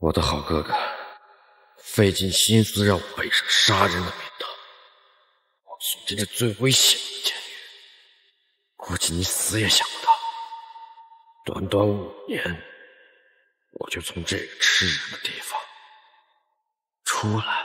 我的好哥哥，费尽心思让我背上杀人的名头，我送进了最危险的狱，估计你死也想不到，短短五年，我就从这个吃人的地方出来。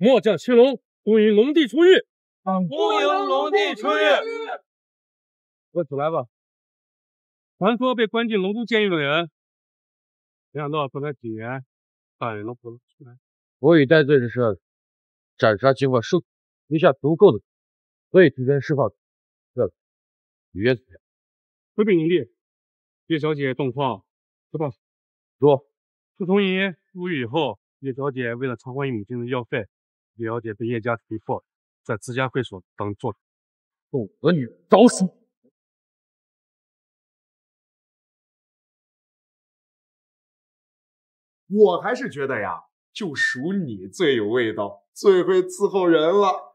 末将青龙，恭迎龙帝出狱！恭迎龙帝出狱！快起来吧。传说被关进龙都监狱的人，没想到这了几年，大人能活着出来。我已戴罪之身，斩杀计划受留下足够的所以提前释放了这个女冤回禀营地，叶小姐状况？是吧？说，自从你入狱以后，叶小姐为了偿还母亲的药费，叶小姐被叶家逼付，在自家会所当做。主。我你找死！我还是觉得呀，就属你最有味道，最会伺候人了。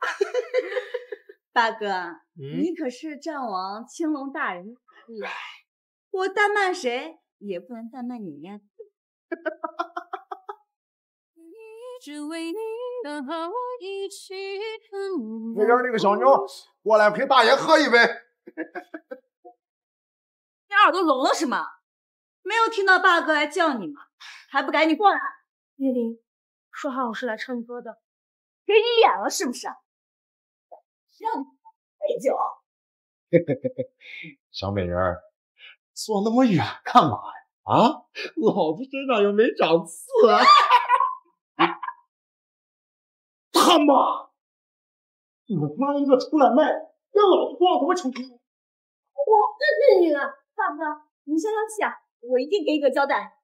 八 哥，你可是战王青龙大人。我怠慢谁也不能怠慢你呀。你 只为一起那边那个小妞，过来陪大爷喝一杯。你耳朵聋了是吗？没有听到八哥来叫你吗？还不赶紧过来！叶林，说好我是来唱歌的，给你脸了是不是？让你喝酒！嘿嘿嘿嘿，小美人儿，坐那么远干嘛呀？啊，老子身上又没长刺。他妈！我妈一个出来卖，让老子光死我求你了！我认你了，大哥，你消消气啊，我一定给你个交代。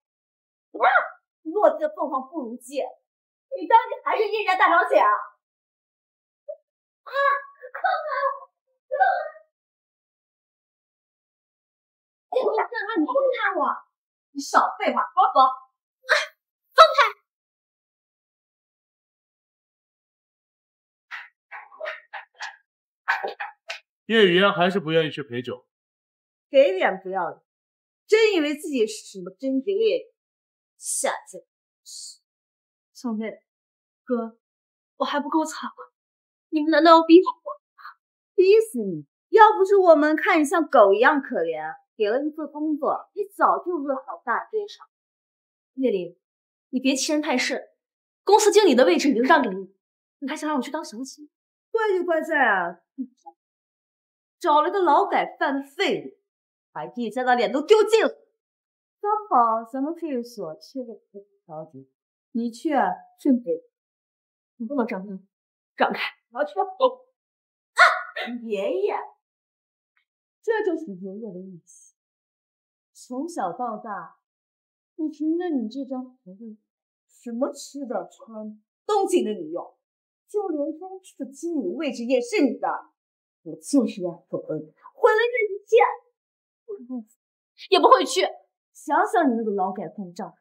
呀，落地的凤凰不如鸡，你当你还是叶家大小姐啊？啊，放开，放开，叶 云你放开我！你少废话，我走。放开！叶云山还是不愿意去陪酒。给脸不要脸，真以为自己是什么贞洁烈女？傻子，小妹，哥，我还不够惨吗？你们难道要逼死我逼死你？要不是我们看你像狗一样可怜，给了一份工作，你早就饿好大街上。叶琳，你别欺人太甚，公司经理的位置已经让给你，你还想让我去当什么？怪就怪在啊，找了个劳改犯废物，把叶家的脸都丢尽了。刚好咱们派出所缺个很调节，你去啊，顺以。你不能张开，张开，我要去走。啊！爷爷，这就是爷爷的意思。从小到大，你凭着你这张皮子，什么吃的穿都紧着你用，就连当初的机女位置也是你的。我就是要走，恶，毁了你一切，我 也不会去。想想你那个劳改犯丈夫，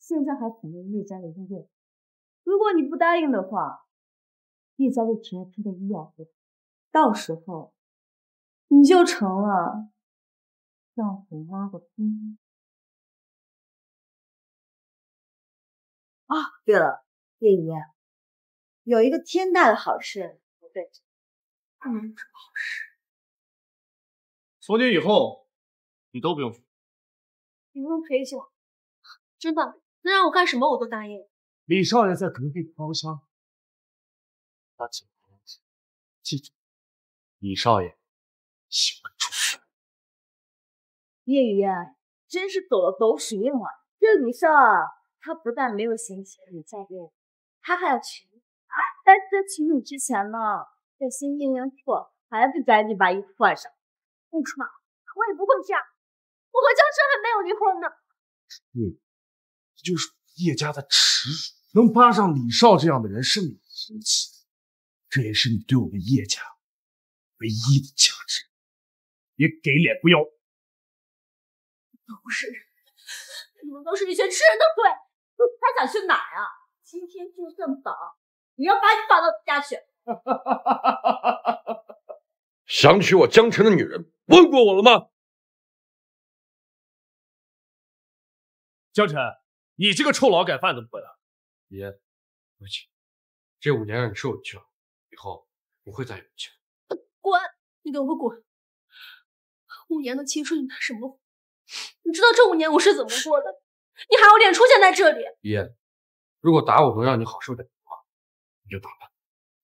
现在还躺在叶家的医院。如果你不答应的话，叶家就停他的医药费，到时候你就成了丈夫妈的兵。啊，对了，叶姨，有一个天大的好事我带着，不能这好事。从今以后，你都不用你不用陪酒，真的。能让我干什么我都答应。李少爷在隔壁包厢。记住。李少爷喜欢穿。叶雨嫣，真是走了狗屎运了。这李少，他不但没有嫌弃你嫁给我，他还要娶你。但是在娶你之前呢，在新应迎娶，还不赶紧把衣服换上。不穿，我也不会嫁。我和江辰还没有离婚呢。你，这就是叶家的耻辱。能攀上李少这样的人是你起的，这也是你对我们叶家唯一的价值。别给脸不要。都是人，你们都是一些吃人的鬼，还想去哪啊？今天就算绑，也要把你绑到我家去。哈哈哈哈哈！哈想娶我江辰的女人，问过我了吗？江晨，你这个臭劳改犯怎么回来？爷，对不起，这五年让你受委屈了，以后不会再有。滚！你给我滚！五年的青春你拿什么？你知道这五年我是怎么过的？你还有脸出现在这里？爷，如果打我能让你好受点的话，你就打吧。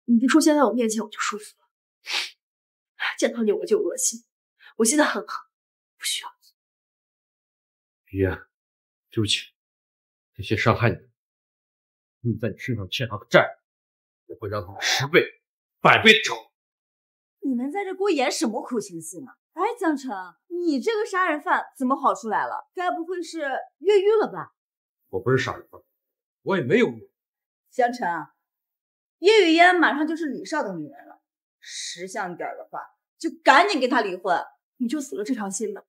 你出现在我面前我就舒服了，见到你我就恶心。我现在很好，不需要你。爷。对不起，这些伤害你，他你在你身上欠他的债，我会让他们十倍、百倍的偿还。你们在这给我演什么苦情戏呢？哎，江城，你这个杀人犯怎么跑出来了？该不会是越狱了吧？我不是杀人犯，我也没有狱。江城，叶雨嫣马上就是李少的女人了。识相点的话，就赶紧跟他离婚，你就死了这条心吧。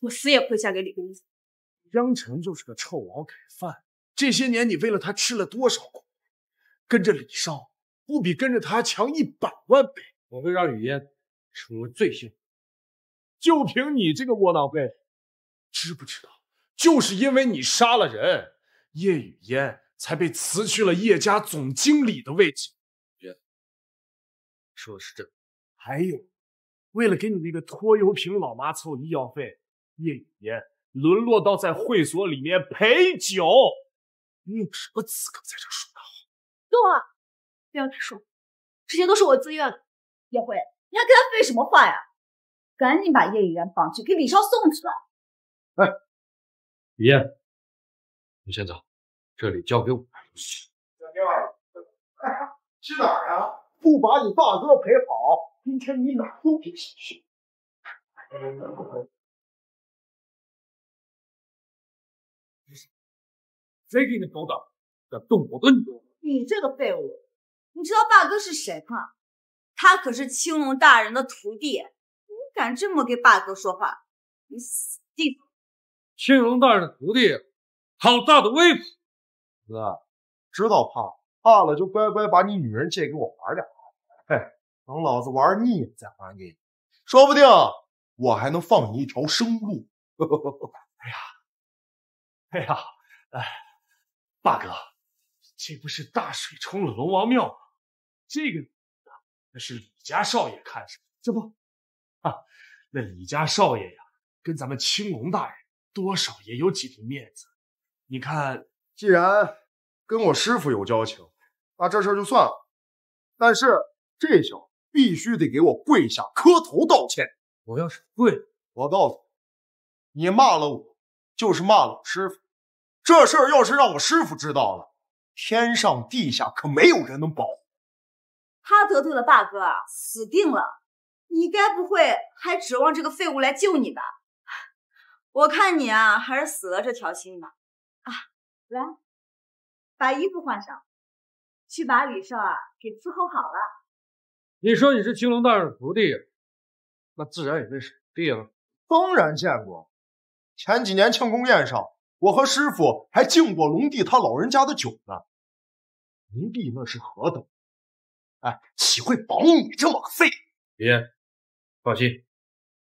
我死也不会嫁给李公子。江晨就是个臭老改犯，这些年你为了他吃了多少苦？跟着李少不比跟着他强一百万倍？我会让雨嫣成为最幸福。就凭你这个窝囊废，知不知道？就是因为你杀了人，叶雨烟才被辞去了叶家总经理的位置。别，说的是真。还有，为了给你那个拖油瓶老妈凑医药费，叶雨烟。沦落到在会所里面陪酒，你有什么资格在这说大话？了，不要再说，这些都是我自愿的。叶辉，你还跟他废什么话呀？赶紧把叶雨言绑去给李少送去。哎，雨燕，你先走，这里交给我。小妞，去哪啊？不把你大哥陪跑，今天你哪都别想去。谁给你勾的？敢动我的女人！你这个废物，你知道霸哥是谁吗？他可是青龙大人的徒弟。你敢这么给霸哥说话，你死定了！青龙大人的徒弟，好大的威风！哥，知道怕，怕了就乖乖把你女人借给我玩两嘿，等老子玩腻了再还给你，说不定我还能放你一条生路。哎呀，哎呀，哎。大哥，这不是大水冲了龙王庙吗？这个，那是李家少爷看上。这不，啊，那李家少爷呀，跟咱们青龙大人多少也有几分面子。你看，既然跟我师傅有交情，那这事儿就算了。但是这小子必须得给我跪下磕头道歉。我要是跪，我告诉你，你骂了我，就是骂老师傅。这事儿要是让我师傅知道了，天上地下可没有人能保护。他得罪了霸哥，死定了。你该不会还指望这个废物来救你吧？我看你啊，还是死了这条心吧。啊，来，把衣服换上，去把李少啊给伺候好了。你说你是青龙大人的徒弟，那自然也认识。当然见过，前几年庆功宴上。我和师傅还敬过龙帝他老人家的酒呢，龙帝那是何等，哎，岂会保你这个废？别放心，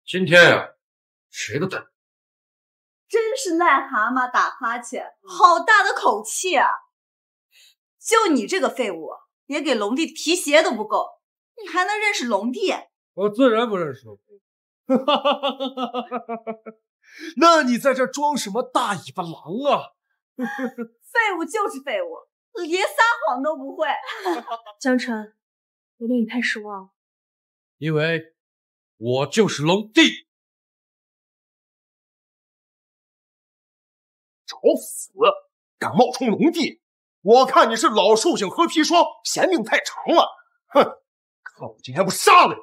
今天呀，谁都挡真是癞蛤蟆打哈欠，好大的口气啊！就你这个废物，连给龙帝提鞋都不够，你还能认识龙帝？我自然不认识。哈，哈哈哈哈哈！那你在这装什么大尾巴狼啊？废物就是废物，连撒谎都不会。江辰，我对你太失望。因为，我就是龙帝。找死！敢冒充龙帝，我看你是老寿星喝砒霜，嫌命太长了。哼，看我今天不杀了你！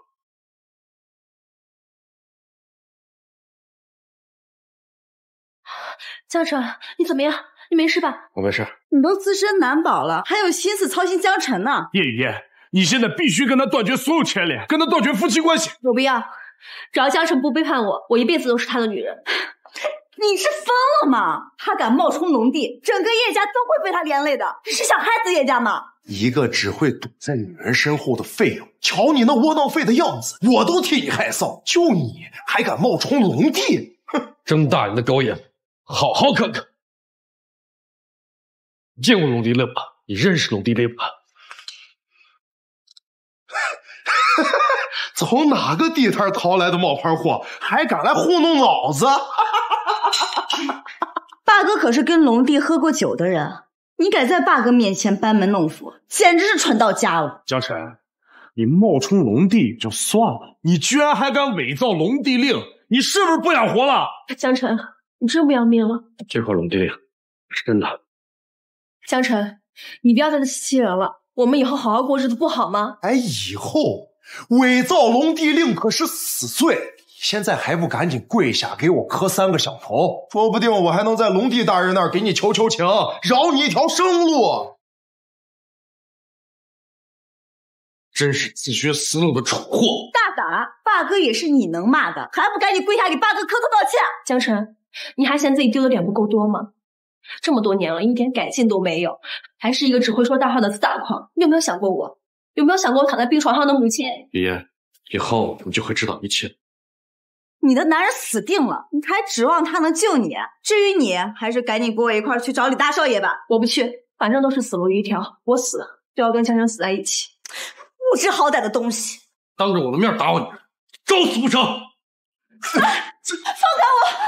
江辰，你怎么样？你没事吧？我没事。你都自身难保了，还有心思操心江辰呢？叶雨嫣，你现在必须跟他断绝所有牵连，跟他断绝夫妻关系。有必要？只要江辰不背叛我，我一辈子都是他的女人。你是疯了吗？他敢冒充龙帝，整个叶家都会被他连累的。你是想害死叶家吗？一个只会躲在女人身后的废物，瞧你那窝囊废的样子，我都替你害臊。就你还敢冒充龙帝？哼！睁大你的狗眼！好好看看，见过龙帝令吗？你认识龙帝令吗？哈哈，从哪个地摊淘来的冒牌货，还敢来糊弄老子？哈，霸哥可是跟龙帝喝过酒的人，你敢在霸哥面前班门弄斧，简直是蠢到家了。江晨，你冒充龙帝就算了，你居然还敢伪造龙帝令，你是不是不想活了？江晨。你真不要命了！这块龙帝呀，是真的。江晨，你不要再欺人了，我们以后好好过日子不好吗？哎，以后伪造龙帝令可是死罪，你现在还不赶紧跪下给我磕三个响头？说不定我还能在龙帝大人那儿给你求求情，饶你一条生路。真是自寻死路的蠢货！大胆，霸哥也是你能骂的？还不赶紧跪下给霸哥磕头道歉，江晨！你还嫌自己丢的脸不够多吗？这么多年了，一点改进都没有，还是一个只会说大话的自大狂。你有没有想过我？有没有想过我躺在病床上的母亲？别，以后你就会知道一切你的男人死定了，你还指望他能救你？至于你，还是赶紧跟我一块去找李大少爷吧。我不去，反正都是死路一条。我死就要跟江城死在一起。不知好歹的东西，当着我的面打我女人，找死不成？放开我！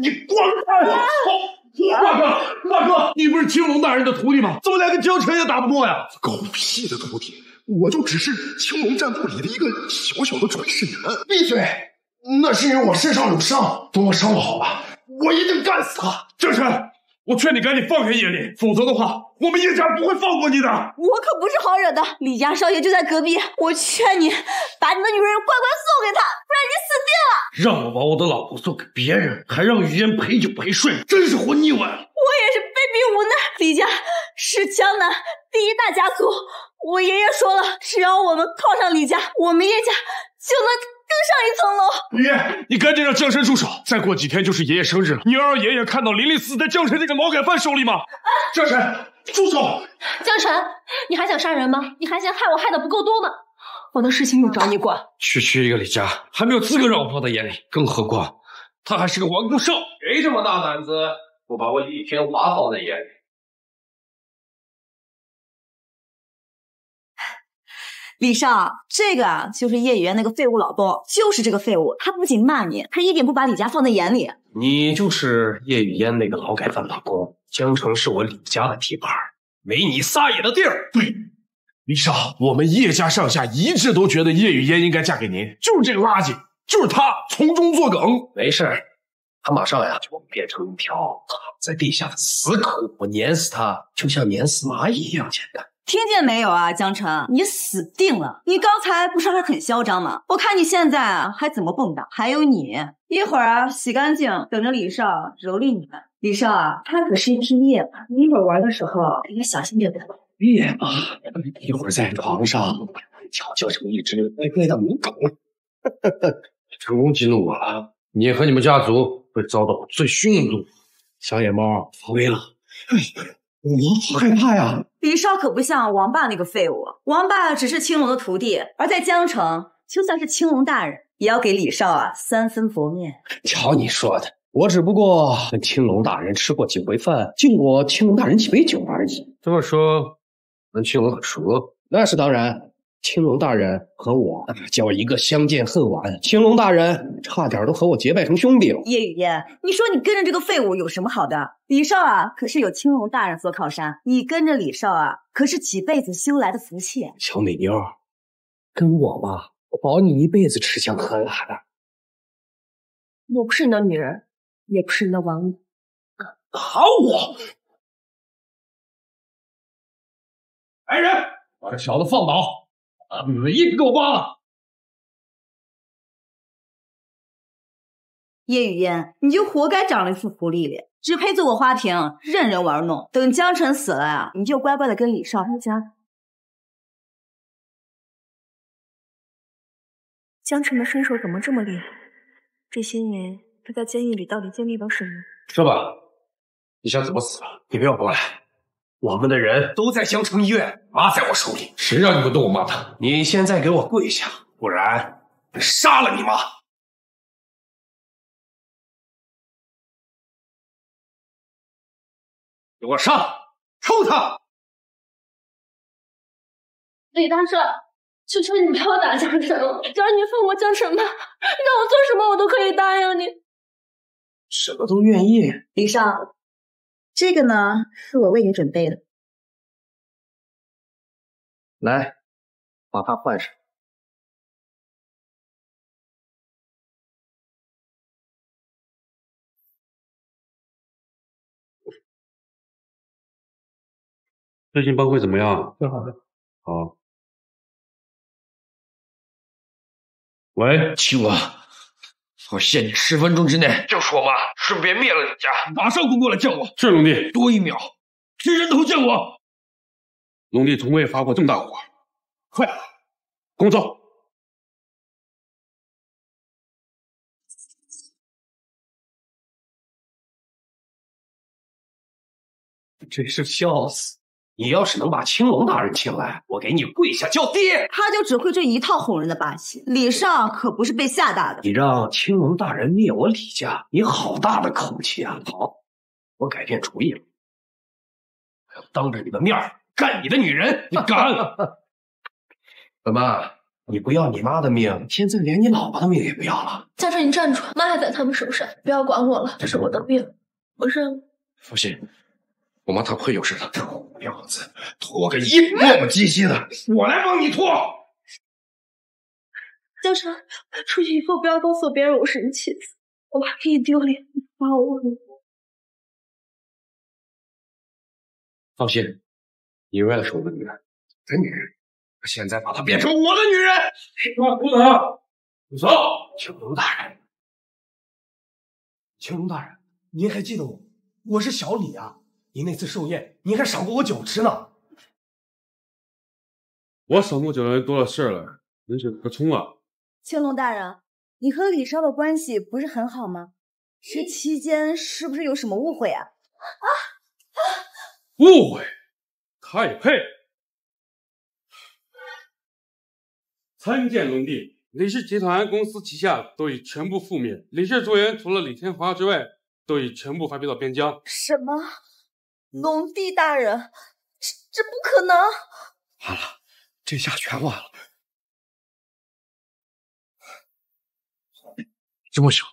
你滚开！我操！大哥，大哥，你不是青龙大人的徒弟吗？怎么连个江辰也打不过呀？狗屁的徒弟，我就只是青龙战部里的一个小小的转世员。闭嘴！那是因为我身上有伤，等我伤好了，我一定干死他！江辰。我劝你赶紧放开叶琳，否则的话，我们叶家不会放过你的。我可不是好惹的，李家少爷就在隔壁。我劝你把你的女人乖乖送给他，不然你死定了。让我把我的老婆送给别人，还让雨嫣陪酒陪睡，真是活腻歪了。我也是被逼无奈。李家是江南第一大家族，我爷爷说了，只要我们靠上李家，我们叶家就能。更上一层楼，爷爷，你赶紧让江晨住手！再过几天就是爷爷生日了，你要让爷爷看到林林死在江晨那个毛改犯手里吗？啊！江晨，住手！江晨，你还想杀人吗？你还嫌害我害的不够多吗？我的事情用着你管？区区一个李家还没有资格让我放在眼里，更何况他还是个顽固兽。谁这么大胆子，不把我李天华放在眼里？李少，这个啊，就是叶雨嫣那个废物老公，就是这个废物，他不仅骂你，还一点不把李家放在眼里。你就是叶雨嫣那个劳改犯老公，江城是我李家的地盘，没你撒野的地儿。对，李少，我们叶家上下一致都觉得叶雨嫣应该嫁给您，就是这个垃圾，就是他从中作梗。没事他马上呀就变成一条躺在地下的死狗，我碾死他就像碾死蚂蚁一样简单。听见没有啊，江晨，你死定了！你刚才不是还很嚣张吗？我看你现在还怎么蹦跶！还有你，一会儿洗干净，等着李少蹂躏你们。李少啊，他可是一只马，你一会儿玩的时候应该小心点的。野一会儿在床上，瞧瞧，这只乖的母狗，成功激怒我了。你和你们家族会遭到最凶的怒。小野猫发威了，哎，我好害怕呀！李少可不像王霸那个废物，王霸只是青龙的徒弟，而在江城，就算是青龙大人，也要给李少啊三分薄面。瞧你说的，我只不过跟青龙大人吃过几回饭，敬过青龙大人几杯酒而已。这么说，能青龙熟？那是当然。青龙大人和我，叫一个相见恨晚。青龙大人差点都和我结拜成兄弟。了。叶雨嫣，你说你跟着这个废物有什么好的？李少啊，可是有青龙大人做靠山，你跟着李少啊，可是几辈子修来的福气。小美妞，跟我吧，我保你一辈子吃香喝辣的。我不是你的女人，也不是你的王物。打我！来人，把这小子放倒！把鼻子一起给我扒了！叶雨嫣，你就活该长了一副狐狸脸，只配做个花瓶，任人玩弄。等江辰死了呀，你就乖乖的跟李少回家。江辰的身手怎么这么厉害？这些年他在监狱里到底经历了什么？说吧，你想怎么死你你别过来。我们的人都在江城医院，妈在我手里。谁让你们动我妈的？你现在给我跪下，不然杀了你妈！给我上，抽他！李大帅，求求你不要打江城了，只要你放过江城吧，让我做什么我都可以答应你，什么都愿意。李少。这个呢，是我为你准备的。来，把它换上。最近班会怎么样？很好的。好。喂，秦王。我限你十分钟之内就说妈，顺便灭了你家，马上滚过来见我。是龙弟，多一秒，提人头见我。龙弟从未发过这么大火，快，跟我走。真是笑死。你要是能把青龙大人请来，我给你跪下叫爹。他就只会这一套哄人的把戏，李少可不是被吓大的。你让青龙大人灭我李家，你好大的口气啊！好，我改变主意了，我要当着你的面干你的女人，你敢？怎 么，你不要你妈的命，现在连你老婆的命也不要了？嘉诚，你站住！妈还在他们手上，不要管我了。这是我的命，我认了。放心。我妈她不会有事的。臭 婊子，脱个衣服，磨磨唧唧的，我来帮你脱。江城，出去以后不要告诉别人我是你妻子，我妈给你丢脸，你把我。放心，你永远是我的女人，的女人，我现在把她变成我的女人。不能！你走，青龙大人，青龙大人，您还记得我？我是小李啊。您那次寿宴，您还赏过我酒吃呢。我赏过酒的人多了事了，您是个冲啊。青龙大人，你和李少的关系不是很好吗？这期间是不是有什么误会啊？啊啊！误会？他也配！参见龙帝，李氏集团公司旗下都已全部覆灭，李氏族人除了李天华之外，都已全部发配到边疆。什么？龙帝大人，这这不可能！完了，这下全完了。这么小，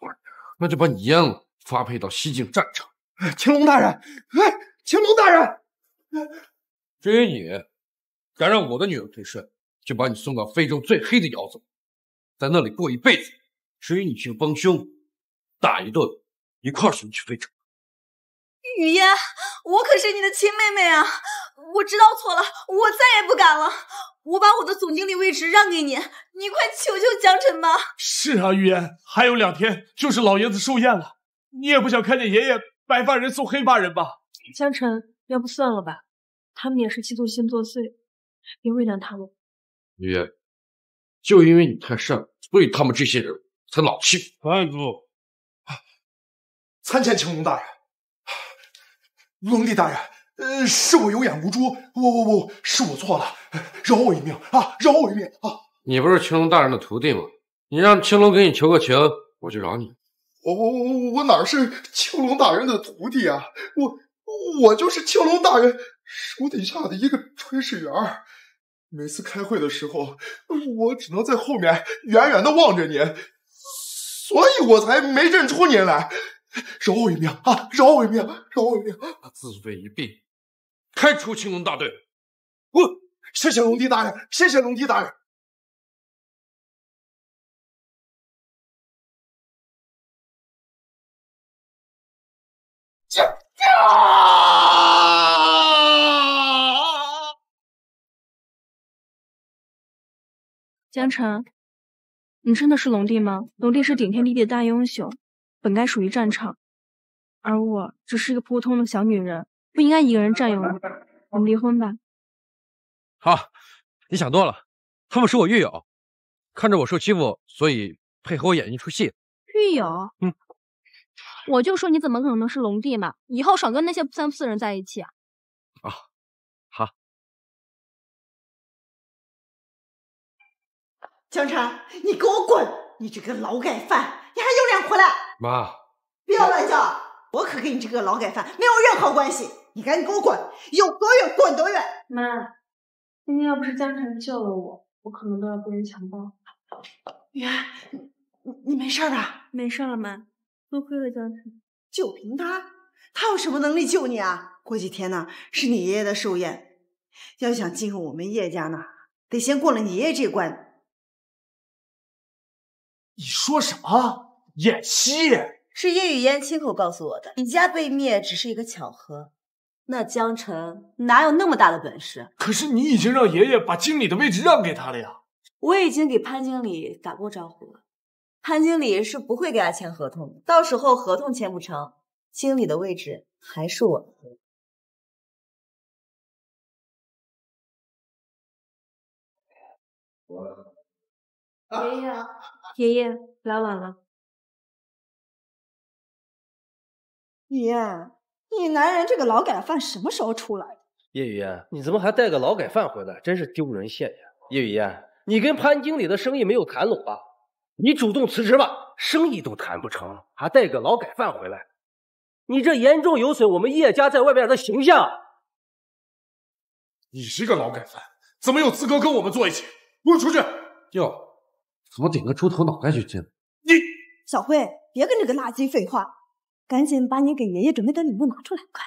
那就把你阉了，发配到西境战场。青龙大人，哎，青龙大人。至于你，敢让我的女儿退婚，就把你送到非洲最黑的窑子，在那里过一辈子。至于你去帮凶，打一顿，一块送去非洲。雨烟，我可是你的亲妹妹啊！我知道错了，我再也不敢了。我把我的总经理位置让给你，你快求求江晨吧。是啊，雨烟，还有两天就是老爷子寿宴了，你也不想看见爷爷白发人送黑发人吧？江晨，要不算了吧，他们也是嫉妒心作祟，别为难他们。雨烟，就因为你太善良，所以他们这些人才老欺负。站住！参见青龙大人。龙帝大人，呃，是我有眼无珠，我我我，是我错了，饶我一命啊，饶我一命啊！你不是青龙大人的徒弟吗？你让青龙给你求个情，我就饶你。我我我我哪是青龙大人的徒弟啊？我我就是青龙大人手底下的一个炊事员，每次开会的时候，我只能在后面远远的望着您，所以我才没认出您来。饶我一命啊！饶我一命，饶我一命！自废一病，开除青龙大队。我谢谢龙帝大人，谢谢龙帝大人。江城，你真的是龙帝吗？龙帝是顶天立地大英雄。本该属于战场，而我只是一个普普通的小女人，不应该一个人占有你。我们离婚吧。好，你想多了，他们是我狱友，看着我受欺负，所以配合我演一出戏。狱友？嗯，我就说你怎么可能是龙帝嘛！以后少跟那些三不四人在一起。啊，好。江辰，你给我滚！你这个劳改犯，你还有脸？回来，妈！不要乱叫！我可跟你这个劳改犯没有任何关系！你赶紧给我滚，有多远滚多远！妈，今天要不是江辰救了我，我可能都要被人强暴。雨你你没事吧？没事了，妈。多亏了江辰，就凭他？他有什么能力救你啊？过几天呢，是你爷爷的寿宴，要想进入我们叶家呢，得先过了你爷爷这关。你说什么？演戏是叶雨嫣亲口告诉我的，你家被灭只是一个巧合。那江辰哪有那么大的本事？可是你已经让爷爷把经理的位置让给他了呀！我已经给潘经理打过招呼了，潘经理是不会给他签合同的。到时候合同签不成，经理的位置还是我的。爷爷爷，爷爷来晚了。你，你男人这个劳改犯什么时候出来？的？叶雨嫣，你怎么还带个劳改犯回来，真是丢人现眼。叶雨嫣，你跟潘经理的生意没有谈拢吧？你主动辞职吧，生意都谈不成，还带个劳改犯回来，你这严重有损我们叶家在外边的形象。你这个劳改犯，怎么有资格跟我们坐一起？滚出去！哟，怎么顶个猪头脑袋就进你，小辉，别跟这个垃圾废话。赶紧把你给爷爷准备的礼物拿出来，快！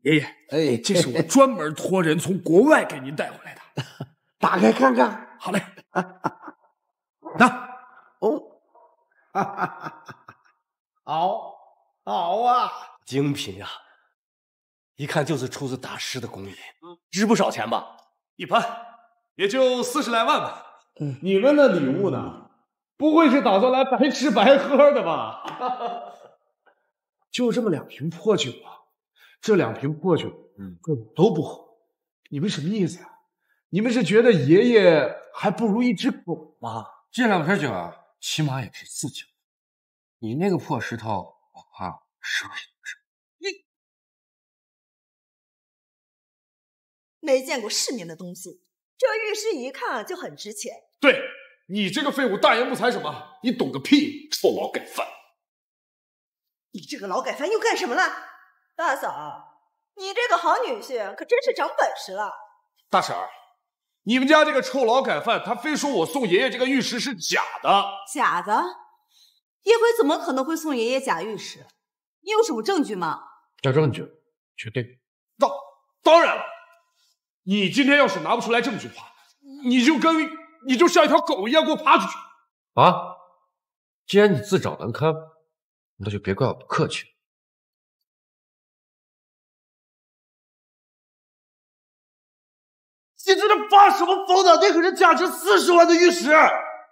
爷爷，哎，这是我专门托人从国外给您带回来的，打开看看。好嘞。拿。哦。好好啊，精品呀，一看就是出自大师的工艺，值不少钱吧？一般也就四十来万吧。嗯。你们的礼物呢？不会是打算来白吃白喝的吧？就这么两瓶破酒啊！这两瓶破酒，嗯，都不好。你们什么意思呀？你们是觉得爷爷还不如一只狗吗？这两瓶酒啊，起码也是四的。你那个破石头，我怕是不了多你没见过世面的东西，这玉石一看就很值钱。对。你这个废物，大言不惭什么？你懂个屁！臭劳改犯！你这个劳改犯又干什么了？大嫂，你这个好女婿可真是长本事了。大婶儿，你们家这个臭劳改犯，他非说我送爷爷这个玉石是假的，假的。叶辉怎么可能会送爷爷假玉石？你有什么证据吗？有证据，绝对当当然了，你今天要是拿不出来证据的话，你就跟。你就像一条狗一样，给我爬出去！啊！既然你自找难堪，那就别怪我不客气。你这是发什么疯呢？那可是价值四十万的玉石！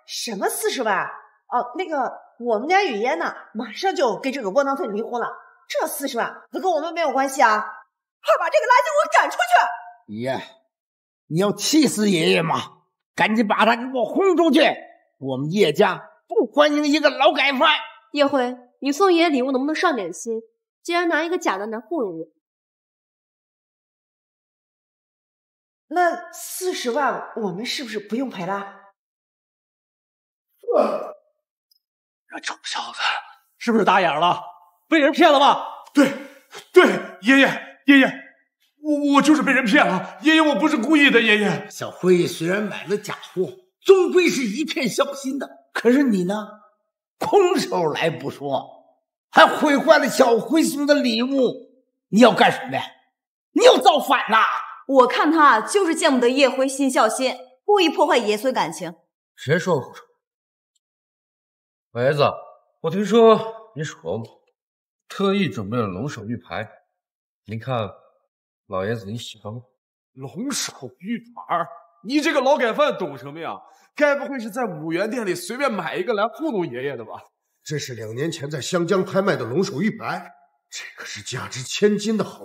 什么四十万？哦，那个我们家雨嫣呢，马上就跟这个窝囊废离婚了。这四十万跟我们没有关系啊！快把这个垃圾给我赶出去！雨你要气死爷爷吗？赶紧把他给我轰出去！我们叶家不欢迎一个劳改犯。叶辉，你送爷爷礼物能不能上点心？竟然拿一个假的来糊弄我！那四十万我们是不是不用赔了？这，这臭小子是不是打眼了？被人骗了吧？对，对，爷爷，爷爷。我我就是被人骗了，爷爷，我不是故意的。爷爷，小辉虽然买了假货，终归是一片孝心的。可是你呢，空手来不说，还毁坏了小辉送的礼物，你要干什么呀？你要造反呐？我看他就是见不得叶辉心孝心，故意破坏爷孙感情。谁说胡说？老爷子，我听说您属龙，特意准备了龙首玉牌，您看。老爷子，你喜欢吗？龙首玉牌，你这个劳改犯懂什么呀？该不会是在五元店里随便买一个来糊弄爷爷的吧？这是两年前在湘江拍卖的龙首玉牌，这可是价值千金的好。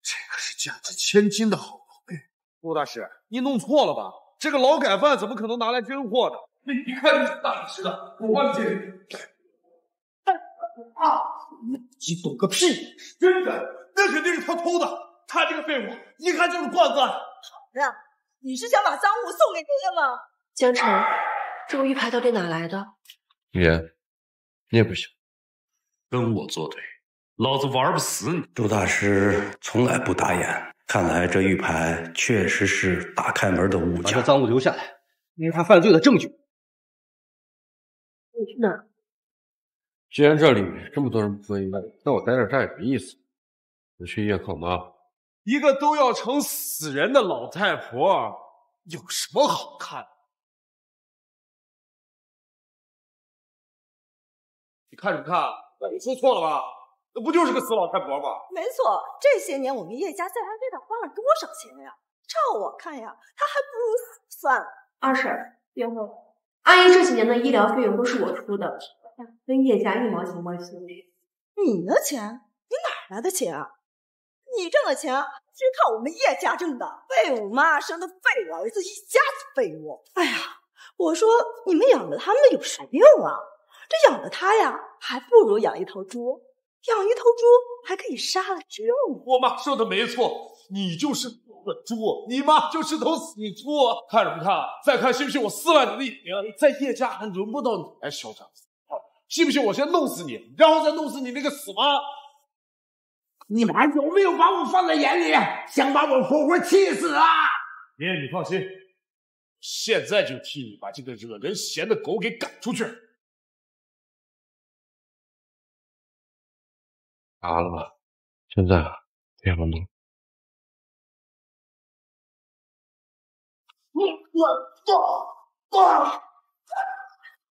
这可是价值千金的好宝贝。陆大师，你弄错了吧？这个劳改犯怎么可能拿来真货呢？你一看就是大师的，我忘记了。啊！你懂个屁！真的，那肯定是他偷的。他这个废物，一看就是惯子。好的，你是想把赃物送给哥哥吗？江晨，这个玉牌到底哪来的？玉言，你也不行，跟我作对，老子玩不死你。周大师从来不打眼，看来这玉牌确实是打开门的物件。把赃物留下来，那是他犯罪的证据。你去哪？既然这里这么多人不愿意卖，那我待在这儿也没意思。你去夜考妈，一个都要成死人的老太婆，有什么好看的？你看什么看？那你说错了吧？那不就是个死老太婆吗？没错，这些年我们叶家在安菲塔花了多少钱呀？照我看呀，她还不如死算了。二婶，问了，阿姨这几年的医疗费用都是我出的。跟叶家一毛钱关系都没有。你的钱？你哪来的钱啊？你挣的钱是靠我们叶家挣的。废物妈生的废物儿子，一家子废物。哎呀，我说你们养着他们有什么用啊？这养着他呀，还不如养一头猪。养一头猪还可以杀了吃肉。我妈说的没错，你就是个猪，你妈就是头死猪。看什么看？再看信不信我撕烂你的脸？在叶家还轮不到你来嚣张！信不信我先弄死你，然后再弄死你那个死妈！你们还有没有把我放在眼里？想把我活活气死啊！爷爷，你放心，现在就替你把这个惹人嫌的狗给赶出去。打完了吧？现在啊，什么弄？我我我。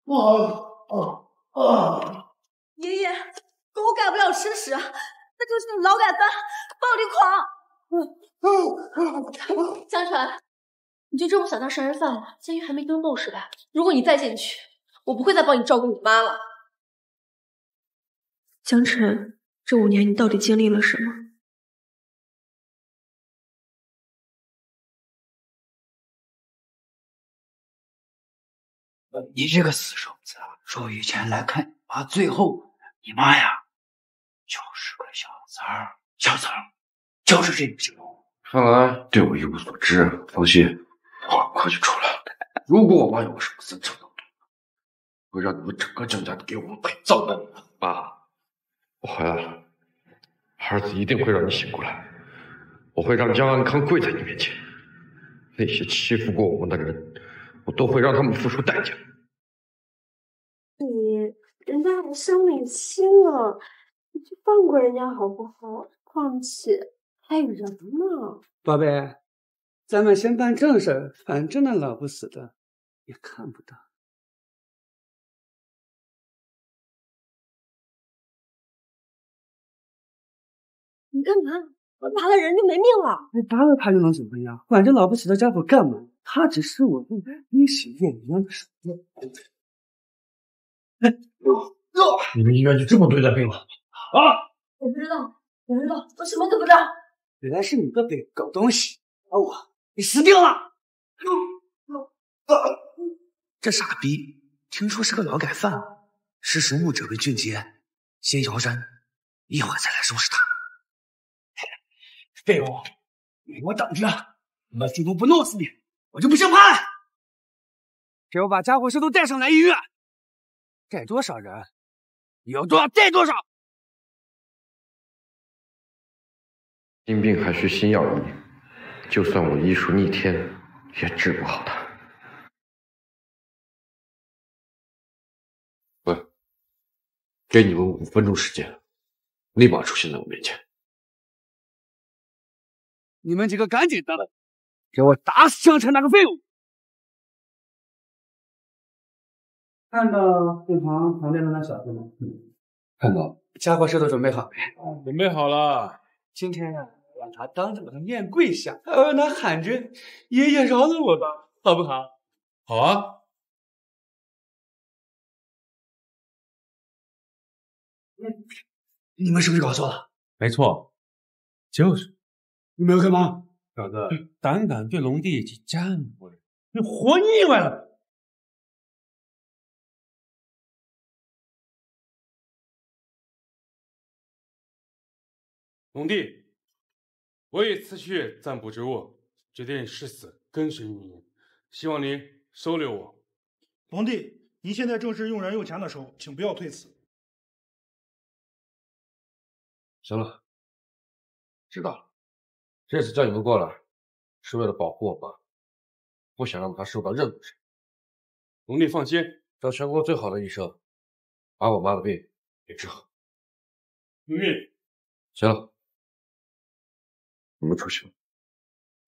我我我我啊！爷爷，狗改不了吃屎，那就是劳改犯、暴力狂。江辰，你就这么想当杀人犯了？监狱还没蹲够是吧？如果你再进去，我不会再帮你照顾你妈了。江辰，这五年你到底经历了什么？你这个死虫子！说以前来看你妈，最后你妈呀，就是个小三儿，小三儿，就是这个情况。看来对我一无所知。放心，我快就出来了。如果我妈有个三长两短，会让你们整个江家都给我们陪葬的。妈，我回来了，儿子一定会让你醒过来。我会让江安康跪在你面前。那些欺负过我们的人，我都会让他们付出代价。生理期了，你就放过人家好不好？况且还有人呢。宝贝，咱们先办正事。反正那老不死的也看不到。你干嘛？我打了人就没命了？你打了他又能怎么样？管这老不死的家伙干嘛？他只是我的一纸鸳鸯手段。哎。你们医院就这么对待病人啊！我不知道，我不知道，我什么都不知道。原来是你个狗东西！我，你死定了！啊啊！这傻逼，听说是个劳改犯，识时务者为俊杰，先摇身，一会儿再来收拾他。废物，你给我等着！我们今天不弄死你，我就不姓潘！给我把家伙事都带上来医院，带多少人？有多少带多少。心病还需心药医，就算我医术逆天，也治不好他。喂，给你们五分钟时间，立马出现在我面前。你们几个赶紧的，给我打死江晨那个废物！看到病床旁边的那小子吗？嗯，看到。家伙事都准备好没？准备好了。今天呀，让他当着我的面跪下，让他喊着“爷爷饶了我吧”，好不好？好啊。你你们是不是搞错了？没错，就是。你们要干嘛？小子，胆敢对龙帝及战国人，你活腻歪了！龙弟，我已辞去暂补职务，决定誓死跟随您，希望您收留我。龙弟，您现在正是用人用钱的时候，请不要推辞。行了，知道了。这次叫你们过来，是为了保护我爸，不想让他受到任何伤害。龙弟，放心，找全国最好的医生，把我妈的病给治好。龙玉，行了。我们出去吧。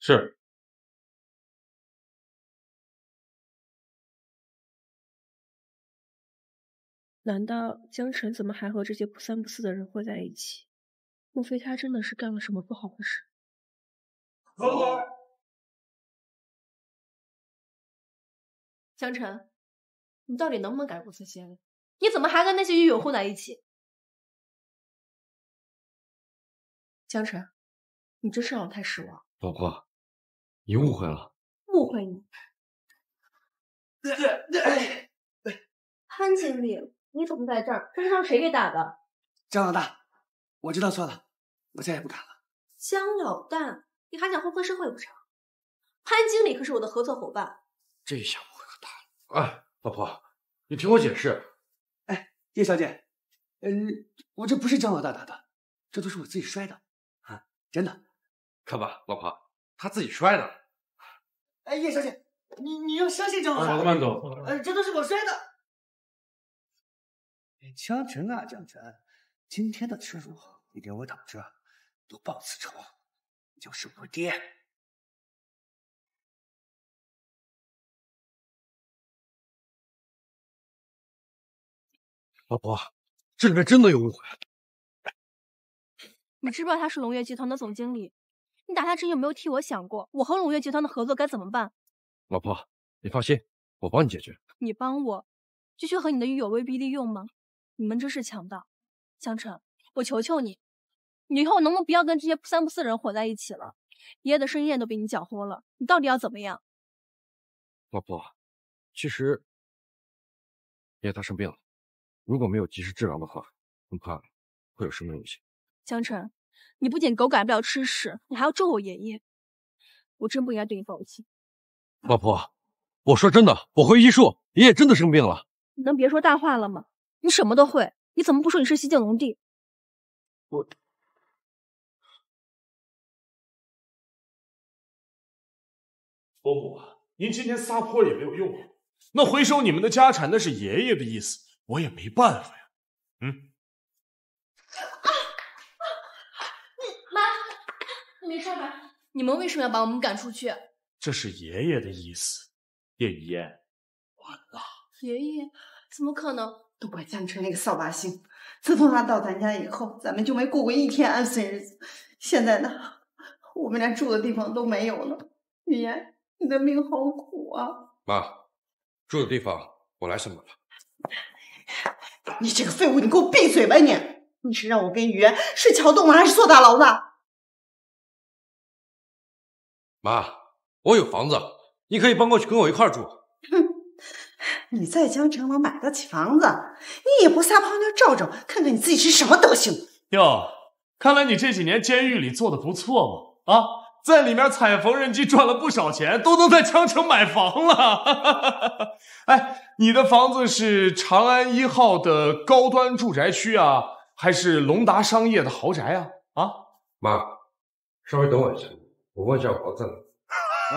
是。难道江辰怎么还和这些不三不四的人混在一起？莫非他真的是干了什么不好的事？江辰，你到底能不能改过自新？你怎么还跟那些狱友混在一起？江辰。你真是让我太失望，老婆，你误会了。误会你？潘经理，你怎么在这儿？这是让谁给打的？江老大，我知道错了，我再也不敢了。江老大，你还想混混社会不成？潘经理可是我的合作伙伴。这一下误会可大了。哎，老婆，你听我解释。哎，叶小姐，嗯，我这不是江老大打的，这都是我自己摔的，啊，真的。看吧，老婆，他自己摔的。哎，叶小姐，你你要相信老师。好的，慢走。哎，这都是我摔的。江晨啊，江晨，今天的耻辱，你给我等着，都报此仇，就是我爹。老婆，这里面真的有误会。你知不知道他是龙跃集团的总经理？你打下针有没有替我想过？我和龙月集团的合作该怎么办？老婆，你放心，我帮你解决。你帮我，继续和你的狱友威逼利诱吗？你们真是强盗！江辰，我求求你，你以后能不能不要跟这些三不四人混在一起了？爷爷的生意都被你搅和了，你到底要怎么样？老婆，其实爷爷他生病了，如果没有及时治疗的话，恐怕会有生命危险。江辰。你不仅狗改不了吃屎，你还要咒我爷爷，我真不应该对你放弃。老婆，我说真的，我会医术，爷爷真的生病了。你能别说大话了吗？你什么都会，你怎么不说你是西境龙帝？我，伯母，您今天撒泼也没有用啊。那回收你们的家产，那是爷爷的意思，我也没办法呀。嗯。没吧？你们为什么要把我们赶出去？这是爷爷的意思。叶雨嫣，完了！爷爷，怎么可能？都怪江城那个扫把星！自从他到咱家以后，咱们就没过过一天安生日子。现在呢，我们连住的地方都没有了。雨嫣，你的命好苦啊！妈，住的地方我来安么了。你这个废物，你给我闭嘴吧你！你是让我跟雨嫣睡桥洞吗？还是坐大牢呢？妈，我有房子，你可以搬过去跟我一块住。哼，你在江城能买得起房子，你也不撒泡尿照照，看看你自己是什么德行。哟，看来你这几年监狱里做的不错嘛，啊，在里面踩缝纫机赚了不少钱，都能在江城买房了。哎，你的房子是长安一号的高端住宅区啊，还是龙达商业的豪宅啊？啊，妈，稍微等我一下。我问下房子了，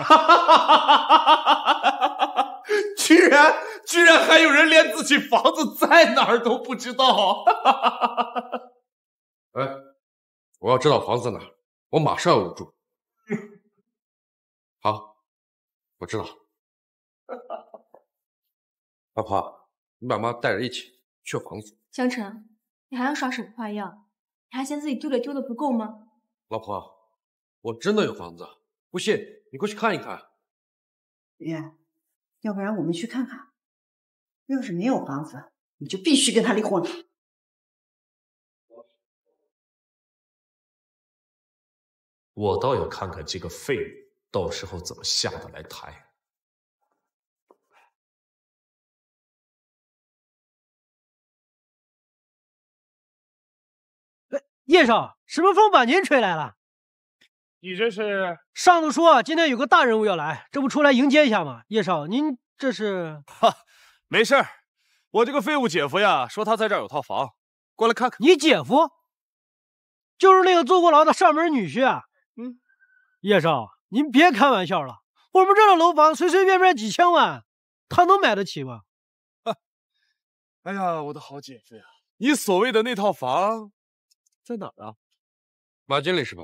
哈哈哈居然居然还有人连自己房子在哪儿都不知道，哈哈哈哈！哎，我要知道房子在哪儿，我马上要入住。好，我知道。老 婆，你把妈带着一起去房子。江晨，你还要耍什么花样？你还嫌自己丢脸丢的不够吗？老婆。我真的有房子，不信你过去看一看。月，要不然我们去看看。要是没有房子，你就必须跟他离婚了。我倒要看看这个废物到时候怎么下得来台。叶少，什么风把您吹来了？你这是？上头说今天有个大人物要来，这不出来迎接一下吗？叶少，您这是？哈，没事儿，我这个废物姐夫呀，说他在这儿有套房，过来看看。你姐夫？就是那个坐过牢的上门女婿啊。嗯，叶少，您别开玩笑了，我们这的楼房随随便便几千万，他能买得起吗？哈，哎呀，我的好姐夫呀，你所谓的那套房在哪儿啊？马经理是吧？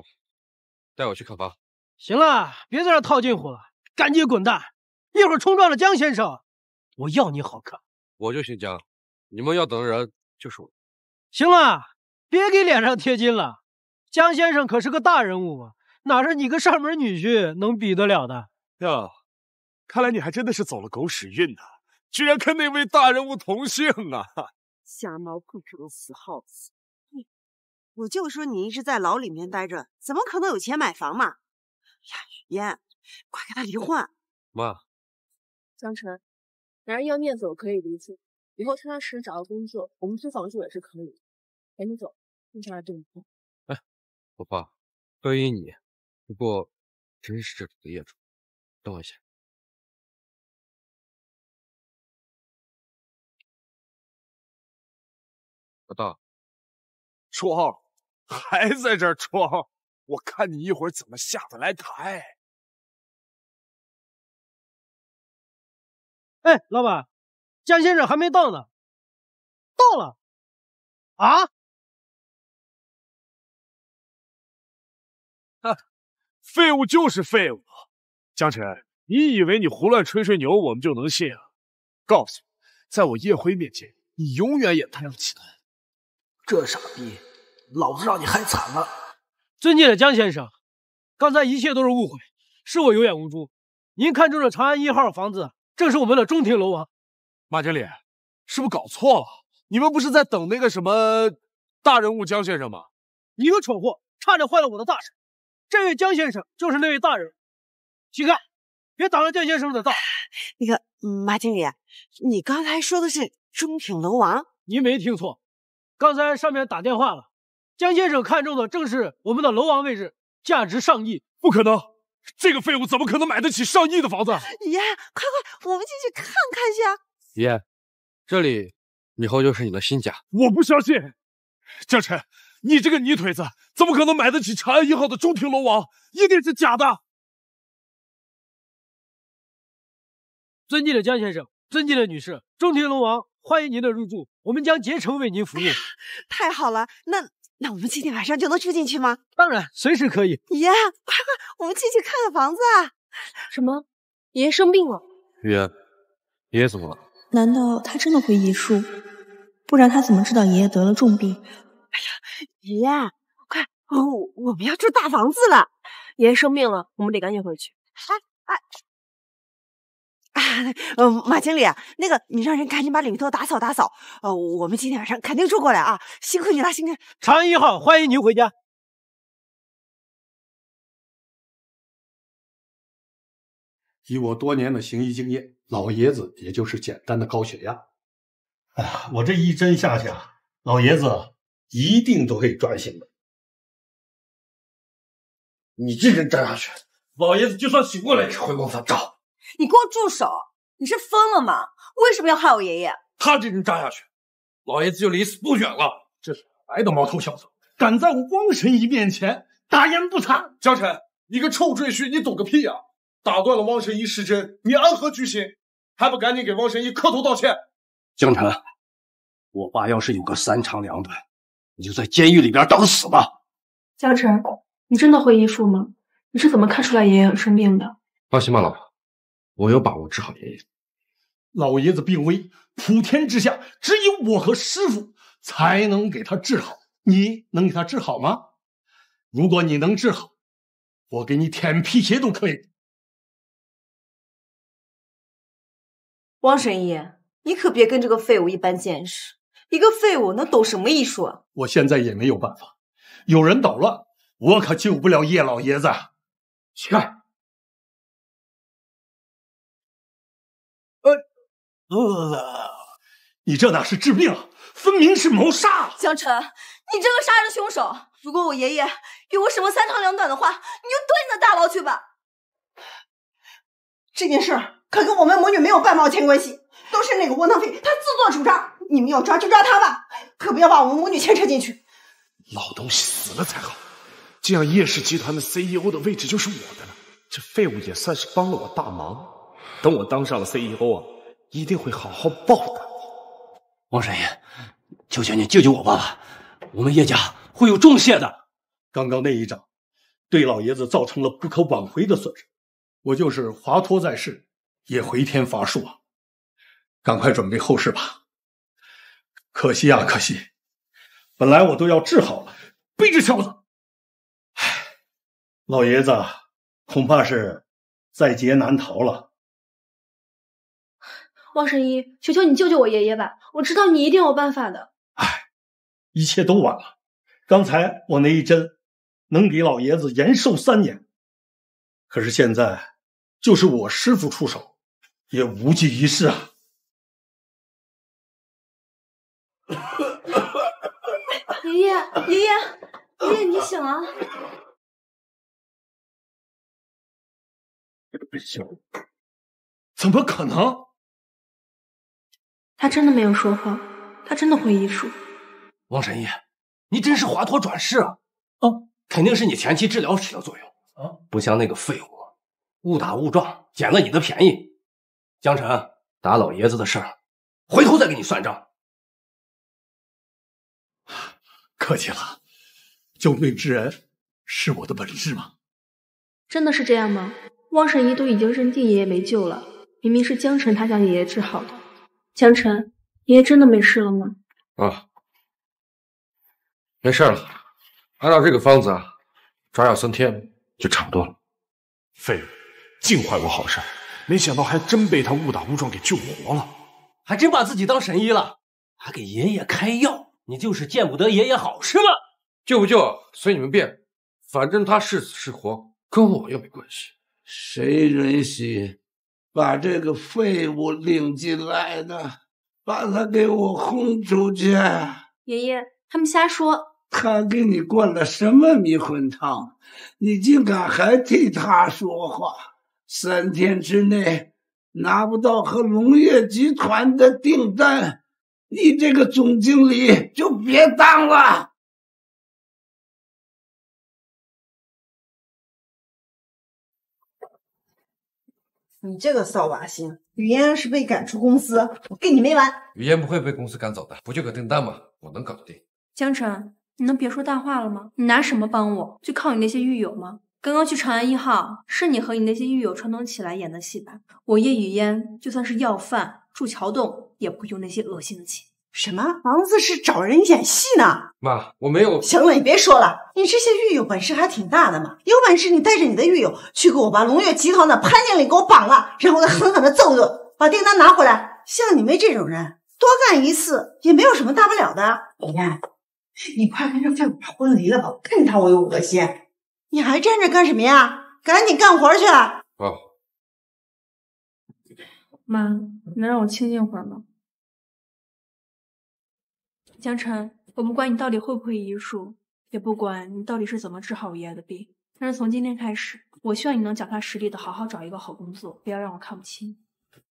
带我去看房。行了，别在这套近乎了，赶紧滚蛋！一会儿冲撞了江先生，我要你好看。我就姓江，你们要等的人就是我。行了，别给脸上贴金了。江先生可是个大人物，哪是你个上门女婿能比得了的？哟，看来你还真的是走了狗屎运呢，居然跟那位大人物同姓啊！瞎猫碰上死耗子。我就说你一直在牢里面待着，怎么可能有钱买房嘛！呀，雨嫣，快跟他离婚！妈，江辰，男人要面子，我可以理解。以后踏踏实实找个工作，我们租房住也是可以。赶紧走，现对动身。哎，老爸，关于你，不过真是这里的业主。等我一下。老大，说号。还在这装，我看你一会儿怎么下得来台。哎，老板，江先生还没到呢。到了。啊？废物就是废物。江晨，你以为你胡乱吹吹牛，我们就能信？啊？告诉，你，在我叶辉面前，你永远也抬不起来。这傻逼。老子让你害惨了，尊敬的江先生，刚才一切都是误会，是我有眼无珠。您看中的长安一号房子，正是我们的中庭楼王。马经理，是不是搞错了？你们不是在等那个什么大人物江先生吗？你个蠢货，差点坏了我的大事。这位江先生就是那位大人。徐哥，别挡了江先生的道。那个马经理，你刚才说的是中庭楼王？您没听错，刚才上面打电话了。江先生看中的正是我们的楼王位置，价值上亿。不可能，这个废物怎么可能买得起上亿的房子？爷，快快，我们进去看看去。爷，这里以后就是你的新家。我不相信，江晨，你这个泥腿子怎么可能买得起长安一号的中庭楼王？一定是假的。尊敬的江先生，尊敬的女士，中庭楼王欢迎您的入住，我们将竭诚为您服务。太好了，那。那我们今天晚上就能住进去吗？当然，随时可以。爷，快快，我们进去看看房子啊。什么？爷爷生病了。玉儿，爷爷怎么了？难道他真的会医术？不然他怎么知道爷爷得了重病？哎呀，爷，快，我我们要住大房子了。爷爷生病了，我们得赶紧回去。哎哎。呃，马经理，那个你让人赶紧把里头打扫打扫。呃，我们今天晚上肯定住过来啊，辛苦你了，辛苦。长安一号，欢迎您回家。以我多年的行医经验，老爷子也就是简单的高血压。哎呀，我这一针下去啊，老爷子一定都可以转醒的。你这针扎下去，老爷子就算醒过来也回光返照。你给我住手！你是疯了吗？为什么要害我爷爷？他这针扎下去，老爷子就离死不远了。这是哪来的毛头小子，敢在我汪神医面前大言不惭？江晨，你个臭赘婿，你懂个屁啊！打断了汪神医施针，你安何居心？还不赶紧给汪神医磕头道歉？江晨，我爸要是有个三长两短，你就在监狱里边等死吧。江晨，你真的会医术吗？你是怎么看出来爷爷生病的？放心吧，老婆。我有把握治好爷爷。老爷子病危，普天之下只有我和师傅才能给他治好。你能给他治好吗？如果你能治好，我给你舔皮鞋都可以。王神医，你可别跟这个废物一般见识。一个废物能懂什么医术？啊？我现在也没有办法。有人捣乱，我可救不了叶老爷子。起开。饿了。你这哪是治病，分明是谋杀！江晨，你这个杀人凶手，如果我爷爷有个什么三长两短的话，你就蹲你的大牢去吧。这件事儿可跟我们母女没有半毛钱关系，都是那个窝囊废他自作主张。你们要抓就抓他吧，可不要把我们母女牵扯进去。老东西死了才好，这样叶氏集团的 CEO 的位置就是我的了。这废物也算是帮了我大忙，等我当上了 CEO 啊。一定会好好报答你，王神医，求求你救救我爸爸，我们叶家会有重谢的。刚刚那一掌，对老爷子造成了不可挽回的损失，我就是华佗在世，也回天乏术啊！赶快准备后事吧。可惜啊，可惜，本来我都要治好了，逼这小子！唉，老爷子恐怕是在劫难逃了。王神医，求求你救救我爷爷吧！我知道你一定有办法的。哎，一切都晚了。刚才我那一针，能给老爷子延寿三年，可是现在，就是我师傅出手，也无济于事啊！爷爷，爷爷，爷爷，你醒了！不行，怎么可能？他真的没有说谎，他真的会医术。王神医，你真是华佗转世啊！啊，肯定是你前期治疗起了作用啊，不像那个废物，误打误撞捡了你的便宜。江晨打老爷子的事儿，回头再跟你算账。客气了，救命之人是我的本事吗？真的是这样吗？汪神医都已经认定爷爷没救了，明明是江晨他将爷爷治好的。江辰，爷爷真的没事了吗？啊，没事了。按照这个方子啊，抓药三天就差不多了。废物，净坏我好事。没想到还真被他误打误撞给救活了。还真把自己当神医了，还给爷爷开药。你就是见不得爷爷好，是吗？救不救随你们便，反正他是死是活，跟我又没关系。谁允许？把这个废物领进来呢，把他给我轰出去！爷爷，他们瞎说，他给你灌了什么迷魂汤？你竟敢还替他说话？三天之内拿不到和农业集团的订单，你这个总经理就别当了。你这个扫把星，雨嫣是被赶出公司，我跟你没完。雨嫣不会被公司赶走的，不就个订单吗？我能搞定。江晨，你能别说大话了吗？你拿什么帮我？就靠你那些狱友吗？刚刚去长安一号，是你和你那些狱友串通起来演的戏吧？我叶雨嫣就算是要饭住桥洞，也不会用那些恶心的钱。什么房子是找人演戏呢？妈，我没有。行了，你别说了。你这些狱友本事还挺大的嘛，有本事你带着你的狱友去给我把龙跃集团的潘经理给我绑了，然后再狠狠的揍揍，把订单拿回来。像你们这种人，多干一次也没有什么大不了的。李看。你快跟这废物离婚了吧，看见他我就恶心。你还站着干什么呀？赶紧干活去。哦。妈，能让我清静会儿吗？江辰，我不管你到底会不会医术，也不管你到底是怎么治好我爷爷的病。但是从今天开始，我希望你能脚踏实地的好好找一个好工作，不要让我看不你。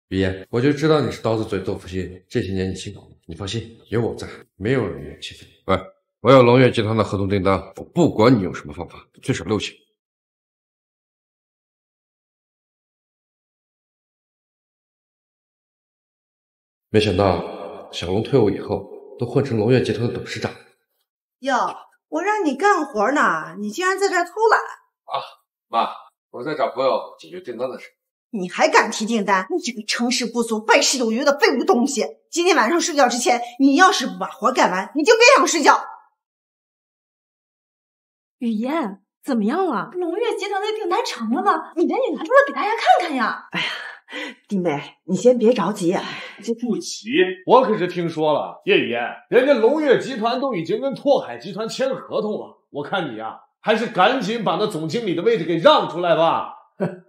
雨言，我就知道你是刀子嘴豆腐心，这些年你辛苦了。你放心，有我在，没有人意欺负你。喂，我要龙跃集团的合同订单，我不管你用什么方法，最少六千。没想到小龙退伍以后。都混成龙跃集团的董事长哟！我让你干活呢，你竟然在这偷懒啊！妈，我在找朋友解决订单的事。你还敢提订单？你这个成事不足败事有余的废物东西！今天晚上睡觉之前，你要是不把活干完，你就别想睡觉。雨嫣，怎么样了？龙跃集团的订单成了吗？你赶紧拿出来给大家看看呀！哎呀。弟妹，你先别着急这不急。我可是听说了，叶雨人家龙跃集团都已经跟拓海集团签合同了。我看你呀，还是赶紧把那总经理的位置给让出来吧。哼，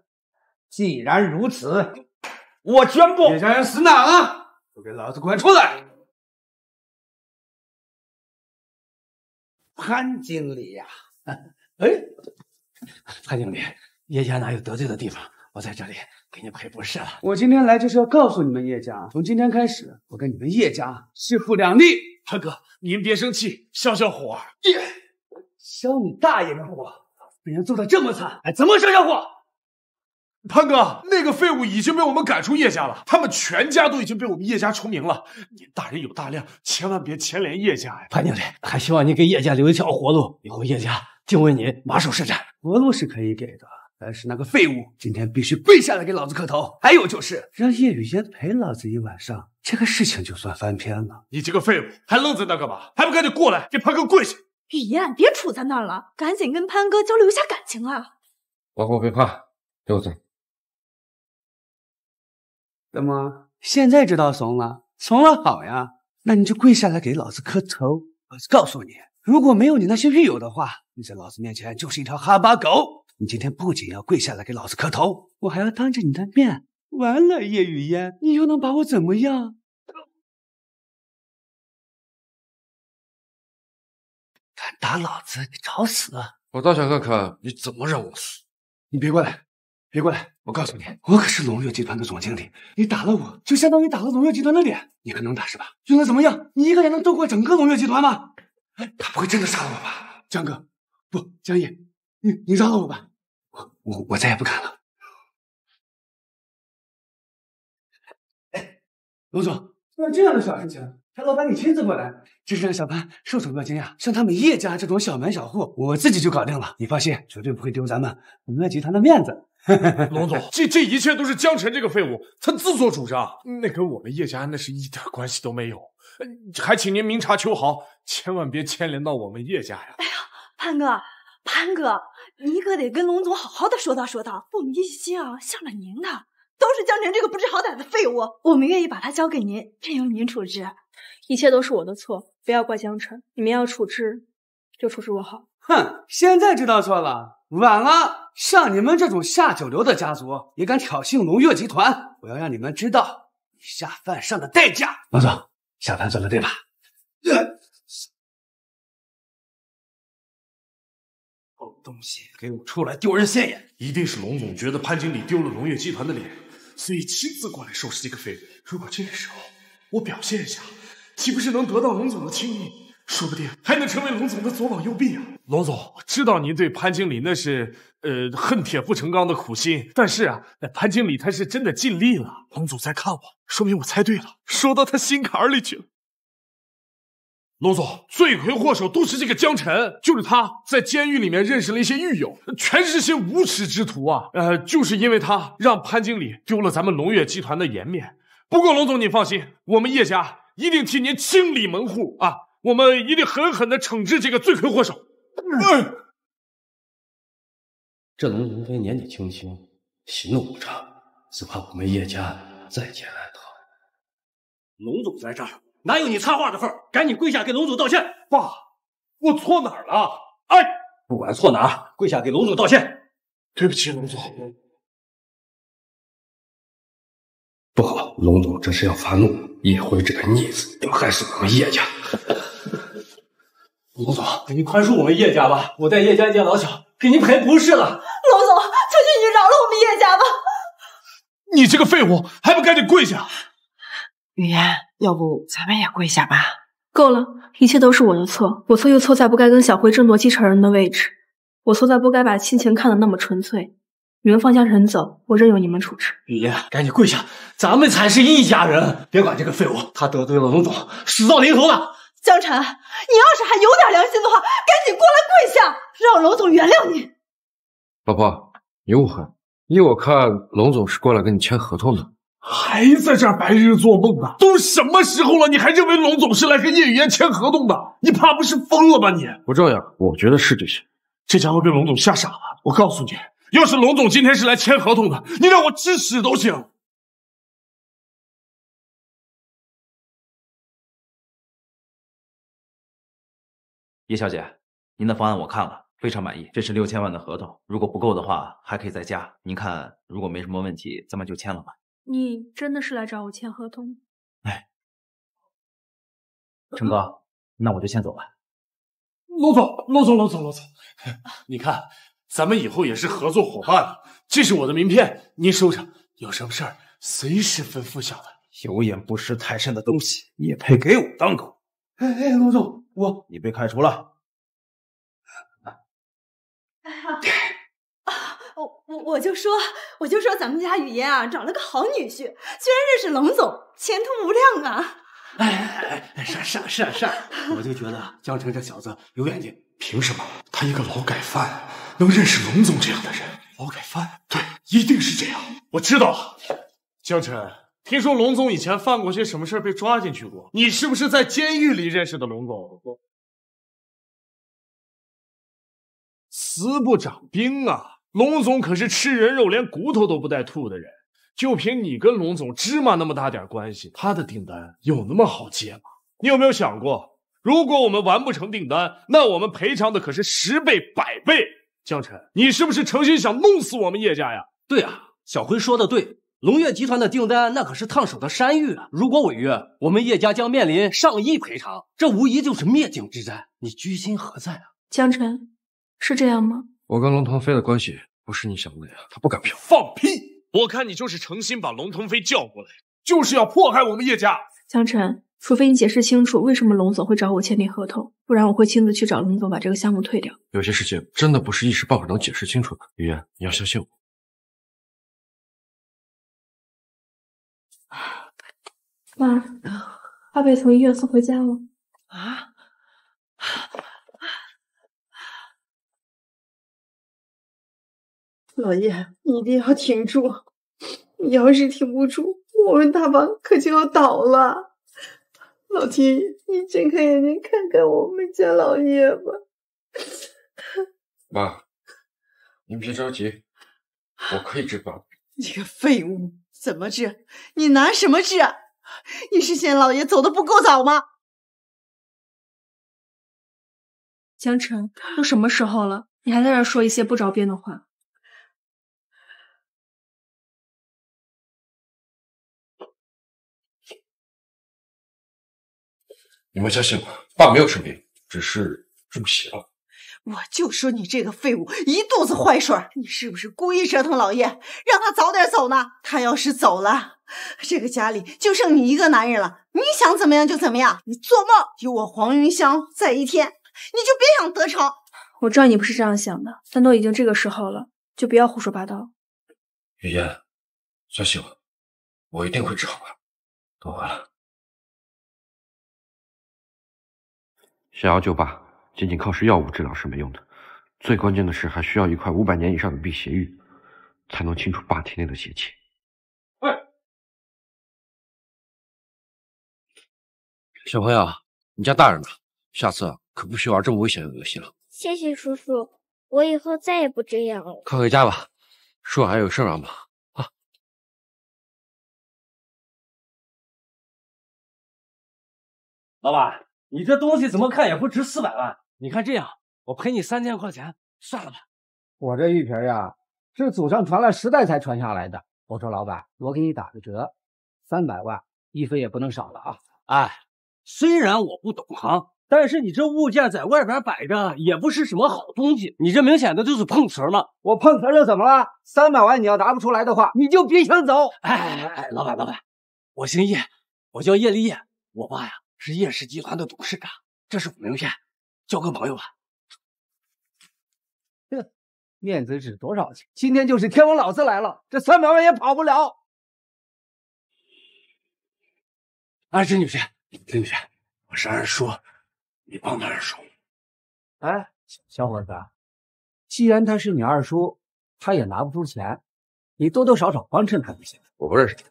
既然如此，我宣布，叶家人死哪了，都给老子滚出来！潘经理呀，哎，潘经理，叶家哪有得罪的地方？我在这里。给你赔不是了。我今天来就是要告诉你们叶家，从今天开始，我跟你们叶家势不两立。潘哥，您别生气，消消火。耶，消你大爷的火！老子被人揍的这么惨，还怎么消消火？潘哥，那个废物已经被我们赶出叶家了，他们全家都已经被我们叶家除名了。您大人有大量，千万别牵连叶家呀。潘经理，还希望你给叶家留一条活路，以后叶家定为您马首是瞻。活路是可以给的。但是那个废物，今天必须跪下来给老子磕头。还有就是，让叶雨嫣陪老子一晚上，这个事情就算翻篇了。你这个废物还愣在那干嘛？还不赶紧过来给潘哥跪下！雨嫣，别杵在那了，赶紧跟潘哥交流一下感情啊！我不别怕，给我走。怎么，现在知道怂了？怂了好呀，那你就跪下来给老子磕头。老子告诉你。如果没有你那些狱友的话，你在老子面前就是一条哈巴狗。你今天不仅要跪下来给老子磕头，我还要当着你的面完了。叶雨嫣，你又能把我怎么样？敢打老子，你找死！我倒想看看你怎么让我？死。你别过来，别过来！我告诉你，我可是龙跃集团的总经理。你打了我，就相当于打了龙跃集团的脸。你还能打是吧？又能怎么样？你一个人能斗过整个龙跃集团吗？他不会真的杀了我吧，江哥？不，江毅，你你饶了我吧，我我我再也不敢了。哎，龙总，这样的小事情还老板你亲自过来，真是让小潘受宠若惊啊。像他们叶家这种小门小户，我自己就搞定了，你放心，绝对不会丢咱们文脉集团的面子。龙总，这这一切都是江晨这个废物，他自作主张。那跟我们叶家那是一点关系都没有，还请您明察秋毫，千万别牵连到我们叶家呀。哎呀，潘哥，潘哥，你可得跟龙总好好的说道说道，我们一心啊，向着您的，都是江晨这个不知好歹的废物，我们愿意把他交给您，任由您处置。一切都是我的错，不要怪江晨，你们要处置就处置我好。哼，现在知道错了。晚了！像你们这种下九流的家族也敢挑衅龙跃集团，我要让你们知道下犯上的代价。王总，下盘算了对吧？狗东西，给我出来丢人现眼！一定是龙总觉得潘经理丢了龙跃集团的脸，所以亲自过来收拾这个废物。如果这个时候我表现一下，岂不是能得到龙总的青睐？说不定还能成为龙总的左膀右臂啊！龙总，我知道您对潘经理那是呃恨铁不成钢的苦心，但是啊，那潘经理他是真的尽力了。龙总在看我，说明我猜对了，说到他心坎里去了。龙总，罪魁祸首都是这个江晨，就是他在监狱里面认识了一些狱友，全是些无耻之徒啊！呃，就是因为他让潘经理丢了咱们龙跃集团的颜面。不过龙总，你放心，我们叶家一定替您清理门户啊！我们一定狠狠的惩治这个罪魁祸首。这龙云飞年纪轻轻，喜怒无常，只怕我们叶家在劫难逃。龙总在这儿，哪有你插话的份儿？赶紧跪下给龙总道歉！爸，我错哪儿了？哎，不管错哪儿，跪下给龙总道歉。对不起，龙总。不好，龙总这是要发怒！叶辉这个逆子要害死我们叶家。龙总，您宽恕我们叶家吧，我代叶家一家老小给您赔不是了。龙总，求求你饶了我们叶家吧！你这个废物，还不赶紧跪下！雨嫣，要不咱们也跪下吧？够了，一切都是我的错，我错就错在不该跟小辉争夺继承人的位置，我错在不该把亲情看得那么纯粹。你们放下人走，我任由你们处置。雨嫣，赶紧跪下，咱们才是一家人。别管这个废物，他得罪了龙总，死到临头了。江晨，你要是还有点良心的话，赶紧过来跪下，让龙总原谅你。老婆，你误会。依我看，龙总是过来跟你签合同的。还在这儿白日做梦呢？都什么时候了，你还认为龙总是来跟叶雨嫣签合同的？你怕不是疯了吧？你不重要，我觉得是就行。这家伙被龙总吓傻了。我告诉你，要是龙总今天是来签合同的，你让我吃屎都行。叶小姐，您的方案我看了，非常满意。这是六千万的合同，如果不够的话还可以再加。您看，如果没什么问题，咱们就签了吧。你真的是来找我签合同？哎，陈哥，那我就先走了。罗总，罗总，罗总，罗总，你看，咱们以后也是合作伙伴了。这是我的名片，您收着。有什么事儿随时吩咐小的。有眼不识泰山的东西，也配给我当狗？哎哎，罗总。你被开除了！对啊，我我就说，我就说咱们家雨嫣啊，找了个好女婿，居然认识龙总，前途无量啊！哎哎哎，是是是是，我就觉得江城这小子有眼睛，凭什么他一个劳改犯能认识龙总这样的人？劳改犯？对，一定是这样。我知道了，江城。听说龙总以前犯过些什么事被抓进去过。你是不是在监狱里认识的龙总？司不长兵啊！龙总可是吃人肉，连骨头都不带吐的人。就凭你跟龙总芝麻那么大点关系，他的订单有那么好接吗？你有没有想过，如果我们完不成订单，那我们赔偿的可是十倍、百倍。江晨，你是不是诚心想弄死我们叶家呀？对啊，小辉说的对。龙跃集团的订单，那可是烫手的山芋啊！如果违约，我们叶家将面临上亿赔偿，这无疑就是灭顶之灾。你居心何在啊，江晨？是这样吗？我跟龙腾飞的关系不是你想的那样，他不敢骗。放屁！我看你就是诚心把龙腾飞叫过来，就是要迫害我们叶家。江晨，除非你解释清楚为什么龙总会找我签订合同，不然我会亲自去找龙总把这个项目退掉。有些事情真的不是一时半会能解释清楚的，雨言，你要相信我。妈，爸被从医院送回家了。啊！老叶，你一定要挺住！你要是挺不住，我们大王可就要倒了。老天，爷，你睁开眼睛看看我们家老叶吧。妈，您别着急，我可以治爸。你个废物，怎么治？你拿什么治？你是嫌老爷走的不够早吗？江城，都什么时候了，你还在这说一些不着边的话？你们相信我，爸没有生病，只是中邪了。我就说你这个废物，一肚子坏水你是不是故意折腾老爷，让他早点走呢？他要是走了，这个家里就剩你一个男人了，你想怎么样就怎么样，你做梦有我黄云香在一天，你就别想得逞。我知道你不是这样想的，三都已经这个时候了，就不要胡说八道。雨烟，相信我，我一定会治好的。都回来，想要就吧。仅仅靠是药物治疗是没用的，最关键的是还需要一块五百年以上的辟邪玉，才能清除霸体内的邪气。喂，小朋友，你家大人呢？下次可不许玩这么危险的游戏了。谢谢叔叔，我以后再也不这样了。快回家吧，叔叔还有事要忙。啊，老板，你这东西怎么看也不值四百万。你看这样，我赔你三千块钱，算了吧。我这玉瓶呀，是祖上传了十代才传下来的。我说老板，我给你打个折，三百万，一分也不能少了啊！哎，虽然我不懂行，但是你这物件在外边摆着也不是什么好东西。你这明显的就是碰瓷嘛！我碰瓷又怎么了？三百万你要拿不出来的话，你就别想走！哎哎哎，老板老板，我姓叶，我叫叶立业，我爸呀是叶氏集团的董事长，这是我名片。交个朋友吧，哼，面子值多少钱？今天就是天王老子来了，这三百万也跑不了。二侄女婿，侄女婿，我是二叔，你帮他二叔。哎，小伙子，既然他是你二叔，他也拿不出钱，你多多少少帮衬他就行我不认识他。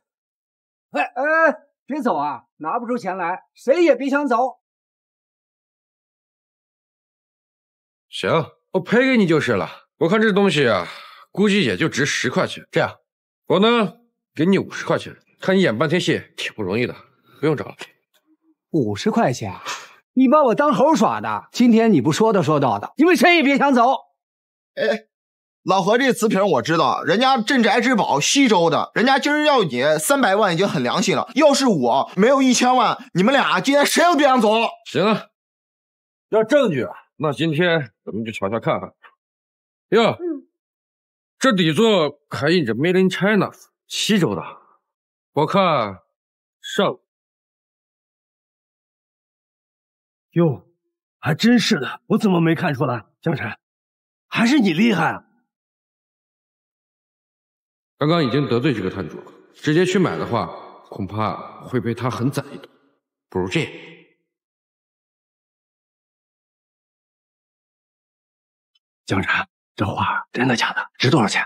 哎哎，别走啊！拿不出钱来，谁也别想走。行，我赔给你就是了。我看这东西啊，估计也就值十块钱。这样，我呢给你五十块钱，看你演半天戏，挺不容易的，不用找了。五十块钱，你把我当猴耍的？今天你不说道说到的，你们谁也别想走。哎，老何，这瓷瓶我知道，人家镇宅之宝，西周的，人家今儿要你三百万已经很良心了。要是我没有一千万，你们俩今天谁都别想走。行，啊，要证据。那今天咱们就瞧瞧看看，哟，这底座还印着 “Made in China”，西周的，我看上。哟，还真是的，我怎么没看出来？江辰，还是你厉害啊！刚刚已经得罪这个摊主了，直接去买的话，恐怕会被他狠宰一顿。不如这样。江辰，这画真的假的？值多少钱？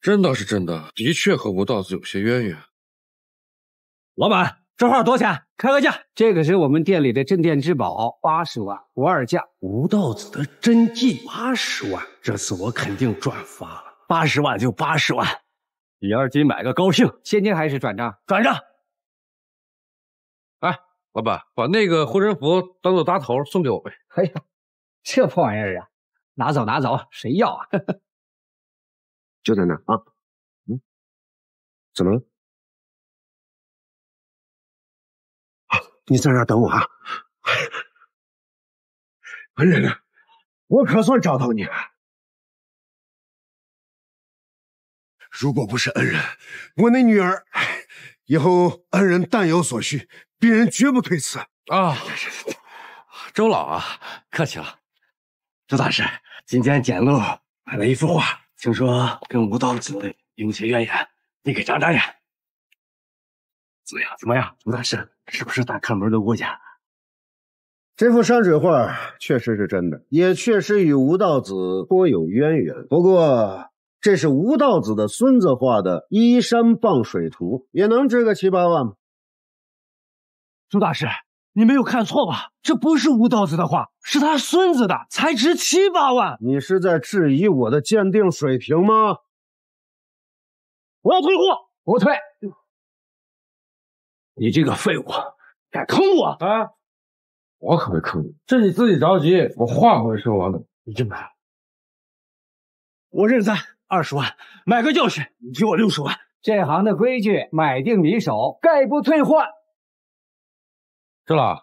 真倒是真的，的确和吴道子有些渊源。老板，这画多少钱？开个价。这个是我们店里的镇店之宝，八十万，不二价。吴道子的真迹，八十万。这次我肯定转发了。八十万就八十万，你二金买个高兴。现金还是转账？转账。老板，把那个护身符当做搭头送给我呗！哎呀，这破玩意儿啊，拿走拿走，谁要啊？就在那啊，嗯，怎么了？啊，你在那等我啊！恩人，呢？我可算找到你了。如果不是恩人，我那女儿以后恩人但有所需。鄙人绝不推辞啊！周老啊，客气了。周大师，今天简陋买了一幅画，听说跟吴道子有些渊源，你给长长眼，怎么样？怎么样？吴大师是不是大看门的物件？这幅山水画确实是真的，也确实与吴道子颇有渊源。不过这是吴道子的孙子画的依山傍水图，也能值个七八万吗？朱大师，你没有看错吧？这不是吴道子的画，是他孙子的，才值七八万。你是在质疑我的鉴定水平吗？我要退货，我退！你这个废物，敢坑我啊！我可没坑你，这你自己着急。我话还没说完呢，你就买我认栽，二十万买个教训。你给我六十万。这行的规矩，买定离手，概不退换。师老，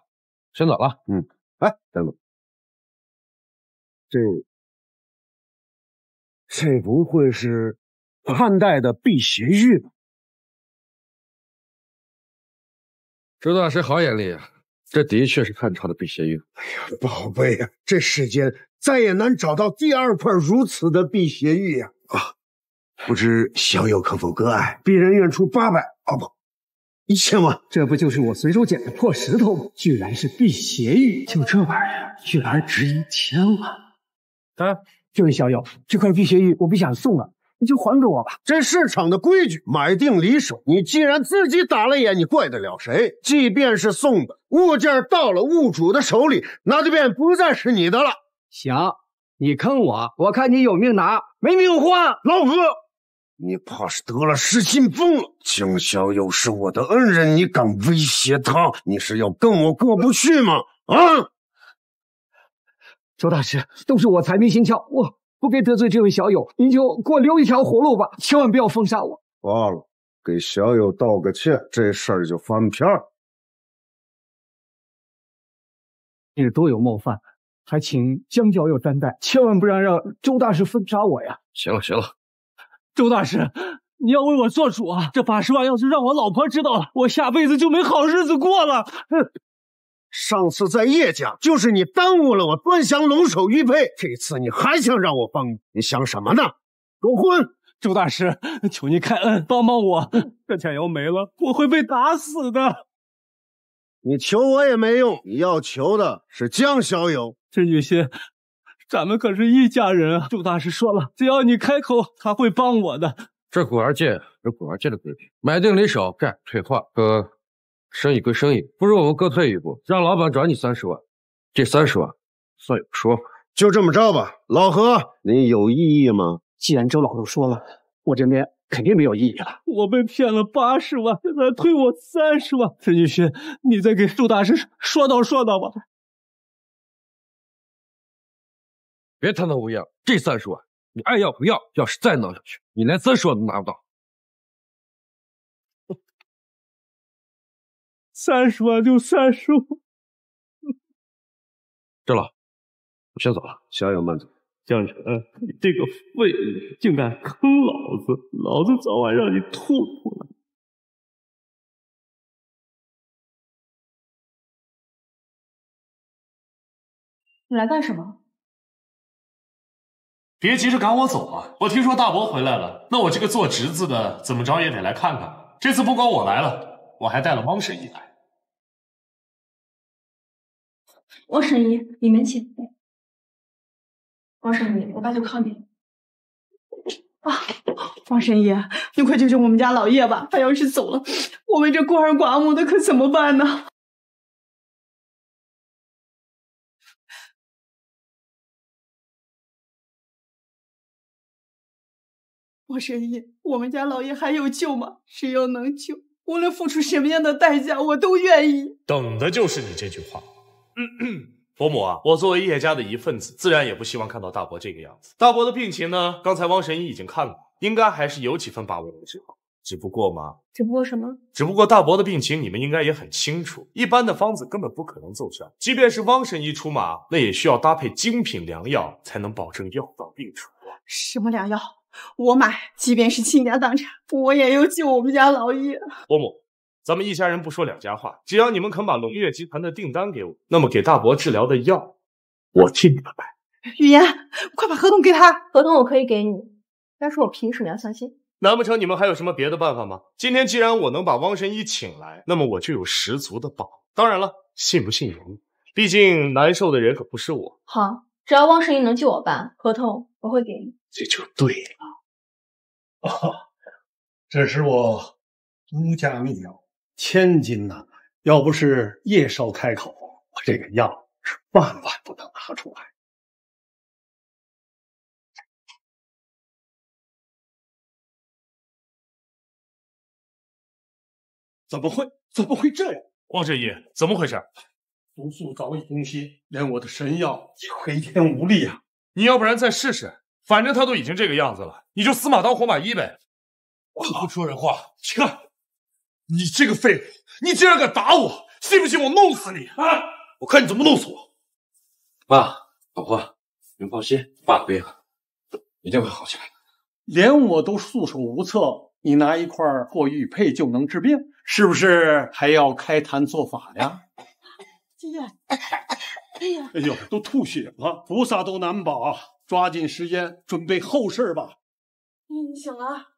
先走了。嗯，哎，等等，这这不会是汉代的辟邪玉吧？周大师好眼力啊，这的确是汉朝的辟邪玉。哎呀，宝贝呀，这世间再也难找到第二块如此的辟邪玉呀！啊，不知小友可否割爱？鄙人愿出八百，啊不。一千万，这不就是我随手捡的破石头吗？居然是辟邪玉，就这玩意儿，居然值一千万！哎，这位小友，这块辟邪玉我不想送了，你就还给我吧。这市场的规矩，买定离手。你既然自己打了眼，你怪得了谁？即便是送的物件到了物主的手里，那就便不再是你的了。行，你坑我，我看你有命拿，没命换。老哥，你怕是得了失心疯了！江小友是我的恩人，你敢威胁他，你是要跟我过不去吗？啊！周大师，都是我财迷心窍，我不该得罪这位小友，您就给我留一条活路吧，千万不要封杀我。罢了，给小友道个歉，这事儿就翻篇儿。也多有冒犯，还请江小友担待，千万不要让周大师封杀我呀！行了，行了。周大师，你要为我做主啊！这八十万要是让我老婆知道了，我下辈子就没好日子过了。上次在叶家，就是你耽误了我端详龙首玉佩，这次你还想让我帮你？你想什么呢？裸婚，周大师，求你开恩，帮帮我！这钱要没了，我会被打死的。你求我也没用，你要求的是江小友，这女士。咱们可是一家人啊！杜大师说了，只要你开口，他会帮我的。这古玩界有古玩界的规矩，买定离手，干退货。呃，生意归生意，不如我们各退一步，让老板转你三十万，这三十万算有说法。就这么着吧，老何，你有异议吗？既然周老都说了，我这边肯定没有异议了。我被骗了八十万，现在退我三十万。陈雨轩，你再给杜大师说道说道吧。别贪得无厌！这三十万，你爱要不要？要是再闹下去，你连三十万都拿不到。三十万就三十万。赵老，我先走了，小杨慢走。江辰，你这个废物，竟敢坑老子！老子早晚让你吐出来！你来干什么？别急着赶我走啊！我听说大伯回来了，那我这个做侄子的怎么着也得来看看。这次不光我来了，我还带了汪神医来。汪神医，里面请。汪神医，我爸就靠你了。啊，汪神医，你快救救我们家老叶吧！他要是走了，我们这孤儿寡母的可怎么办呢？汪神医，我们家老爷还有救吗？只要能救，无论付出什么样的代价，我都愿意。等的就是你这句话。伯母啊，我作为叶家的一份子，自然也不希望看到大伯这个样子。大伯的病情呢，刚才汪神医已经看了，应该还是有几分把握能治好。只不过嘛，只不过什么？只不过大伯的病情你们应该也很清楚，一般的方子根本不可能奏效。即便是汪神医出马，那也需要搭配精品良药才能保证药到病除。什么良药？我买，即便是倾家荡产，我也要救我们家老爷。伯母，咱们一家人不说两家话，只要你们肯把龙月集团的订单给我，那么给大伯治疗的药，我替你们买。玉言，快把合同给他。合同我可以给你，但是我凭什么要相信？难不成你们还有什么别的办法吗？今天既然我能把汪神医请来，那么我就有十足的把握。当然了，信不信由你，毕竟难受的人可不是我。好。只要汪顺英能救我爸，合同我会给你。这就对了。啊，这是我独家秘药，千金难买。要不是叶少开口，我这个药是万万不能拿出来。怎么会？怎么会这样？汪顺医，怎么回事？毒素早已攻心，连我的神药也回天无力啊！你要不然再试试，反正他都已经这个样子了，你就死马当活马医呗。我不说人话！起看，你这个废物，你竟然敢打我，信不信我弄死你？啊！我看你怎么弄死我！爸，老婆，您放心，爸的病一定会好起来的。连我都束手无策，你拿一块破玉佩就能治病，是不是还要开坛做法呀？哎呀，哎呦，都吐血了，菩萨都难保啊！抓紧时间准备后事吧。你醒了？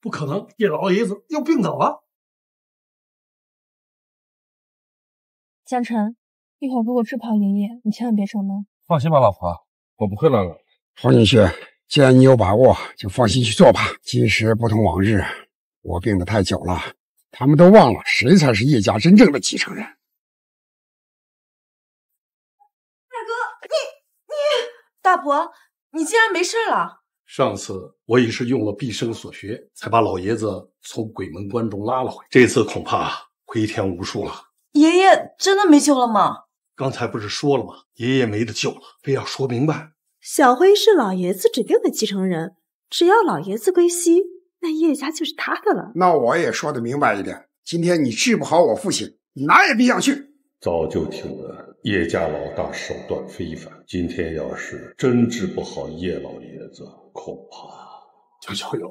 不可能，叶老爷子又病倒了。江晨，一会儿给我治好爷爷，你千万别逞能。放心吧，老婆，我不会乱了。黄女士，既然你有把握，就放心去做吧。今时不同往日。我病得太久了，他们都忘了谁才是叶家真正的继承人。大哥，你你大伯，你竟然没事了！上次我也是用了毕生所学，才把老爷子从鬼门关中拉了回，来。这次恐怕回天无术了。爷爷真的没救了吗？刚才不是说了吗？爷爷没得救了，非要说明白。小辉是老爷子指定的继承人，只要老爷子归西。那叶家就是他的了。那我也说得明白一点，今天你治不好我父亲，哪也别想去。早就听闻叶家老大手段非凡，今天要是真治不好叶老爷子，恐怕……江小友，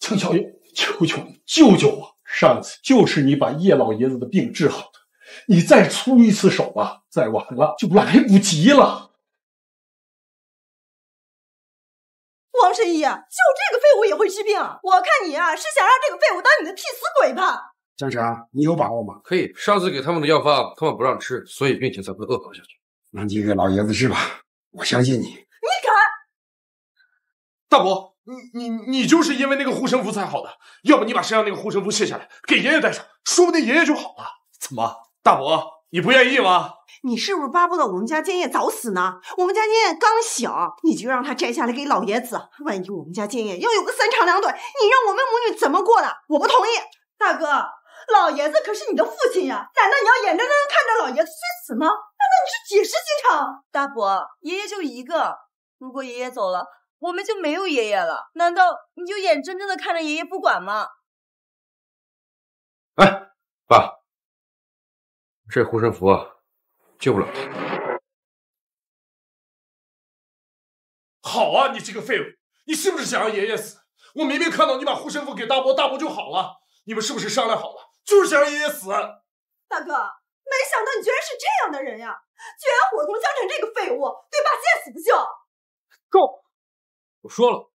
江小友，求求你救救我！上次就是你把叶老爷子的病治好的，你再出一次手吧，再晚了就来不及了。神医，就这个废物也会治病？我看你啊，是想让这个废物当你的替死鬼吧？江晨，你有把握吗？可以，上次给他们的药方，他们不让吃，所以病情才会恶化下去。那你给老爷子治吧，我相信你。你敢？大伯，你你你就是因为那个护身符才好的，要不你把身上那个护身符卸下来，给爷爷带上，说不定爷爷就好了。怎么，大伯，你不愿意吗？你是不是巴不得我们家建业早死呢？我们家建业刚醒，你就让他摘下来给老爷子。万一我们家建业要有个三长两短，你让我们母女怎么过的？我不同意。大哥，老爷子可是你的父亲呀，难道你要眼睁睁看着老爷子去死吗？难道你是几十心肠？大伯，爷爷就一个，如果爷爷走了，我们就没有爷爷了。难道你就眼睁睁的看着爷爷不管吗？哎，爸，这护身符啊。救不了他。好啊，你这个废物，你是不是想让爷爷死？我明明看到你把护身符给大伯，大伯就好了。你们是不是商量好了，就是想让爷爷死？大哥，没想到你居然是这样的人呀！居然伙同江晨这个废物对爸见死不救。够！我说了，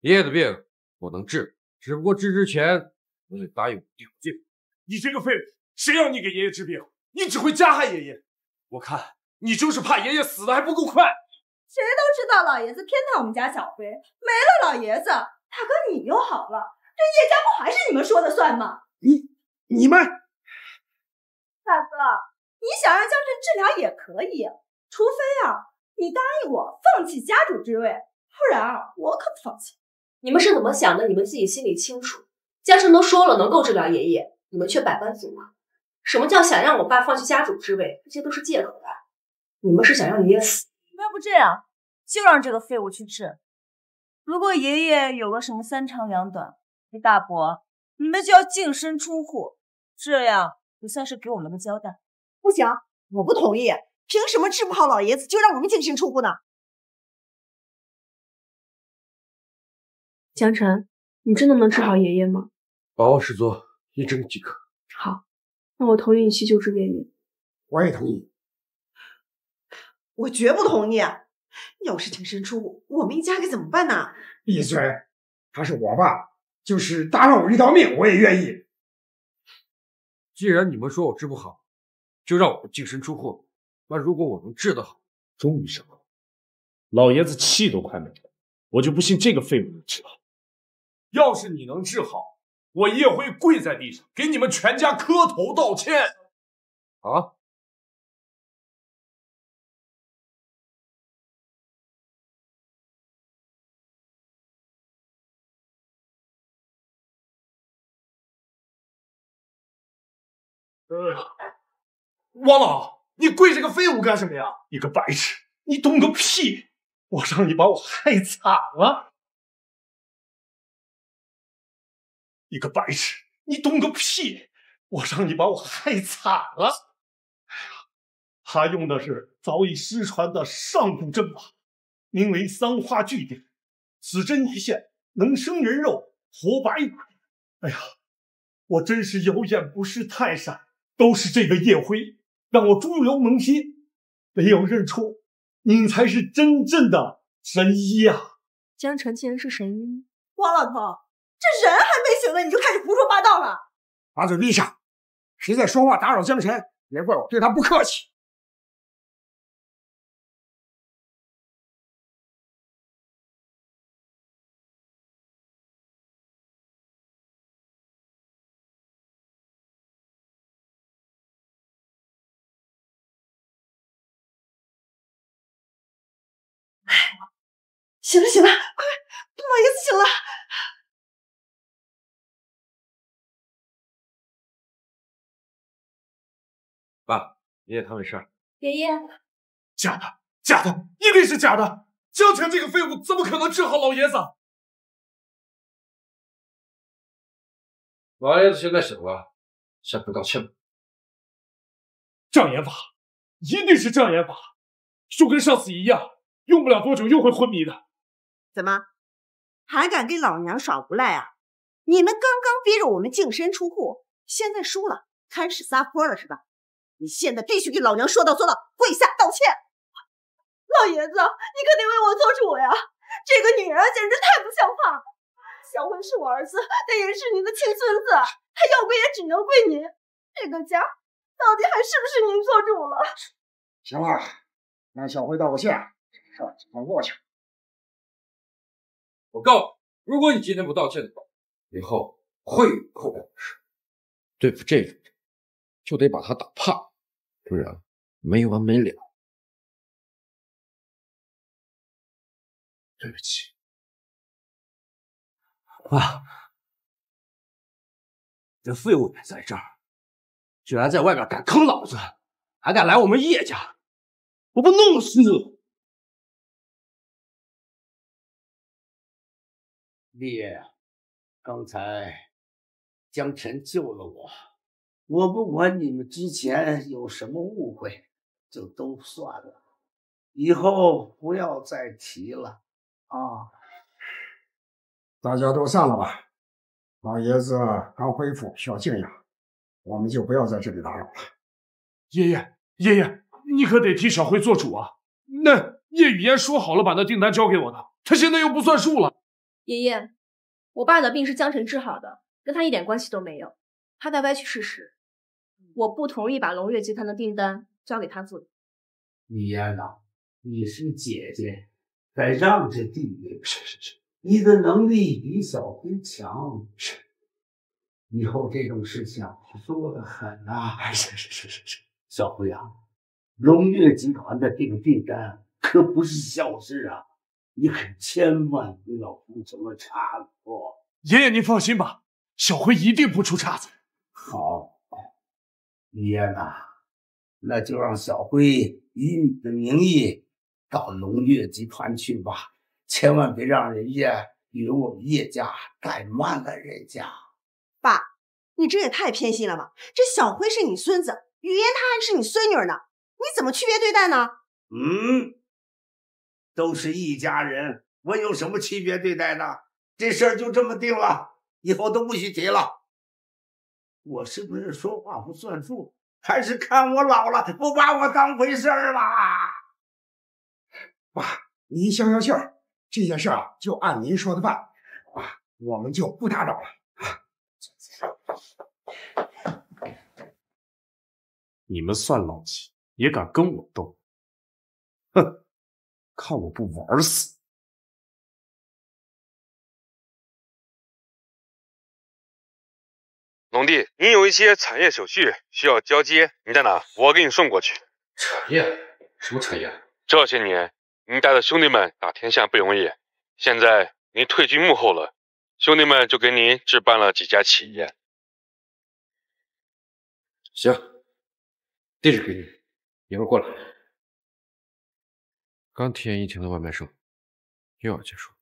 爷爷的病我能治，只不过治之前我得答应我条件。你这个废物，谁让你给爷爷治病？你只会加害爷爷，我看你就是怕爷爷死的还不够快。谁都知道老爷子偏袒我们家小飞，没了老爷子，大哥你又好了，这叶家不还是你们说的算吗？你你们，大哥，你想让江晨治疗也可以，除非啊，你答应我放弃家主之位，不然啊，我可不放弃。你们是怎么想的？你们自己心里清楚。江晨都说了能够治疗爷爷，你们却百般阻挠。什么叫想让我爸放弃家主之位？这些都是借口吧？你们是想让爷爷死？要不这样，就让这个废物去治。如果爷爷有个什么三长两短，那大伯，你们就要净身出户。这样也算是给我们个交代。不行，我不同意。凭什么治不好老爷子就让我们净身出户呢？江晨，你真的能治好爷爷吗？把握十足，一针即可。好。那我同意你去救治岳母，我也同意。我绝不同意！要是净身出户，我们一家该怎么办呢？闭嘴！他是我爸，就是搭上我这条命，我也愿意。既然你们说我治不好，就让我净身出户。那如果我能治得好，终于成好，老爷子气都快没了。我就不信这个废物能治好。要是你能治好，我叶辉跪在地上，给你们全家磕头道歉。啊！呃，王老，你跪这个废物干什么呀？你个白痴，你懂个屁！我让你把我害惨了。你个白痴，你懂个屁！我让你把我害惨了。哎呀，他用的是早已失传的上古阵法，名为桑花聚顶，此针一线能生人肉活白骨。哎呀，我真是有眼不识泰山，都是这个叶辉让我猪油蒙心，没有认出您才是真正的神医啊！江晨竟然是神医，王老头。这人还没醒呢，你就开始胡说八道了！把嘴闭上！谁再说话打扰江晨，别怪我对他不客气！哎，醒了醒了，快，不好意思，醒了。爷爷他没事。爷爷。假的，假的，一定是假的！江晨这个废物怎么可能治好老爷子？老爷子现在醒了，向他道歉吧。障眼法，一定是障眼法，就跟上次一样，用不了多久又会昏迷的。怎么？还敢给老娘耍无赖啊？你们刚刚逼着我们净身出户，现在输了开始撒泼了是吧？你现在必须给老娘说到做到，跪下道歉！老爷子，你可得为我做主呀！这个女人简直太不像话了！小慧是我儿子，但也是您的亲孙子，他要跪也只能跪您。这个家到底还是不是您做主了？行了，让小辉道个歉，这事就过去。我告诉你，如果你今天不道歉，的话，以后会后分的。对付这种人，就得把他打怕。不然没完没了。对不起，爸，这废物也在这儿，居然在外面敢坑老子，还敢来我们叶家，我不弄死你！立，刚才江晨救了我。我不管你们之前有什么误会，就都算了，以后不要再提了。啊，大家都散了吧。老爷子刚恢复，需要静养，我们就不要在这里打扰了。爷爷，爷爷，你可得替小辉做主啊！那叶雨嫣说好了把那订单交给我的，她现在又不算数了。爷爷，我爸的病是江辰治好的，跟他一点关系都没有，他在歪曲事实。我不同意把龙跃集团的订单交给他做。李嫣呐，你是姐姐，得让着弟弟。是是是，你的能力比小辉强。是，以后这种事情多得很啊。是是是是是，小辉啊，龙跃集团的这个订单可不是小事啊，你可千万别老出什么差错。爷爷您放心吧，小辉一定不出差错。好。雨烟呐，那就让小辉以你的名义到龙跃集团去吧，千万别让人家以为我们叶家怠慢了人家。爸，你这也太偏心了吧！这小辉是你孙子，雨烟她还是你孙女呢，你怎么区别对待呢？嗯，都是一家人，我有什么区别对待的？这事儿就这么定了，以后都不许提了。我是不是说话不算数？还是看我老了不把我当回事儿了？爸，您消消气儿，这件事啊就按您说的办。爸，我们就不打扰了。你们算老几，也敢跟我斗？哼，看我不玩死！龙弟，你有一些产业手续需要交接，你在哪？我给你送过去。产业？什么产业？这些年您带的兄弟们打天下不容易，现在您退居幕后了，兄弟们就给您置办了几家企业。行，地址给你，一会儿过来。刚体验一天的外卖生，又要结束。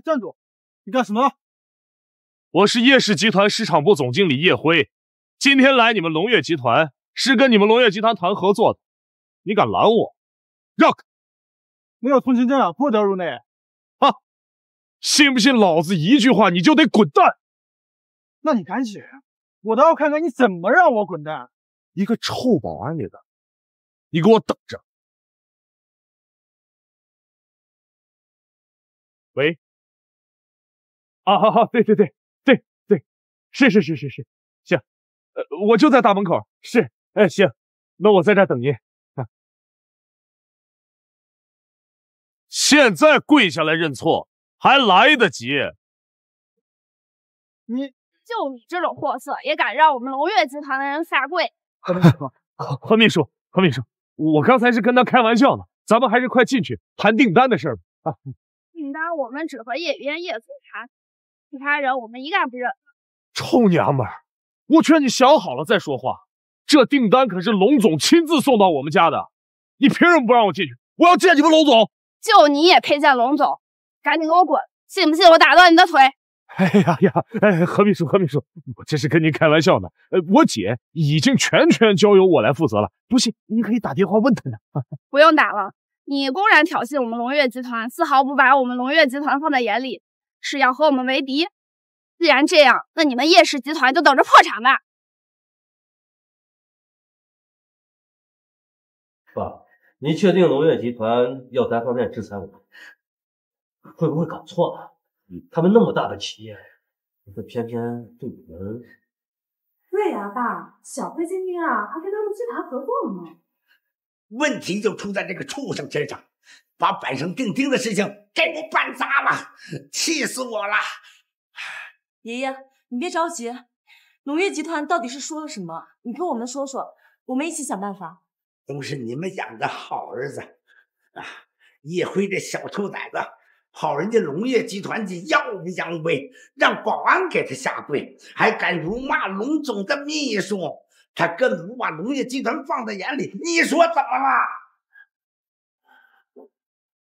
站住！你干什么？我是叶氏集团市场部总经理叶辉，今天来你们龙跃集团是跟你们龙跃集团谈合作的。你敢拦我？让开！没有通行证不得入内。啊！信不信老子一句话你就得滚蛋？那你赶紧，我倒要看看你怎么让我滚蛋。一个臭保安里的，你给我等着。喂。啊，好好，对对对，对对，是是是是是，行，呃，我就在大门口。是，哎，行，那我在这等您。现在跪下来认错还来得及。你，就你这种货色也敢让我们龙跃集团的人下跪？何秘书，何秘书，何秘书，我刚才是跟他开玩笑呢，咱们还是快进去谈订单的事吧。啊，订单我们只和叶渊叶总谈。其他人我们一概不认。臭娘们儿，我劝你想好了再说话。这订单可是龙总亲自送到我们家的，你凭什么不让我进去？我要见你们龙总。就你也配见龙总？赶紧给我滚！信不信我打断你的腿？哎呀呀，哎何秘书何秘书，我这是跟您开玩笑呢。呃，我姐已经全权交由我来负责了，不信您可以打电话问她呢。不用打了，你公然挑衅我们龙跃集团，丝毫不把我们龙跃集团放在眼里。是要和我们为敌？既然这样，那你们叶氏集团就等着破产吧！爸，您确定龙跃集团要单方面制裁我们？会不会搞错了？他们那么大的企业，怎偏偏对你们？对呀，爸，小飞今天啊，还跟他们去谈合作了呢。问题就出在这个畜生身上，把板上钉钉的事情。给我办砸了，气死我了！爷爷，你别着急，农业集团到底是说了什么？你跟我们说说，我们一起想办法。都是你们养的好儿子，啊，叶辉这小兔崽子，跑人家农业集团去耀武扬威，让保安给他下跪，还敢辱骂龙总的秘书，他根本不把农业集团放在眼里，你说怎么了？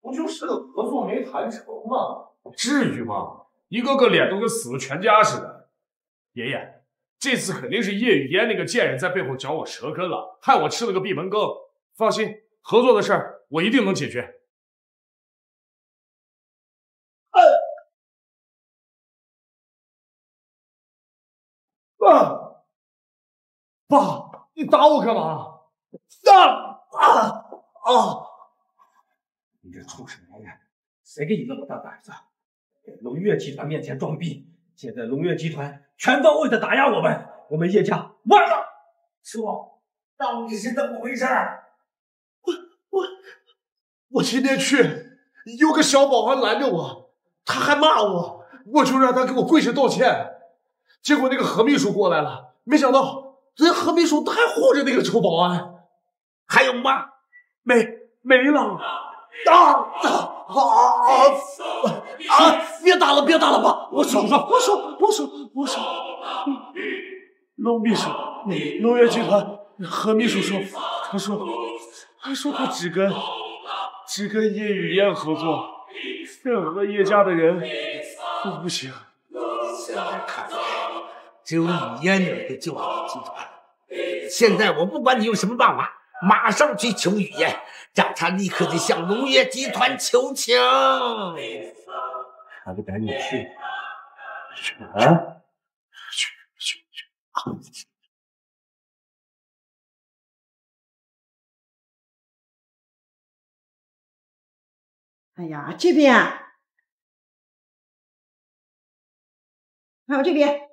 不就是个合作没谈成吗？至于吗？一个个脸都跟死了全家似的。爷爷，这次肯定是叶雨嫣那个贱人在背后嚼我舌根了，害我吃了个闭门羹。放心，合作的事儿我一定能解决。爸，爸，你打我干嘛？打啊啊！这畜生男人，谁给你那么大胆子，在龙跃集团面前装逼？现在龙跃集团全方位的打压我们，我们叶家完了。师傅，到底是怎么回事？我我我今天去，有个小保安拦着我，他还骂我，我就让他给我跪下道歉。结果那个何秘书过来了，没想到人何秘书他还护着那个臭保安，还有吗？没没了。打打啊啊！啊！别打了，别打了爸，我说我说，我说，我说。龙秘书，龙源集团何秘书说，他说，还说他只跟只跟叶雨嫣合作，任何叶家的人都不行。看，只有雨嫣能一个交集团。现在我不管你用什么办法。马上去求雨燕，让他立刻的向农业集团求情。还不赶紧去！去去去去去！哎呀，这边！还有这边！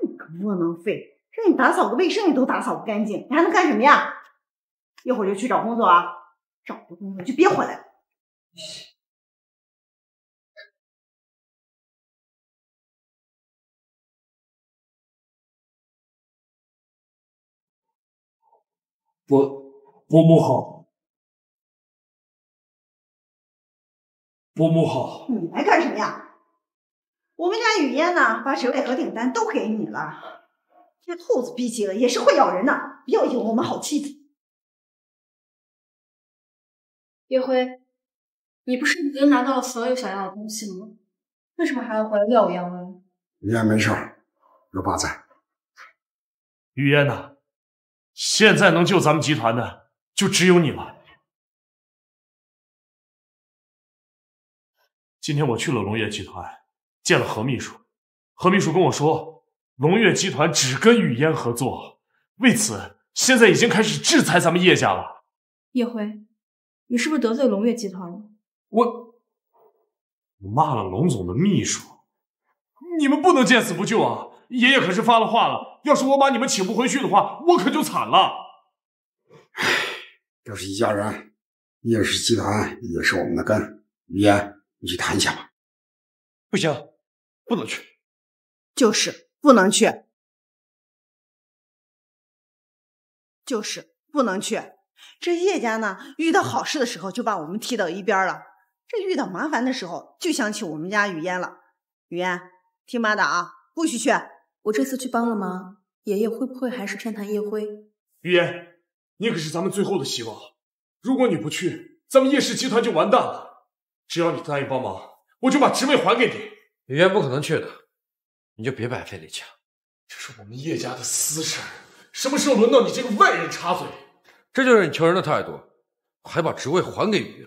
你个窝囊废！让你打扫个卫生，你都打扫不干净，你还能干什么呀？一会儿就去找工作啊！找到工作就别回来了。伯伯母好，伯母好。你来干什么呀？我们家雨嫣呢？把设尾和订单都给你了。这兔子逼急了，也是会咬人的。不要以为我们好欺负。叶辉，你不是已经拿到了所有想要的东西了吗？为什么还要回来要杨威？玉烟没事，有爸在。玉烟呢？现在能救咱们集团的就只有你了。今天我去了龙跃集团，见了何秘书，何秘书跟我说。龙月集团只跟雨烟合作，为此现在已经开始制裁咱们叶家了。叶辉，你是不是得罪龙月集团了？我，我骂了龙总的秘书，你们不能见死不救啊！爷爷可是发了话了，要是我把你们请不回去的话，我可就惨了。唉，都是一家人，叶氏集团也是我们的根。雨烟，你去谈一下吧。不行，不能去。就是。不能去，就是不能去。这叶家呢，遇到好事的时候就把我们踢到一边了，这遇到麻烦的时候就想起我们家雨烟了。雨烟，听妈的啊，不许去！我这次去帮了忙，爷爷会不会还是偏袒叶辉？雨烟，你可是咱们最后的希望，如果你不去，咱们叶氏集团就完蛋了。只要你答应帮忙，我就把职位还给你。雨烟不可能去的。你就别白费力气了，这是我们叶家的私事，什么时候轮到你这个外人插嘴？这就是你求人的态度，还把职位还给于月，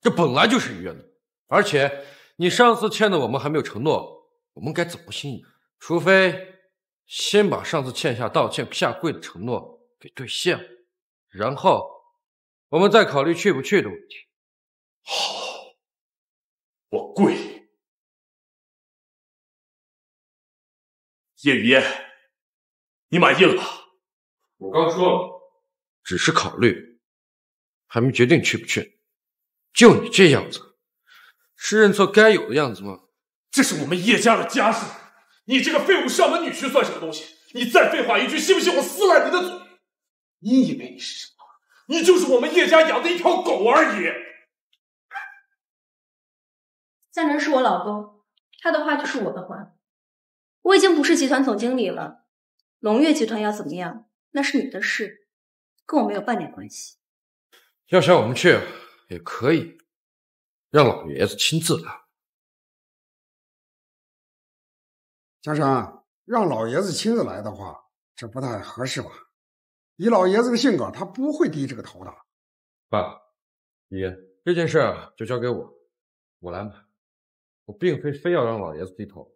这本来就是于月的，而且你上次欠的我们还没有承诺，我们该怎么信除非先把上次欠下道歉下跪的承诺给兑现了，然后我们再考虑去不去的问题。好，我跪。叶雨嫣，你满意了吧？我刚说了，只是考虑，还没决定去不去。就你这样子，是认错该有的样子吗？这是我们叶家的家事，你这个废物上门女婿算什么东西？你再废话一句，信不信我撕烂你的嘴？你以为你是什么？你就是我们叶家养的一条狗而已。向成是我老公，他的话就是我的话。我已经不是集团总经理了，龙跃集团要怎么样，那是你的事，跟我没有半点关系。要想我们去，也可以，让老爷子亲自来。江山，让老爷子亲自来的话，这不太合适吧？以老爷子的性格，他不会低这个头的。爸，爷这件事啊，就交给我，我来安排。我并非非要让老爷子低头。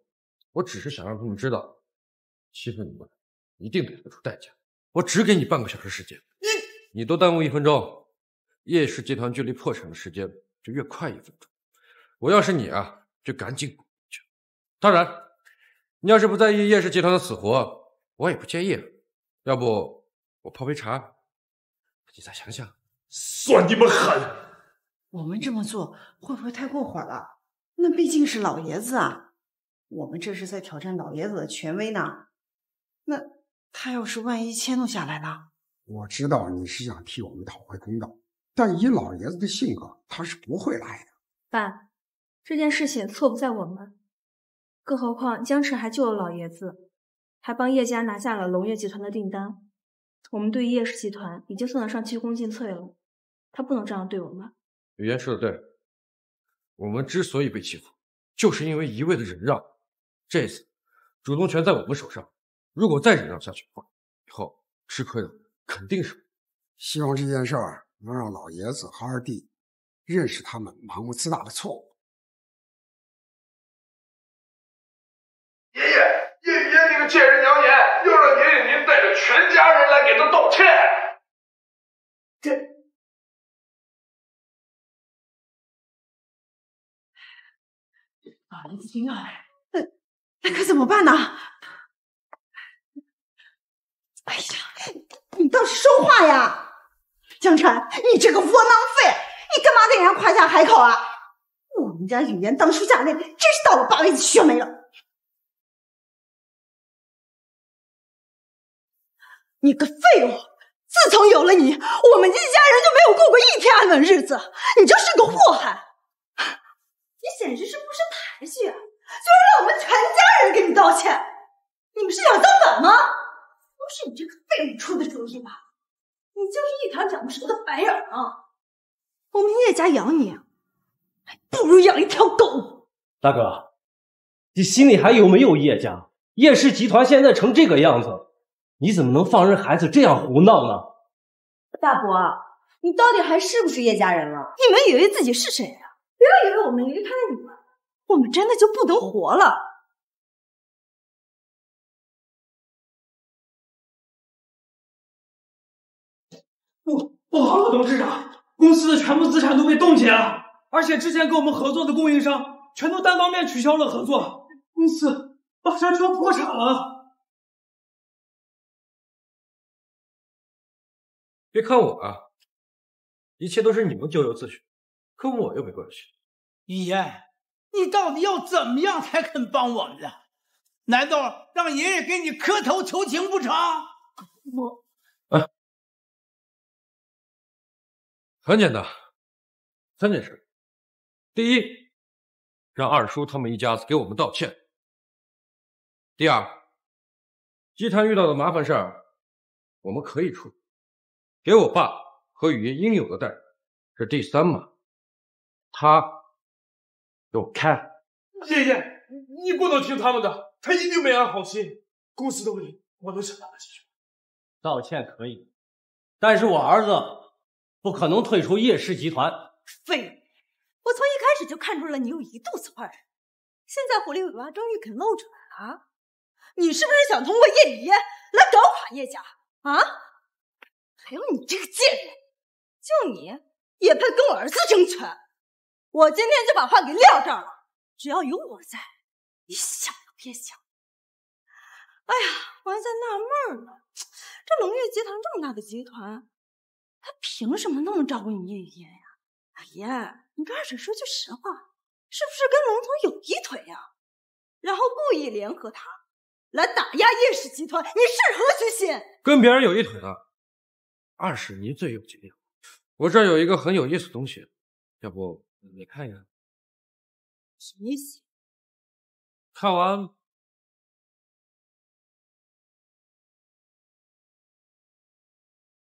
我只是想让他们知道，欺负你们一定得付出代价。我只给你半个小时时间。你你多耽误一分钟，叶氏集团距离破产的时间就越快一分钟。我要是你啊，就赶紧滚回去。当然，你要是不在意叶氏集团的死活，我也不介意。要不我泡杯茶，你再想想。算你们狠。我们这么做会不会太过火了？那毕竟是老爷子啊。我们这是在挑战老爷子的权威呢。那他要是万一迁怒下来呢？我知道你是想替我们讨回公道，但以老爷子的性格，他是不会来的。爸，这件事情错不在我们，更何况江晨还救了老爷子，还帮叶家拿下了龙跃集团的订单，我们对叶氏集团已经算得上鞠躬尽瘁了。他不能这样对我们。雨嫣说的对，我们之所以被欺负，就是因为一味的忍让。这次主动权在我们手上，如果再忍让下去，的话，以后吃亏的肯定是我。希望这件事儿能让老爷子和二弟认识他们盲目自大的错误。爷爷，叶语嫣那个贱人扬言要让爷爷您带着全家人来给她道歉。这，老爷子心爱。那可怎么办呢？哎呀，你倒是说话呀！江晨，你这个窝囊废，你干嘛在人家夸下海口啊？我们家柳岩当初嫁给你，真是倒了八辈子血霉了。你个废物，自从有了你，我们一家人就没有过过一天安稳日子。你就是个祸害，你简直是不识抬举啊！居然让我们全家人给你道歉，你们是想造反吗？都是你这个废物出的主意吧！你就是一条长熟的白眼狼！我们叶家养你，还不如养一条狗。大哥，你心里还有没有叶家？叶氏集团现在成这个样子，你怎么能放任孩子这样胡闹呢？大伯，你到底还是不是叶家人了？你们以为自己是谁呀？不要以为我们离开了你们。我们真的就不能活了？不，不好了！董事长，公司的全部资产都被冻结了，而且之前跟我们合作的供应商全都单方面取消了合作，公司马上就要破产了。别看我，啊，一切都是你们咎由自取，跟我又没关系。雨言。你到底要怎么样才肯帮我们呢？难道让爷爷给你磕头求情不成？我，嗯，很简单，三件事：第一，让二叔他们一家子给我们道歉；第二，集团遇到的麻烦事儿，我们可以处理，给我爸和雨燕应有的待遇；这第三嘛，他。给我开，爷爷，你不能听他们的，他一定没安好心。公司的问题我能想办法解决，道歉可以，但是我儿子不可能退出叶氏集团。废物，我从一开始就看出了你有一肚子坏水，现在狐狸尾巴终于肯露出来了。你是不是想通过叶离来搞垮叶家啊？还有你这个贱人，就你也配跟我儿子争权？我今天就把话给撂这儿了，只要有我在，你想都别想。哎呀，我还在纳闷呢，这龙跃集团这么大的集团，他凭什么那么照顾你叶雨嫣呀？阿燕，你跟二婶说句实话，是不是跟龙总有一腿呀？然后故意联合他来打压叶氏集团，你是何居心？跟别人有一腿的，二婶您最有经验。我这儿有一个很有意思的东西，要不？你看看，什么意思？看完，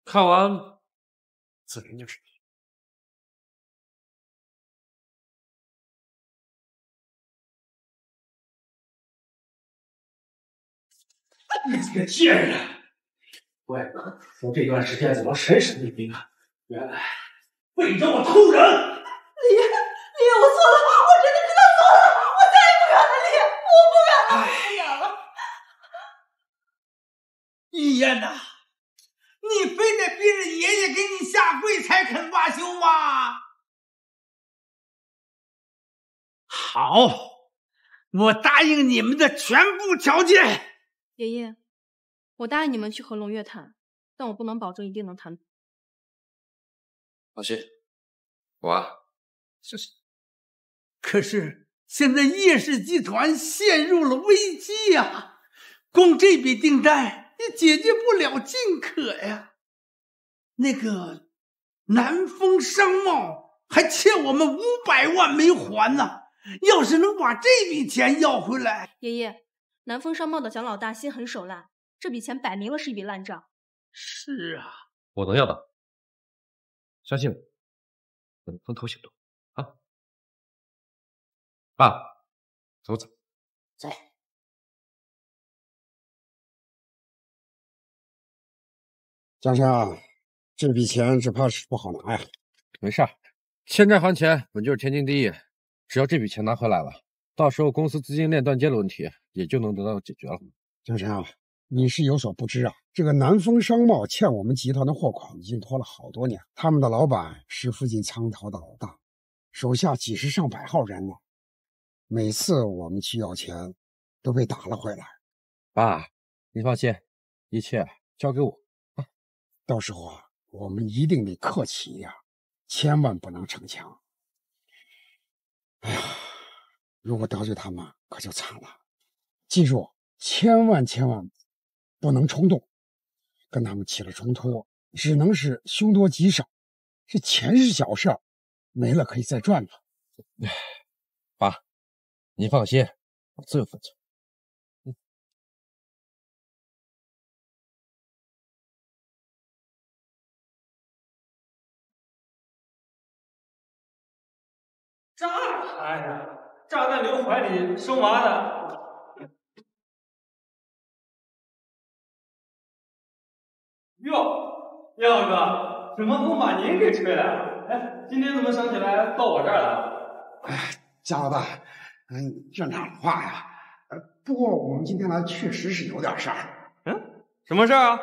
看完，自然就是你。你这个贱人！怪不得说这段时间怎么神神秘秘的，原来背着我偷人。爷爷，你非得逼着爷爷给你下跪才肯罢休吗？好，我答应你们的全部条件。爷爷，我答应你们去和龙月谈，但我不能保证一定能谈放心，我啊，就是。可是现在叶氏集团陷入了危机呀，光这笔订单。也解决不了尽可呀，那个南丰商贸还欠我们五百万没还呢。要是能把这笔钱要回来，爷爷，南丰商贸的蒋老大心狠手辣，这笔钱摆明了是一笔烂账。是啊，我能要到，相信我，我们分头行动啊！爸，走走。走。江山啊，这笔钱只怕是不好拿呀。没事欠债还钱，本就是天经地义。只要这笔钱拿回来了，到时候公司资金链断接的问题也就能得到解决了。江山啊，你是有所不知啊，这个南丰商贸欠我们集团的货款已经拖了好多年。他们的老板是附近仓头的老大，手下几十上百号人呢。每次我们去要钱，都被打了回来。爸，你放心，一切交给我。到时候啊，我们一定得客气一点，千万不能逞强。哎呀，如果得罪他们，可就惨了。记住，千万千万不能冲动，跟他们起了冲突，只能是凶多吉少。这钱是小事，没了可以再赚嘛。哎，爸，您放心，我自有分寸。炸哎呀？炸弹留怀里生娃的。哟，叶老哥，怎么风把您给吹来了？哎，今天怎么想起来到我这儿了？哎，姜老大，嗯，这哪话呀？呃，不过我们今天来确实是有点事儿。嗯，什么事儿啊？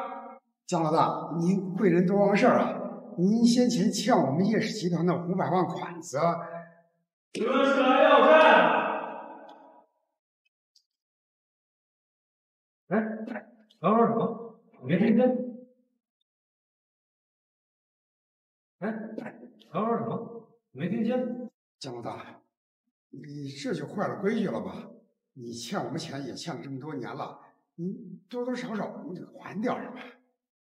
姜老大，您贵人多忘事儿啊！您先前欠我们叶氏集团的五百万款子。你们是要债哎哎，刚刚什么？没听见。哎，哎，刚刚什么？没听见。姜老大，你这就坏了规矩了吧？你欠我们钱也欠了这么多年了，你多多少少你得还点吧？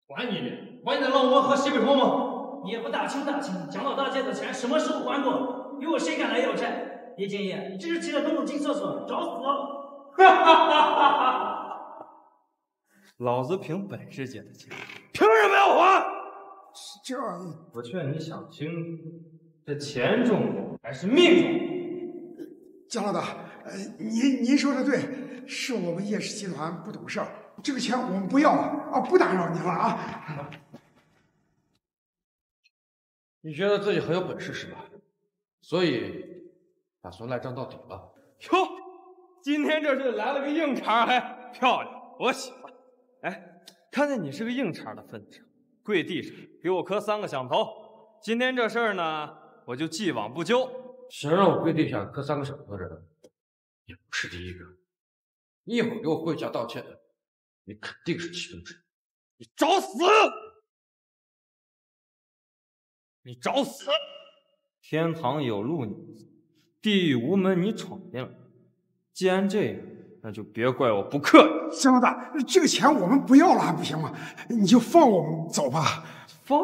还你的？还你的老窝和西北风吗？你也不打清打清，蒋老大借的钱什么时候还过？以后谁敢来要债？叶建业，你这是骑着灯笼进厕所，找死！哈哈哈哈哈！老子凭本事借的钱，凭什么要还？这样，我劝你想清楚，这钱重要还是命重要？江老大，呃，您您说的对，是我们叶氏集团不懂事儿，这个钱我们不要了啊！不打扰您了啊！你觉得自己很有本事是吧？所以打算赖账到底了。哟，今天这是来了个硬茬，还漂亮，我喜欢。哎，看在你是个硬茬的份子上，跪地上给我磕三个响头。今天这事儿呢，我就既往不咎。想让我跪地下磕三个响头的人，也不是第一个。你一会儿给我跪下道歉，你肯定是其中之一。你找死！你找死！天堂有路你，地狱无门你闯进来。既然这样，那就别怪我不客气。江老大，这个钱我们不要了还不行吗？你就放我们走吧。放？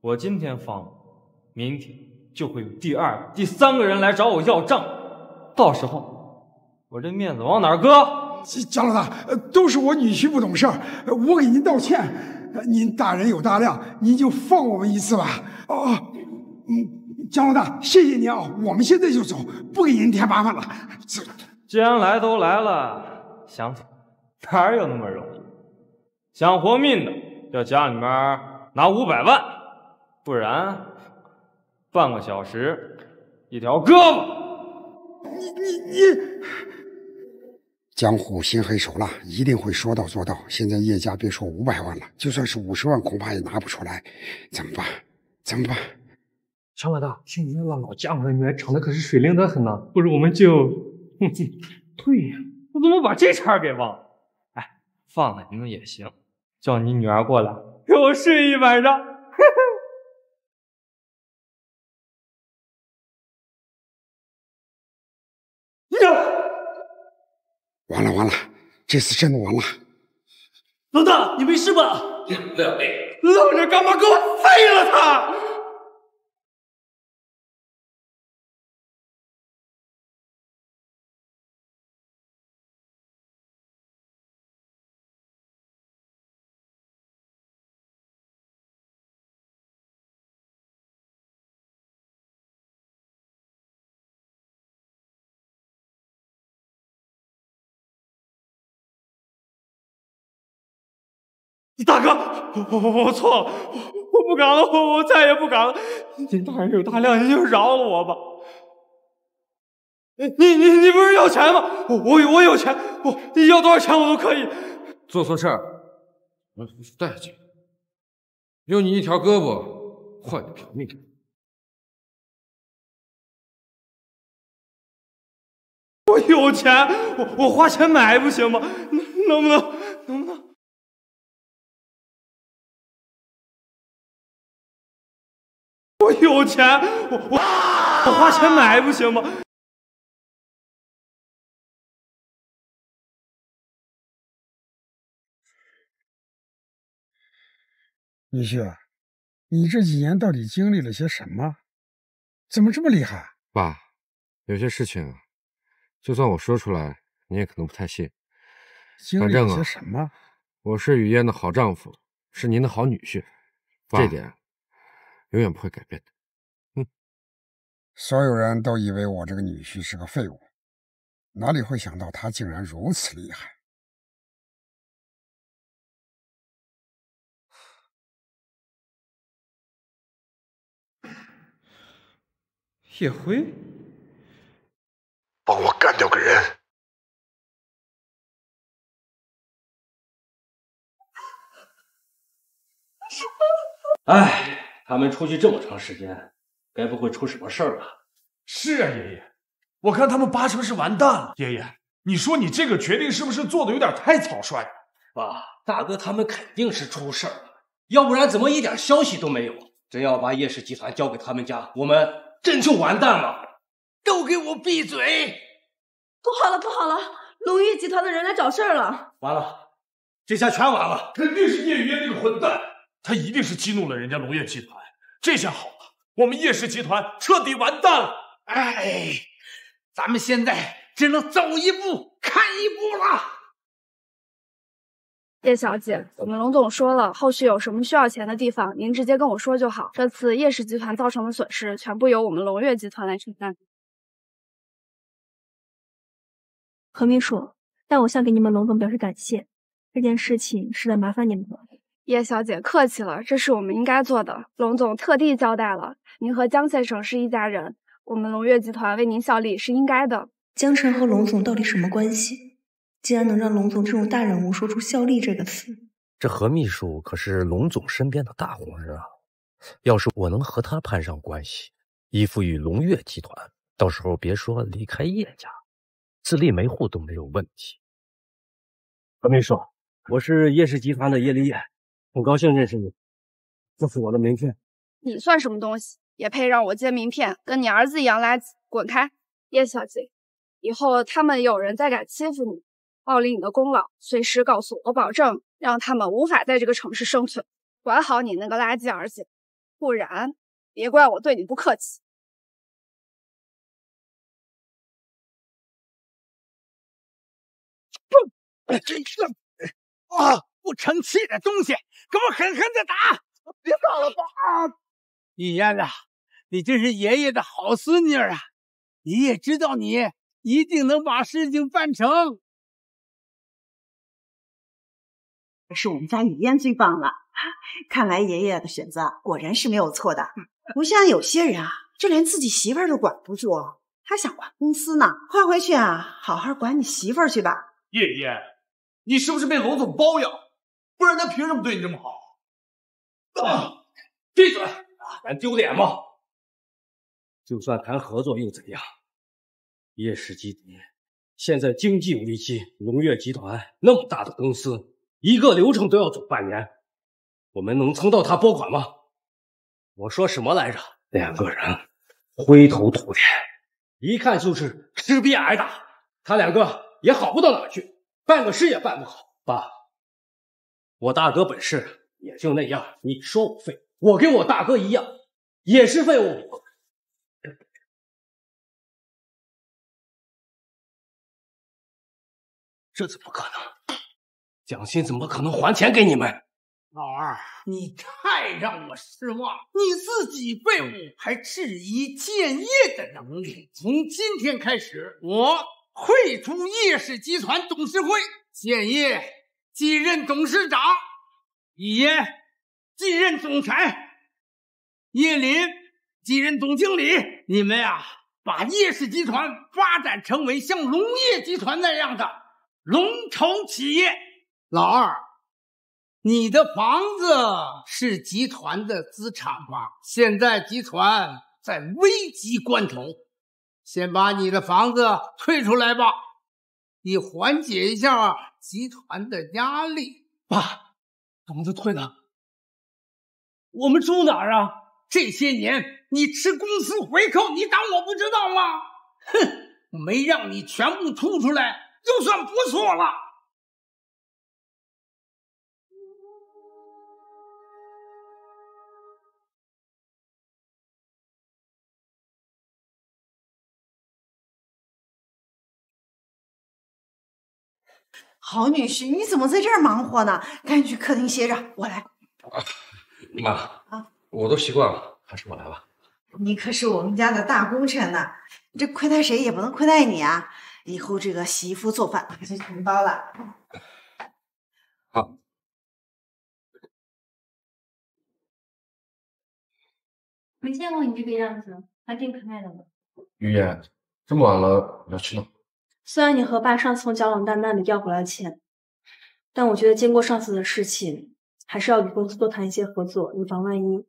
我今天放，明天就会有第二、第三个人来找我要账。到时候我这面子往哪儿搁？江老大，都是我女婿不懂事儿，我给您道歉。您大人有大量，您就放我们一次吧。哦。嗯，江老大，谢谢你啊！我们现在就走，不给您添麻烦了。这既然来都来了，想走哪有那么容易？想活命的，要家里面拿五百万，不然半个小时一条胳膊。你你你！江湖心狠手辣，一定会说到做到。现在叶家别说五百万了，就算是五十万，恐怕也拿不出来。怎么办？怎么办？强老大，听你那老家伙的女儿长得可是水灵的很呢，不如我们就 哼哼，对呀，我怎么把这茬给忘了？哎，放了你们也行，叫你女儿过来陪我睡一晚上。哼 哼，完了完了，这次真的完了！老大，你没事吧？累不愣着干嘛？给我废了他！大哥，我我我错了，我我不敢了，我我再也不敢了。您大人有大量，您就饶了我吧。你你你不是要钱吗？我我我有钱，我你要多少钱我都可以。做错事儿，我带下去，用你一条胳膊换一条命。我有钱，我我花钱买不行吗？能不能能不能？我钱，我我我花钱买不行吗？女婿，你这几年到底经历了些什么？怎么这么厉害？爸，有些事情，就算我说出来，你也可能不太信。反正啊，我是雨燕的好丈夫，是您的好女婿，这点永远不会改变的。所有人都以为我这个女婿是个废物，哪里会想到他竟然如此厉害！叶辉，帮我干掉个人。哎，他们出去这么长时间。该不会出什么事儿吧？是啊，爷爷，我看他们八成是完蛋了。爷爷，你说你这个决定是不是做的有点太草率了？爸，大哥他们肯定是出事儿了，要不然怎么一点消息都没有？真要把叶氏集团交给他们家，我们真就完蛋了。都给我闭嘴！不好了，不好了，龙跃集团的人来找事儿了。完了，这下全完了。肯定是叶雨嫣那个混蛋，他一定是激怒了人家龙跃集团。这下好。我们叶氏集团彻底完蛋了！哎，咱们现在只能走一步看一步了。叶小姐，我们龙总说了，后续有什么需要钱的地方，您直接跟我说就好。这次叶氏集团造成的损失，全部由我们龙跃集团来承担。何秘书，但我先给你们龙总表示感谢，这件事情实在麻烦你们了。叶小姐客气了，这是我们应该做的。龙总特地交代了，您和江先生是一家人，我们龙跃集团为您效力是应该的。江晨和龙总到底什么关系？竟然能让龙总这种大人物说出“效力”这个词？这何秘书可是龙总身边的大红人啊！要是我能和他攀上关系，依附于龙跃集团，到时候别说离开叶家，自立门户都没有问题。何秘书，我是叶氏集团的叶立业。很高兴认识你，这是我的名片。你算什么东西，也配让我接名片？跟你儿子一样垃圾，滚开！叶小姐，以后他们有人再敢欺负你，暴力你的功劳，随时告诉我，我保证让他们无法在这个城市生存。管好你那个垃圾儿子，不然别怪我对你不客气。砰！真啊！不成器的东西，给我狠狠的打！别打了，爸。雨燕子，你真是爷爷的好孙女啊！爷爷知道你一定能把事情办成。可是我们家雨燕最棒了。看来爷爷的选择果然是没有错的。不像有些人啊，这连自己媳妇儿都管不住，还想管公司呢。快回去啊，好好管你媳妇儿去吧。雨燕，你是不是被龙总包养？不然他凭什么对你这么好？啊！闭嘴，咱丢脸吗？就算谈合作又怎样？叶氏集团现在经济危机，龙跃集团那么大的公司，一个流程都要走半年，我们能撑到他拨款吗？我说什么来着？两个人灰头土脸，一看就是吃瘪挨打。他两个也好不到哪去，办个事也办不好。爸。我大哥本事也就那样，你说我废，我跟我大哥一样，也是废物。这怎么可能？蒋欣怎么可能还钱给你们？老二，你太让我失望，你自己废物还质疑建业的能力。从今天开始，我退出叶氏集团董事会。建业。继任董事长，李爷；继任总裁，叶林；继任总经理，你们呀，把叶氏集团发展成为像龙业集团那样的龙头企业。老二，你的房子是集团的资产吧？现在集团在危急关头，先把你的房子退出来吧。你缓解一下集团的压力，爸，房子退了，我们住哪儿啊？这些年你吃公司回扣，你当我不知道吗？哼，没让你全部吐出来，就算不错了。好女婿，你怎么在这忙活呢？赶紧去客厅歇着，我来。啊，妈，啊，我都习惯了，还是我来吧。你可是我们家的大功臣呢，这亏待谁也不能亏待你啊！以后这个洗衣服、做饭，我就全包了。好。没见过你这个样子，还挺可爱的嘛。于燕，这么晚了，你要去哪？虽然你和爸上次从蒋老大那里要回来钱，但我觉得经过上次的事情，还是要与公司多谈一些合作，以防万一。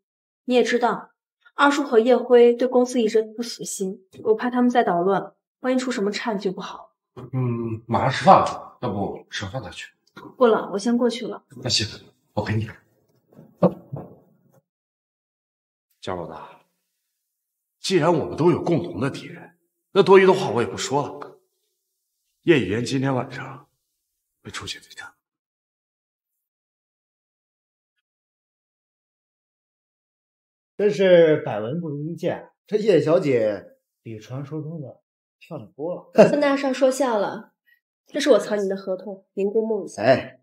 你也知道，二叔和叶辉对公司一直不死心，我怕他们在捣乱，万一出什么岔子就不好。嗯，马上吃饭了，要不吃完饭再去？不了，我先过去了。那行，我陪你。蒋老大，既然我们都有共同的敌人，那多余的话我也不说了。叶语嫣今天晚上会出现在这，真是百闻不如一见。这叶小姐比传说中的漂亮多了。孙大少说笑了，这是我藏你的合同，凝公梦。哎，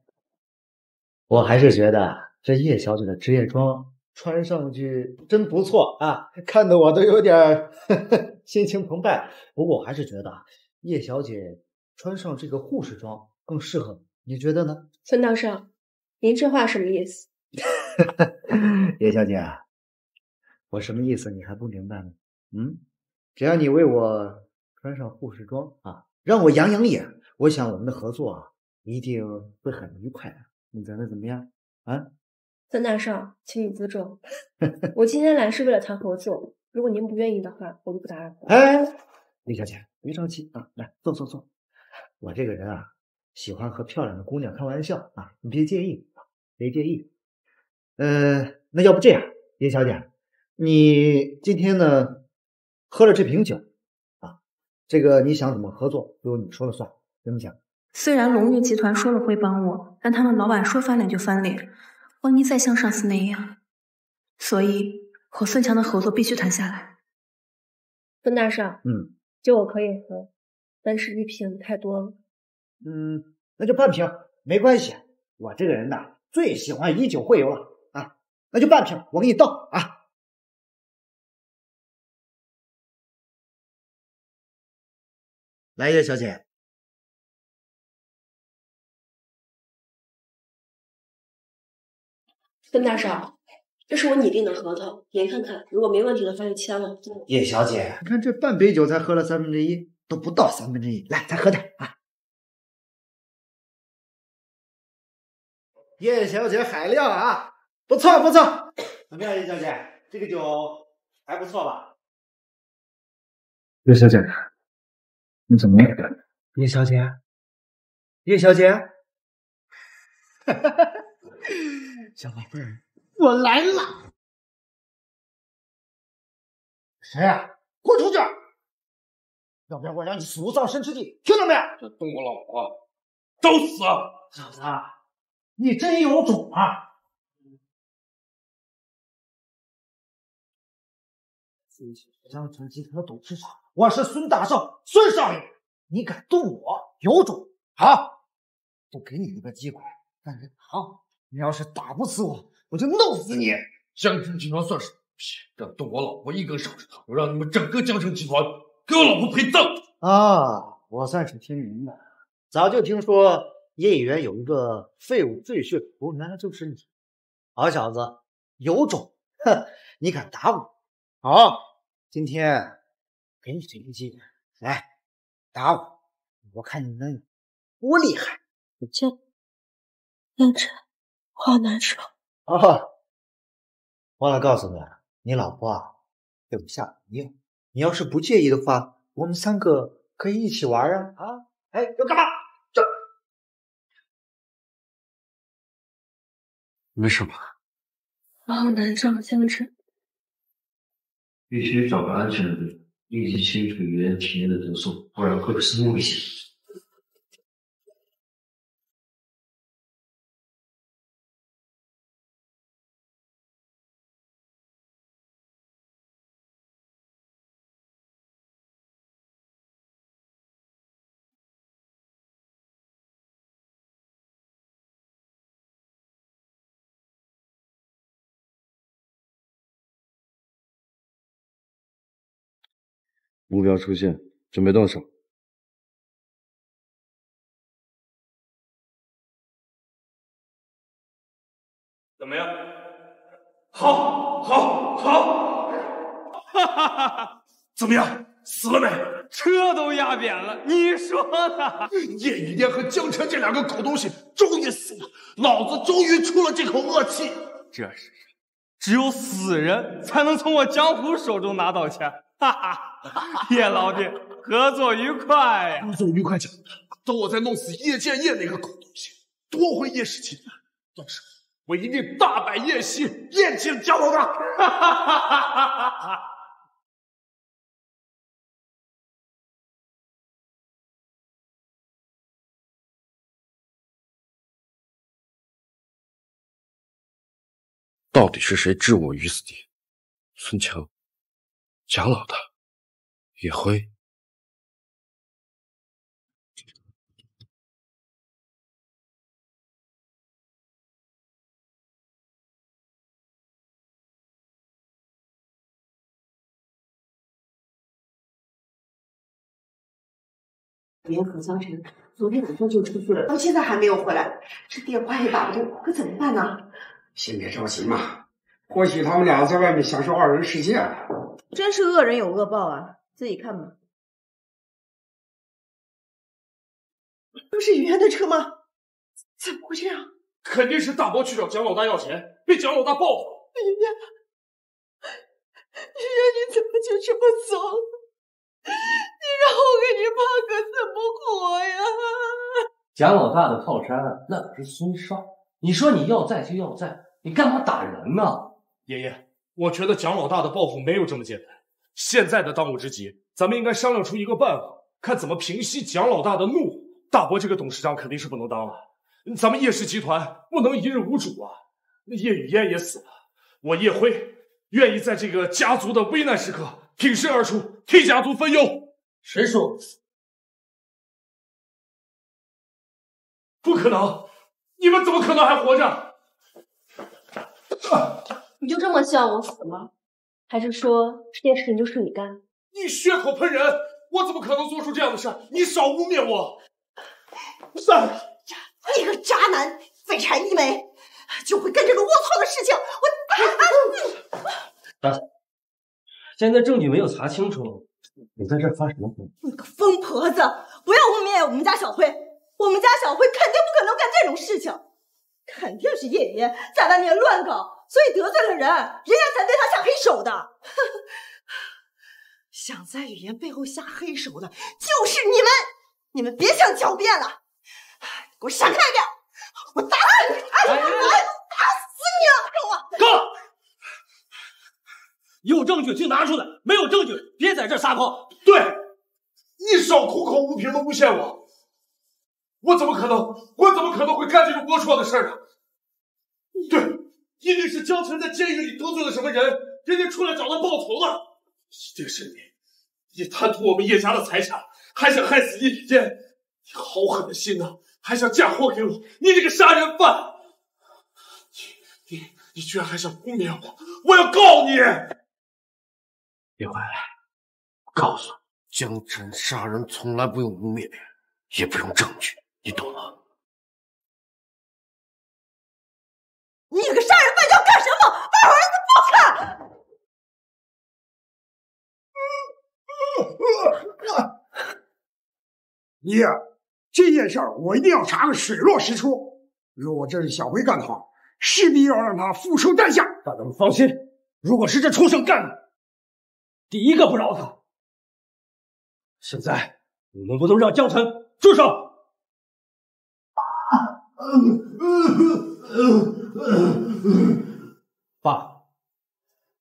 我还是觉得这叶小姐的职业装穿上去真不错啊，看得我都有点 心情澎湃。不过我还是觉得叶小姐。穿上这个护士装更适合你，你觉得呢？孙大少，您这话什么意思？叶 小姐，我什么意思你还不明白吗？嗯，只要你为我穿上护士装啊，让我养养眼，我想我们的合作啊一定会很愉快的。你觉得怎么样？啊？孙大少，请你自重。我今天来是为了谈合作，如果您不愿意的话，我就不打扰了。哎，叶小姐，别着急啊，来坐坐坐。我这个人啊，喜欢和漂亮的姑娘开玩笑啊，你别介意，啊，别介意。呃，那要不这样，叶小姐，你今天呢喝了这瓶酒，啊，这个你想怎么合作都由你说了算，行不行？虽然龙跃集团说了会帮我，但他们老板说翻脸就翻脸，万一再像上次那样，所以和孙强的合作必须谈下来。孙大少，嗯，酒我可以喝。但是一瓶太多了，嗯，那就半瓶，没关系。我这个人呢，最喜欢以酒会友了啊，那就半瓶，我给你倒啊。来，叶小姐，孙大少，这是我拟定的合同，您看看，如果没问题的话就签了。叶小姐，你看这半杯酒才喝了三分之一。都不到三分之一，来咱喝点啊！叶小姐海量啊，不错不错，怎么样叶小姐，这个酒还不错吧？叶小姐，你怎么了？叶小姐，叶小姐，小宝贝儿，我来了！谁呀？滚出去！要不然我让你死无葬身之地，听到没有？动我老婆，找死！小子，你真有种啊！我是江城集团的董事长，我是孙大少，孙少爷。你敢动我，有种！好，都给你一个机会，但是啊，你要是打不死我，我就弄死你！江城集团算什么东西？敢动我老婆一根手指头，我让你们整个江城集团！给我老婆陪葬啊！我算是听明白了。早就听说叶议员有一个废物赘婿仆，原来就是你。好小子，有种！哼，你敢打我？好，今天给你这个一机会，来，打我！我看你能多厉害。这，江晨，我好难受。啊，忘了告诉你，你老婆啊，被我下了药。你要是不介意的话，我们三个可以一起玩啊啊！哎，要干嘛？这，没什么。好难受，先吃。必须找个安全的地方，立即清除鱼人体内的毒素，不然会有生命危险。目标出现，准备动手。怎么样？好，好，好！哈哈哈哈！怎么样？死了没？车都压扁了，你说呢？叶雨莲和江晨这两个狗东西终于死了，老子终于出了这口恶气。这是上只有死人才能从我江湖手中拿到钱。哈哈，叶老弟，合作愉快呀！合作愉快讲，等我再弄死叶剑叶那个狗东西，夺回叶氏集团，到时候我一定大摆宴席，宴请姜老大。哈哈哈！到底是谁置我于死地？孙强。蒋老大，叶辉，联合江晨昨天晚上就出去了，到现在还没有回来，这电话也打不通，可怎么办呢？先别着急嘛，或许他们俩在外面享受二人世界了。真是恶人有恶报啊！自己看吧。不是雨烟的车吗？怎么会这样？肯定是大伯去找蒋老大要钱，被蒋老大报复。雨烟雨烟，你怎么就这么走了？你让我跟你爸可怎么活呀？蒋老大的靠山那可是孙少，你说你要在就要在，你干嘛打人呢？爷爷。我觉得蒋老大的报复没有这么简单。现在的当务之急，咱们应该商量出一个办法，看怎么平息蒋老大的怒火。大伯这个董事长肯定是不能当了，咱们叶氏集团不能一日无主啊！叶雨嫣也死了，我叶辉愿意在这个家族的危难时刻挺身而出，替家族分忧。谁说？不可能！你们怎么可能还活着？你就这么希望我死吗？还是说这件事情就是你干？你血口喷人！我怎么可能做出这样的事？你少污蔑我！算了，渣，你个渣男、废柴一枚，就会干这种龌龊的事情！我打死你！大嫂，现在证据没有查清楚，你在这发什么疯？你个疯婆子！不要污蔑我们家小辉，我们家小辉肯定不可能干这种事情，肯定是叶爷在外面乱搞。所以得罪了人，人家才对他下黑手的。想在语言背后下黑手的，就是你们！你们别想狡辩了，给我闪开点！我打死你！哎，死你！打死你！给我，够了！有证据就拿出来，没有证据别在这撒泼。对，你少空口无凭的诬陷我！我怎么可能，我怎么可能会干这种龌龊的事呢？一定是江晨在监狱里得罪了什么人，人家出来找他报仇的。一定是你，你贪图我们叶家的财产，还想害死叶天，你好狠的心呐，还想嫁祸给我，你这个杀人犯！你你你居然还想污蔑我，我要告你！叶怀来，我告诉你，江晨杀人从来不用污蔑，别人，也不用证据，你懂吗？爷，这件事儿我一定要查个水落石出。如果这是小辉干的话，势必要让他付出代价。大你放心，如果是这畜生干的，第一个不饶他。现在，你们不能让江晨住手。爸，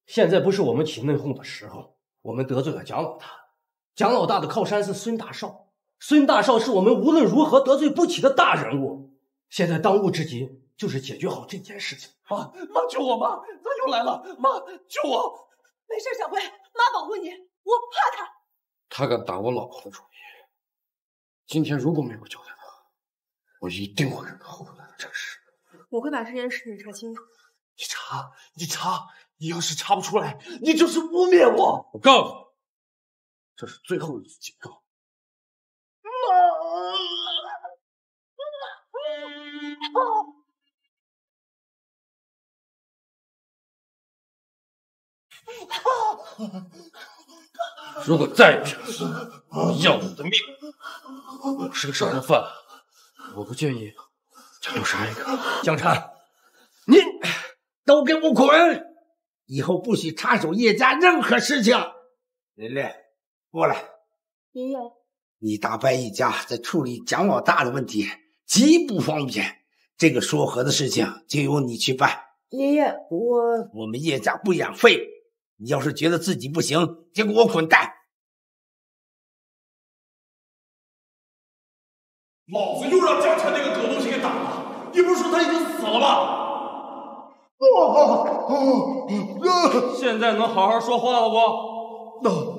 现在不是我们起内讧的时候。我们得罪了蒋老大。蒋老大的靠山是孙大少，孙大少是我们无论如何得罪不起的大人物。现在当务之急就是解决好这件事情。妈妈救我！妈，他又来了！妈，救我！没事，小辉，妈保护你。我怕他，他敢打我老婆的主意，今天如果没有交代他，我一定会跟他后台的正事。我会把这件事情查清楚。你查，你查，你要是查不出来，你就是污蔑我！我告诉你。这是最后一次警告。如果再有，要我的命。我是个杀人犯，我不介意又杀一个。江辰，你都给我滚！以后不许插手叶家任何事情。林林。过来，爷爷。你大伯一家在处理蒋老大的问题，极不方便。这个说和的事情就由你去办。爷爷，我我们叶家不养废物。你要是觉得自己不行，就给我滚蛋。老子又让江晨那个狗东西给打了，你不是说他已经死了吗？现在能好好说话了不？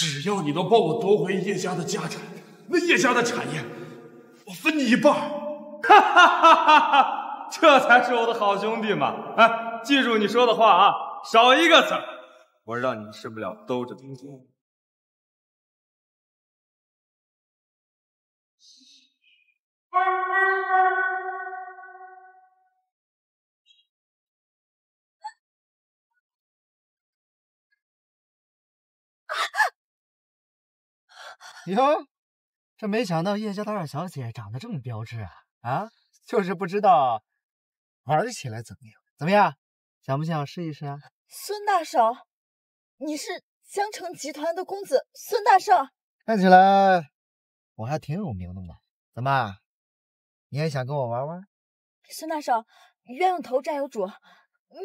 只要你能帮我夺回叶家的家产，那叶家的产业我分你一半。哈哈哈哈哈这才是我的好兄弟嘛！哎，记住你说的话啊，少一个字，我让你吃不了兜着走。哟，这没想到叶家的二小姐长得这么标致啊啊！就是不知道玩起来怎么样？怎么样？想不想试一试啊？孙大少，你是江城集团的公子，孙大少，看起来我还挺有名的嘛？怎么，你还想跟我玩玩？孙大少，冤有头债有主，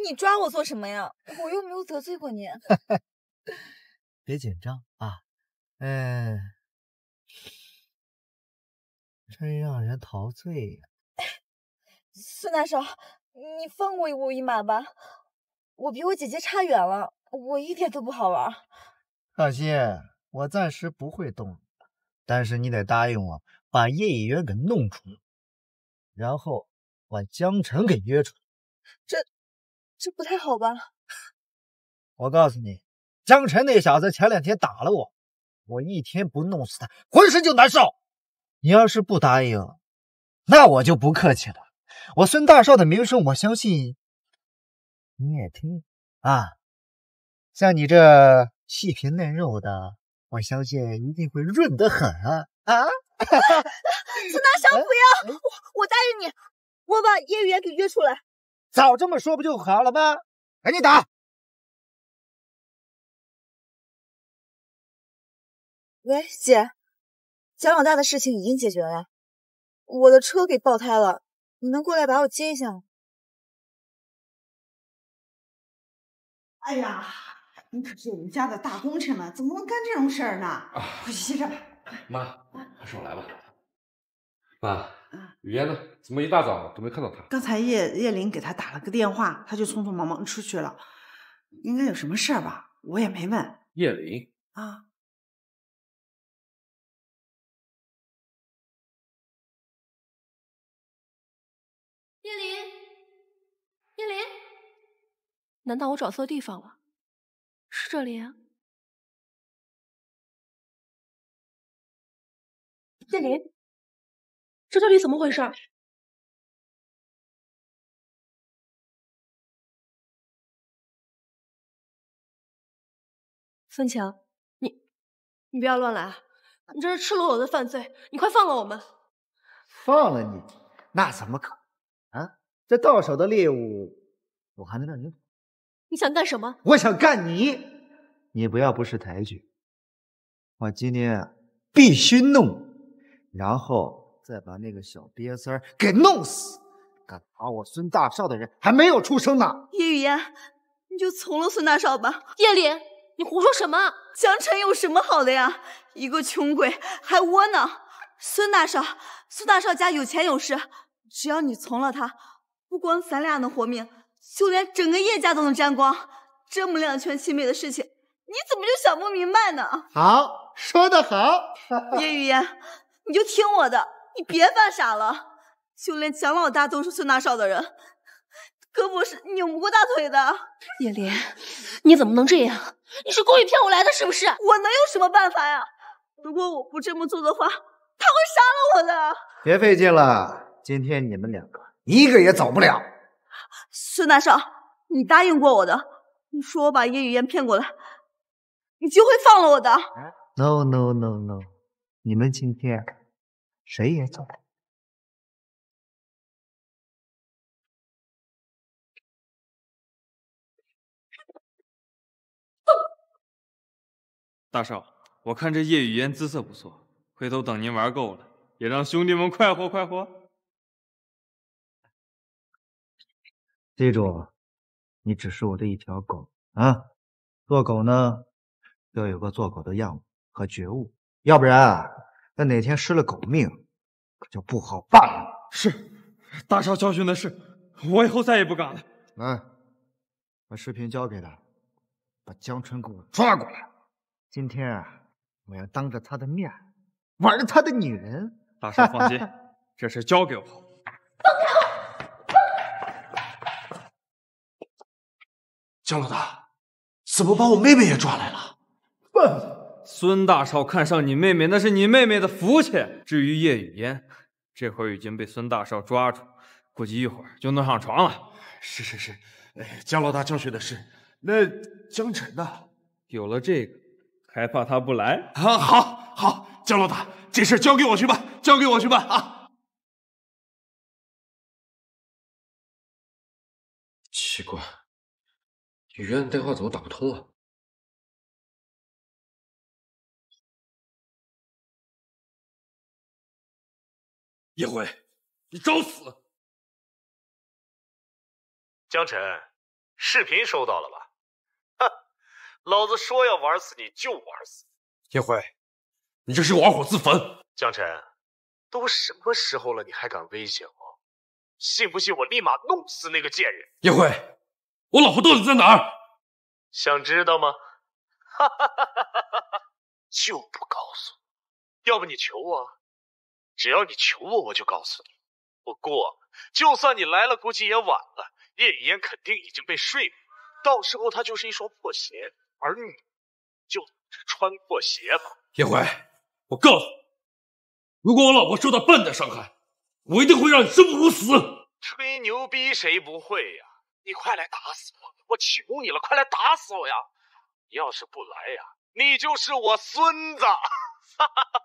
你抓我做什么呀？我又没有得罪过你。别紧张啊，嗯。真让人陶醉呀！孙大少，你放过我一马吧，我比我姐姐差远了，我一点都不好玩。放心，我暂时不会动你，但是你得答应我，把叶以月给弄出来，然后把江晨给约出来。这这不太好吧？我告诉你，江晨那小子前两天打了我，我一天不弄死他，浑身就难受。你要是不答应，那我就不客气了。我孙大少的名声，我相信你也听啊。像你这细皮嫩肉的，我相信一定会润得很啊啊！孙大少不要我，我答应你，我把叶雨言给约出来。早这么说不就好了吗？赶紧打。喂，姐。小老大的事情已经解决了，我的车给爆胎了，你能过来把我接一下吗？哎呀，你可是我们家的大功臣了，怎么能干这种事儿呢？啊，去歇着吧，妈，还是我来吧。妈，雨嫣呢？怎么一大早都没看到她？刚才叶叶琳给她打了个电话，她就匆匆忙忙出去了，应该有什么事儿吧？我也没问。叶琳？啊。叶麟，叶麟，难道我找错地方了？是这里啊。叶麟，这到底怎么回事？孙晴，你，你不要乱来，啊！你这是赤裸裸的犯罪，你快放了我们！放了你？那怎么可能？这到手的猎物，我还能让你跑？你想干什么？我想干你！你不要不识抬举。我今天必须弄，然后再把那个小瘪三给弄死。敢打我孙大少的人还没有出生呢。叶雨嫣，你就从了孙大少吧。叶琳，你胡说什么？江晨有什么好的呀？一个穷鬼还窝囊。孙大少，孙大少家有钱有势，只要你从了他。不光咱俩能活命，就连整个叶家都能沾光。这么两全其美的事情，你怎么就想不明白呢？好，说得好，叶语嫣，你就听我的，你别犯傻了。就连蒋老大都是孙大少的人，胳膊是拧不过大腿的。叶莲，你怎么能这样？你是故意骗我来的是不是？我能有什么办法呀？如果我不这么做的话，他会杀了我的。别费劲了，今天你们两个。一个也走不了，孙大少，你答应过我的，你说我把叶雨嫣骗过来，你就会放了我的。No no no no，你们今天谁也走不了。大少，我看这叶雨嫣姿色不错，回头等您玩够了，也让兄弟们快活快活。记住，你只是我的一条狗啊！做狗呢，要有个做狗的样和觉悟，要不然，那哪天失了狗命，可就不好办了。是，大少教训的是，我以后再也不敢了。来，把视频交给他，把江春给我抓过来。今天啊，我要当着他的面玩他的女人。大少放心，这事交给我。江老大，怎么把我妹妹也抓来了？笨！孙大少看上你妹妹，那是你妹妹的福气。至于叶雨嫣，这会儿已经被孙大少抓住，估计一会儿就弄上床了。是是是，江老大教训的是。那江晨呢？有了这个，还怕他不来？啊，好，好，江老大，这事交给我去办，交给我去办啊。雨渊的电话怎么打不通啊？叶辉，你找死！江晨，视频收到了吧？哼，老子说要玩死你就玩死！叶辉，你这是玩火自焚！江晨，都什么时候了，你还敢威胁我？信不信我立马弄死那个贱人？叶辉！我老婆到底在哪儿？想知道吗？就不告诉你。要不你求我，只要你求我，我就告诉你。不过，就算你来了，估计也晚了。叶语嫣肯定已经被睡了，到时候她就是一双破鞋，而你，就穿破鞋吧。叶怀，我告诉你，如果我老婆受到半点伤害，我一定会让你生不如死。吹牛逼谁不会呀？你快来打死我！我求你了，快来打死我呀！你要是不来呀，你就是我孙子！哈哈，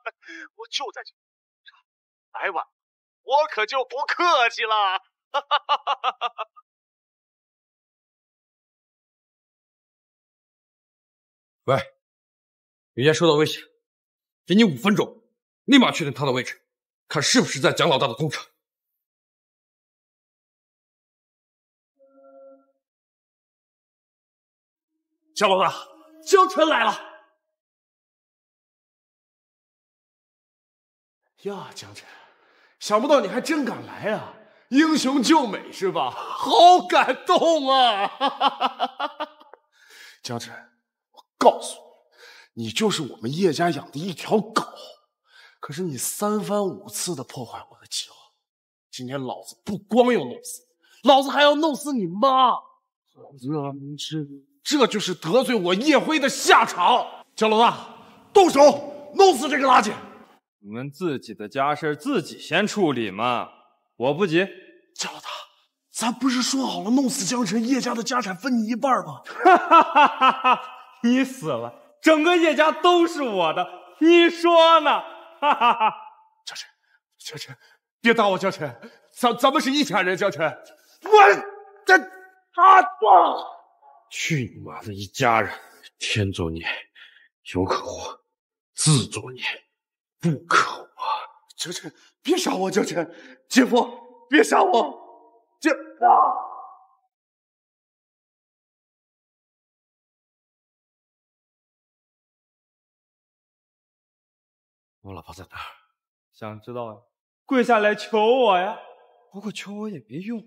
我就在这，来晚我可就不客气了。哈哈哈哈哈！喂，李家受到威胁，给你五分钟，立马确定他的位置，看是不是在蒋老大的工厂。小老大，江辰来了。呀，江辰，想不到你还真敢来啊！英雄救美是吧？好感动啊！江辰，我告诉你，你就是我们叶家养的一条狗。可是你三番五次的破坏我的计划，今天老子不光要弄死你，老子还要弄死你妈！老子你这就是得罪我叶辉的下场，江老大，动手弄死这个垃圾！你们自己的家事自己先处理嘛，我不急。江老大，咱不是说好了弄死江晨，叶家的家产分你一半吗？哈哈哈哈哈！你死了，整个叶家都是我的，你说呢？哈哈！哈！江晨，江晨，别打我，江晨，咱咱们是一家人，江晨。我这他错去你妈的！一家人，天作孽，犹可活；自作孽，不可活。哲辰，别杀我！哲辰，姐夫，别杀我！姐，我老婆在哪儿？想知道呀？跪下来求我呀？不过求我也没用，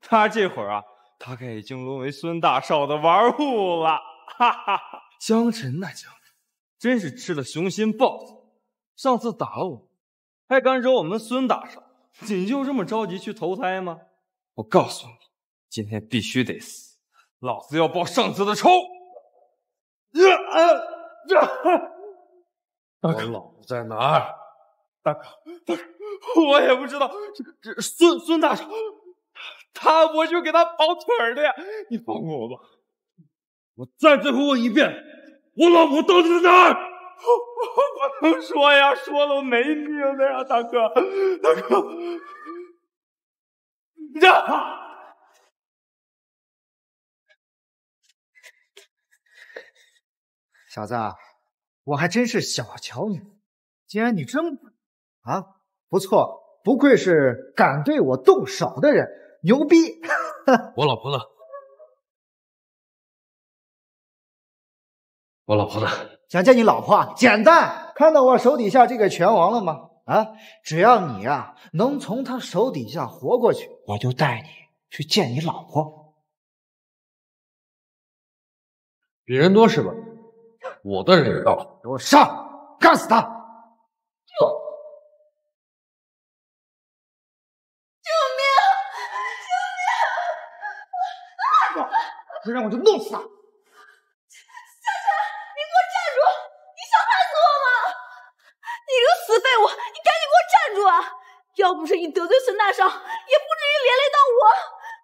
他这会儿啊。大概已经沦为孙大少的玩物了，哈哈！江晨那家伙真是吃了雄心豹子。上次打了我，还敢惹我们孙大少？你就这么着急去投胎吗？我告诉你，今天必须得死！老子要报上次的仇！啊啊！大哥，老子在哪儿？大哥，大哥，我也不知道，这这孙孙大少。他，我就给他跑腿儿的呀！你放过我吧！我再最后问一遍，我老婆到底在哪儿？我我能说呀，说了我没命了呀，大哥，大哥！小子，我还真是小瞧你，既然你这么……啊，不错，不愧是敢对我动手的人。牛逼！我老婆呢？我老婆呢？想见你老婆？简单！看到我手底下这个拳王了吗？啊！只要你啊能从他手底下活过去，我就带你去见你老婆。比人多是吧？我的人也到了，给我上！干死他！不然我就弄死他！夏晨，你给我站住！你想害死我吗？你个死废物，你赶紧给我站住啊！要不是你得罪孙大少，也不至于连累到我。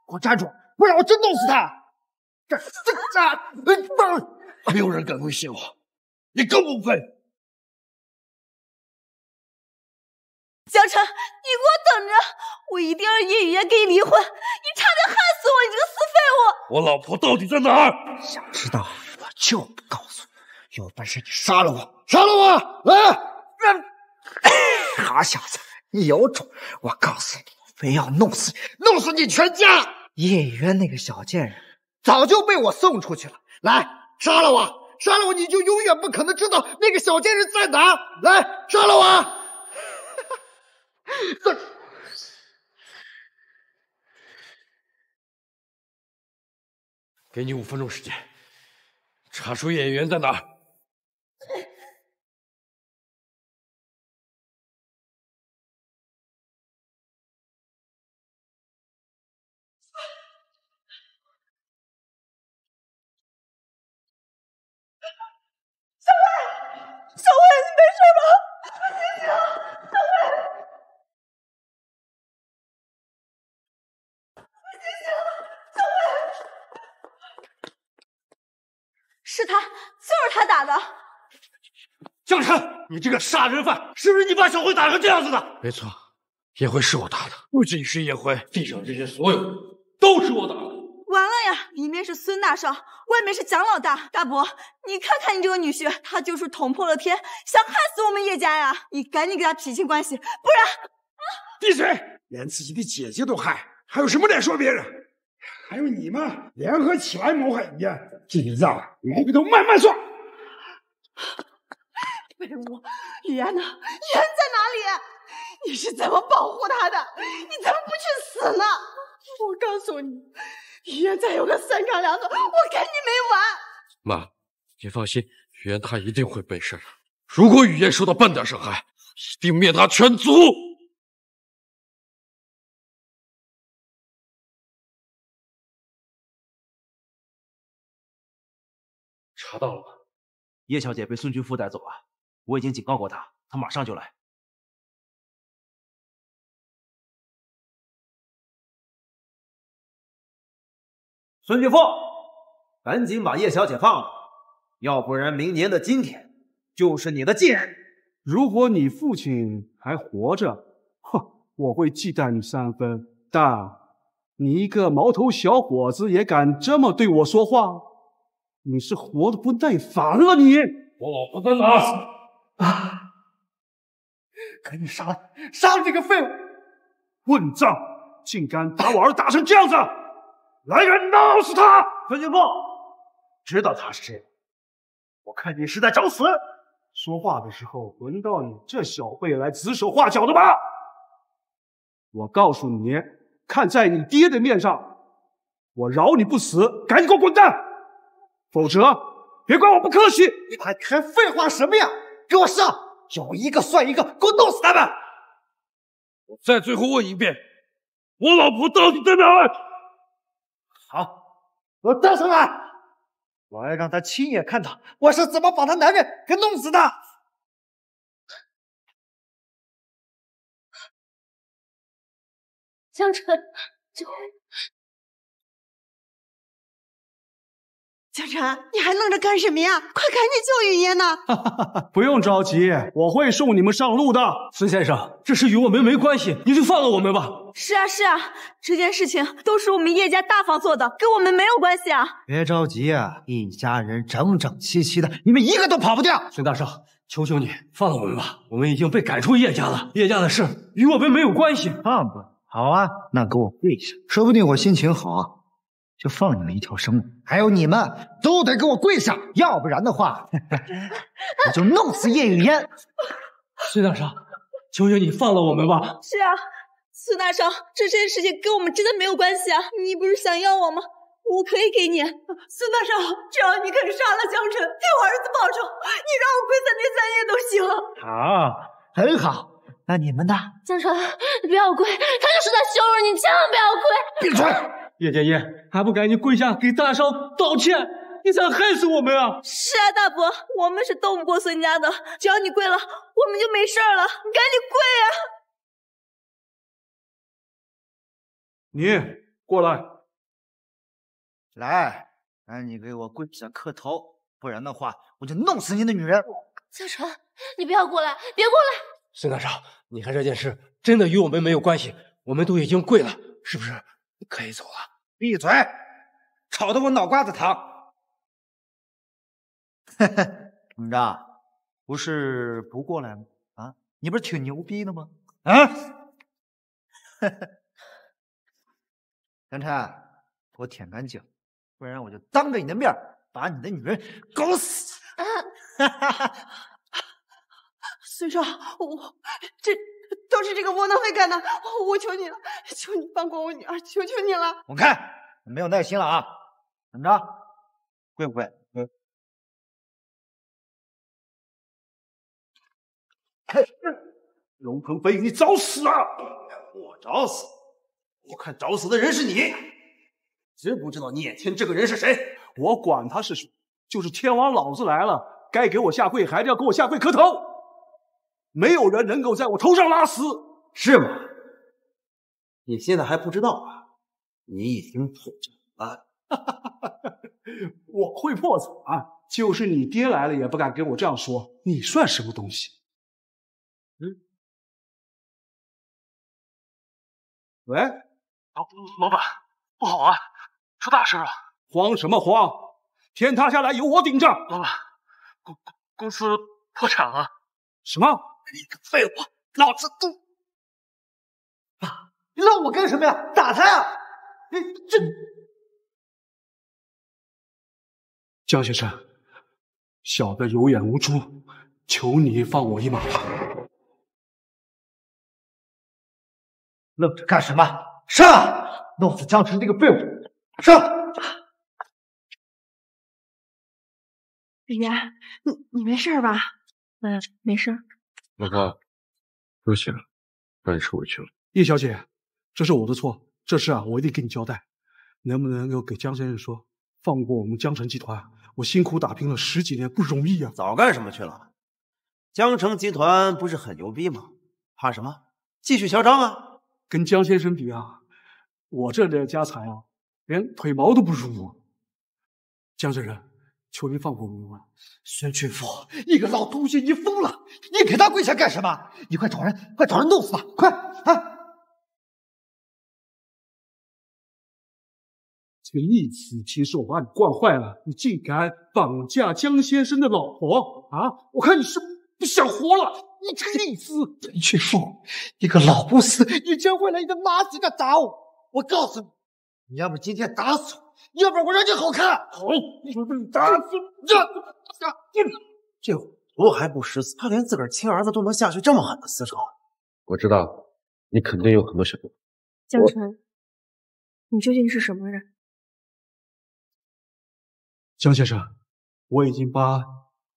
给我站住！不然我真弄死他！站站站！没有人敢威胁我，你更过分。江晨，你给我等着！我一定让叶雨嫣跟你离婚！你差点害死我，你这个死废物！我老婆到底在哪？想知道我就不告诉你！有本事你杀了我，杀了我！来，好小子，你有种！我告诉你，非要弄死你，弄死你全家！叶雨嫣那个小贱人，早就被我送出去了。来，杀了我，杀了我，你就永远不可能知道那个小贱人在哪。来，杀了我！给你五分钟时间，查出演员在哪。是他，就是他打的。江晨，你这个杀人犯，是不是你把小慧打成这样子的？没错，叶辉是我打的，不仅是叶辉，地上这些所有都是我打的。完了呀，里面是孙大少，外面是蒋老大。大伯，你看看你这个女婿，他就是捅破了天，想害死我们叶家呀！你赶紧给他撇清关系，不然。闭嘴！连自己的姐姐都害，还有什么脸说别人？还有你们联合起来谋害人家，这笔账我回头慢慢算。废物，雨言呢？雨言在哪里？你是怎么保护他的？你怎么不去死呢？我告诉你，雨言再有个三长两短，我跟你没完。妈，你放心，雨言他一定会没事的。如果雨言受到半点伤害，一定灭他全族。到了吗？叶小姐被孙俊夫带走了，我已经警告过他，他马上就来。孙俊夫，赶紧把叶小姐放了，要不然明年的今天就是你的忌日。如果你父亲还活着，哼，我会忌惮你三分。但你一个毛头小伙子也敢这么对我说话？你是活的不耐烦了，你！我老婆在哪？啊！赶紧杀了，杀了这个废物！混账，竟敢把我儿打成这样子！来人，弄死他！孙金波，知道他是谁？我看你是在找死。说话的时候，轮到你这小辈来指手画脚的吗？我告诉你，看在你爹的面上，我饶你不死，赶紧给我滚蛋！否则，别怪我不客气。你还还废话什么呀？给我上，有一个算一个，给我弄死他们！我再最后问一遍，我老婆到底在哪？好，我带上来。我要让他亲眼看到我是怎么把他男人给弄死的。江辰，江。小陈，你还愣着干什么呀？快赶紧救雨烟呐！不用着急，我会送你们上路的。孙先生，这事与我们没关系，你就放了我们吧。是啊，是啊，这件事情都是我们叶家大房做的，跟我们没有关系啊！别着急啊，一家人整整齐齐的，你们一个都跑不掉。孙大圣，求求你放了我们吧，我们已经被赶出叶家了，叶家的事与我们没有关系。放吧，好啊，那给我跪下，说不定我心情好。就放你们一条生路，还有你们都得给我跪下，要不然的话，我就弄死叶雨嫣。孙大少，求求你放了我们吧。是啊，孙大少，这件事情跟我们真的没有关系啊。你不是想要我吗？我可以给你。孙大少，只要你肯杀了江辰，替我儿子报仇，你让我跪三天三夜都行。好，很好。那你们呢？江辰，不要跪，他就是在羞辱你，千万不要跪。闭嘴。叶剑英，还不赶紧跪下给大少道歉！你才害死我们啊！是啊，大伯，我们是斗不过孙家的。只要你跪了，我们就没事了。你赶紧跪啊！你过来，来，来，你给我跪下磕头，不然的话，我就弄死你的女人。小纯，你不要过来，别过来！孙大少，你看这件事真的与我们没有关系，我们都已经跪了，是不是可以走了？闭嘴！吵得我脑瓜子疼。怎么着？不是不过来吗？啊，你不是挺牛逼的吗？啊！呵 呵，杨晨，给我舔干净，不然我就当着你的面把你的女人搞死！啊哈哈！孙少，我这……都是这个窝囊废干的，我求你了，求你放过我女儿，求求你了！滚开！没有耐心了啊！怎么着，贵贵？嗯。龙腾飞，你找死啊！我找死？我看找死的人是你！知不知道你眼前这个人是谁？我管他是谁，就是天王老子来了，该给我下跪，还是要给我下跪磕头？没有人能够在我头上拉丝，是吗？你现在还不知道吧？你已经破产了。我会破产，就是你爹来了也不敢跟我这样说。你算什么东西？嗯？喂？老老板，不好啊，出大事了！慌什么慌？天塌下来有我顶着。老板，公公公司破产了。什么？你个废物！老子都爸，你让我干什么呀？打他呀！你这江先生，小的有眼无珠，求你放我一马吧。愣着干什么？上！弄死江辰那个废物！上！李岩，你你没事吧？嗯，没事。老婆，不行，让你受委屈了。叶小姐，这是我的错，这事啊，我一定跟你交代。能不能够给江先生说，放过我们江城集团？我辛苦打拼了十几年，不容易啊！早干什么去了？江城集团不是很牛逼吗？怕什么？继续嚣张啊！跟江先生比啊，我这点家财啊，连腿毛都不如。江先生。求您放过我们！孙群福，你个老东西，你疯了？你给他跪下干什么？你快找人，快找人弄死他！快啊！这个逆子，其实我把你惯坏了，你竟敢绑架江先生的老婆啊！我看你是不想活了！你这个逆子，孙群福，你个老不死，你竟然为了一个垃圾敢打我！我告诉你，你要不今天打死我！要不然我让你好看！好，打死你！这虎毒还不食子，他连自个儿亲儿子都能下去这么狠的死手。我知道，你肯定有很多想择。江城，你究竟是什么人？江先生，我已经把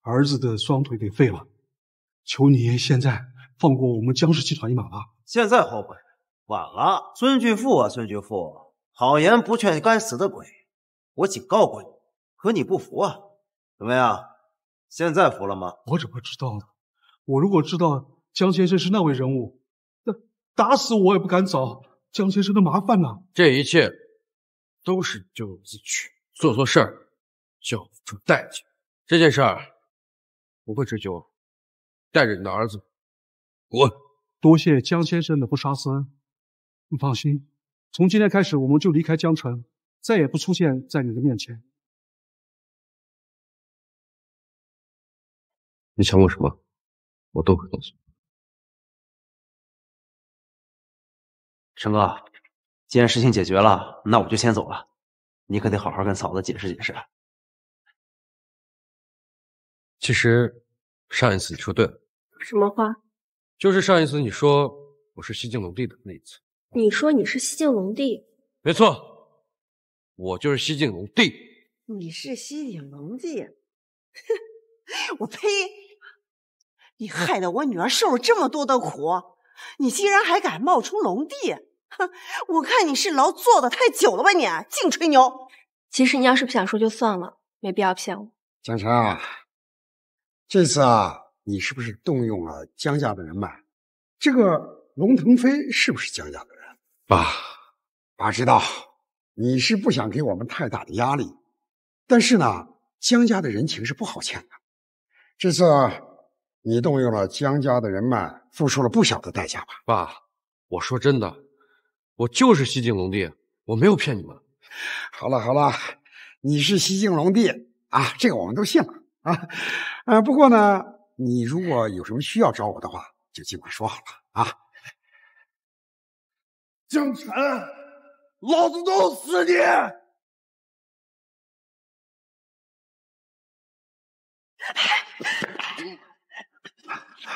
儿子的双腿给废了，求你现在放过我们江氏集团一马吧。现在后悔，晚了。孙俊富啊，孙俊富！好言不劝，该死的鬼！我警告过你，可你不服啊？怎么样，现在服了吗？我怎么知道呢？我如果知道江先生是那位人物，那打死我也不敢找江先生的麻烦呐，这一切都是咎由自取，做错事儿就要付出代价。这件事儿不会追究，带着你的儿子滚！多谢江先生的不杀之恩，你放心。从今天开始，我们就离开江城，再也不出现在你的面前。你想我什么，我都会告诉你。陈哥，既然事情解决了，那我就先走了。你可得好好跟嫂子解释解释。其实，上一次你说对了。什么话？就是上一次你说我是西晋龙帝的那一次。你说你是西晋龙帝，没错，我就是西晋龙帝。你是西晋龙帝，哼，我呸！你害得我女儿受了这么多的苦，你竟然还敢冒充龙帝，哼！我看你是劳作的太久了吧，你净吹牛。其实你要是不想说就算了，没必要骗我。江城啊，这次啊，你是不是动用了江家的人脉？这个龙腾飞是不是江家的人？爸，爸知道你是不想给我们太大的压力，但是呢，江家的人情是不好欠的。这次你动用了江家的人脉，付出了不小的代价吧？爸，我说真的，我就是西晋龙帝，我没有骗你们。好了好了，你是西晋龙帝啊，这个我们都信了啊。呃，不过呢，你如果有什么需要找我的话，就尽管说好了啊。江辰，老子弄死你！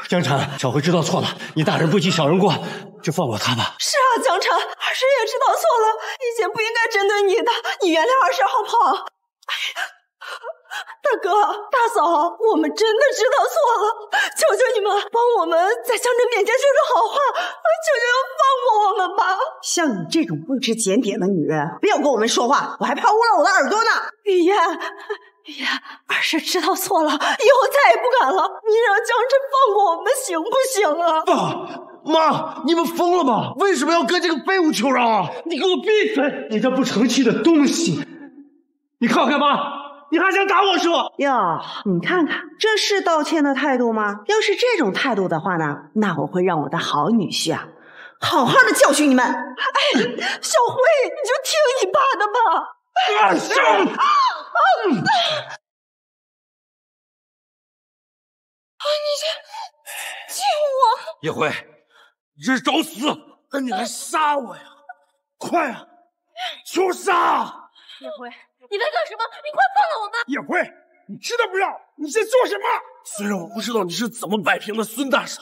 江辰，小辉知道错了，你大人不计小人过，就放过他吧。是啊，江辰，二婶也知道错了，以前不应该针对你的，你原谅二婶好不好？大哥，大嫂，我们真的知道错了，求求你们帮我们在江辰面前说说好话，求求放过我们吧。像你这种不知检点的女人，不要跟我们说话，我还怕污了我的耳朵呢。雨燕，雨燕，儿婶知道错了，以后再也不敢了。你让江辰放过我们行不行啊？爸妈，你们疯了吗？为什么要跟这个废物求饶啊？你给我闭嘴！你这不成器的东西，你看我干嘛？你还想打我叔？哟，你看看，这是道歉的态度吗？要是这种态度的话呢，那我会让我的好女婿啊，好好的教训你们。哎，小辉，你就听你爸的吧。啊，你这，救我！叶辉，你这是找死！你来杀我呀，快啊，出杀！叶辉。你在干什么？你快放了我妈！叶辉，你知道不知道你在做什么？虽然我不知道你是怎么摆平的孙大嫂，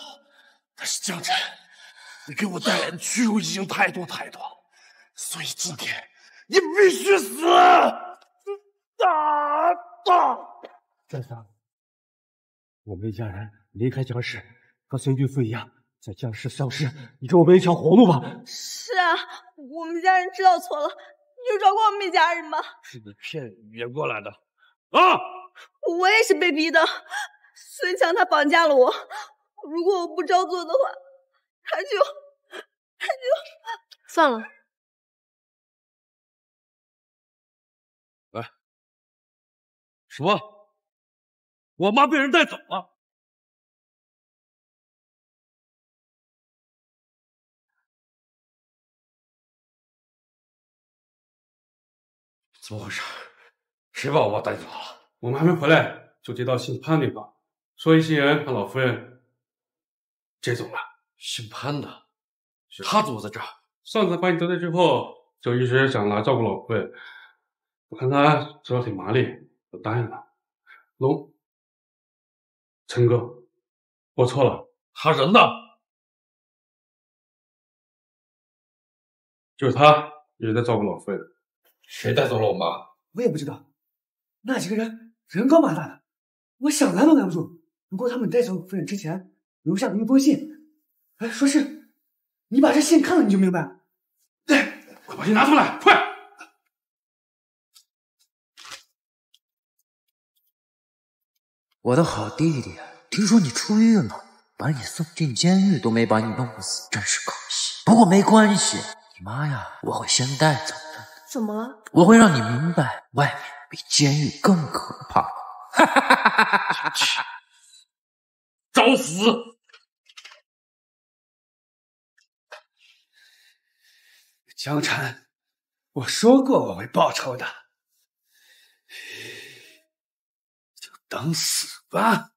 但是江晨，你给我带来的屈辱已经太多太多，所以今天你必须死！大大，三嫂，我们一家人离开江氏，和孙俊富一样，在江氏消失，你给我们一条活路吧。是啊，我们家人知道错了。有饶过我们一家人吧！是你骗言过来的，啊！我也是被逼的，孙强他绑架了我，如果我不照做的话，他就他就 算了。来，什么？我妈被人带走了。怎么回事？谁把我爸带走了？我们还没回来，就接到姓潘的电话，说一些人把老夫人接走了。姓潘的，他怎么在这？上次把你得罪之后，就一直想来照顾老夫人。我看他手脚挺麻利，我答应了。龙，陈哥，我错了。他人呢？就是他，一直在照顾老夫人。谁带走了我妈？我也不知道，那几个人人高马大的，我想拦都拦不住。不过他们带走夫人之前留下了一封信，哎，说是你把这信看了你就明白对，快把信拿出来，快！我的好弟弟，听说你出狱了，把你送进监狱都没把你弄死，真是可惜。不过没关系，你妈呀，我会先带走。怎么了？我会让你明白，外面比监狱更可怕。找死！江辰，我说过我会报仇的，就等死吧。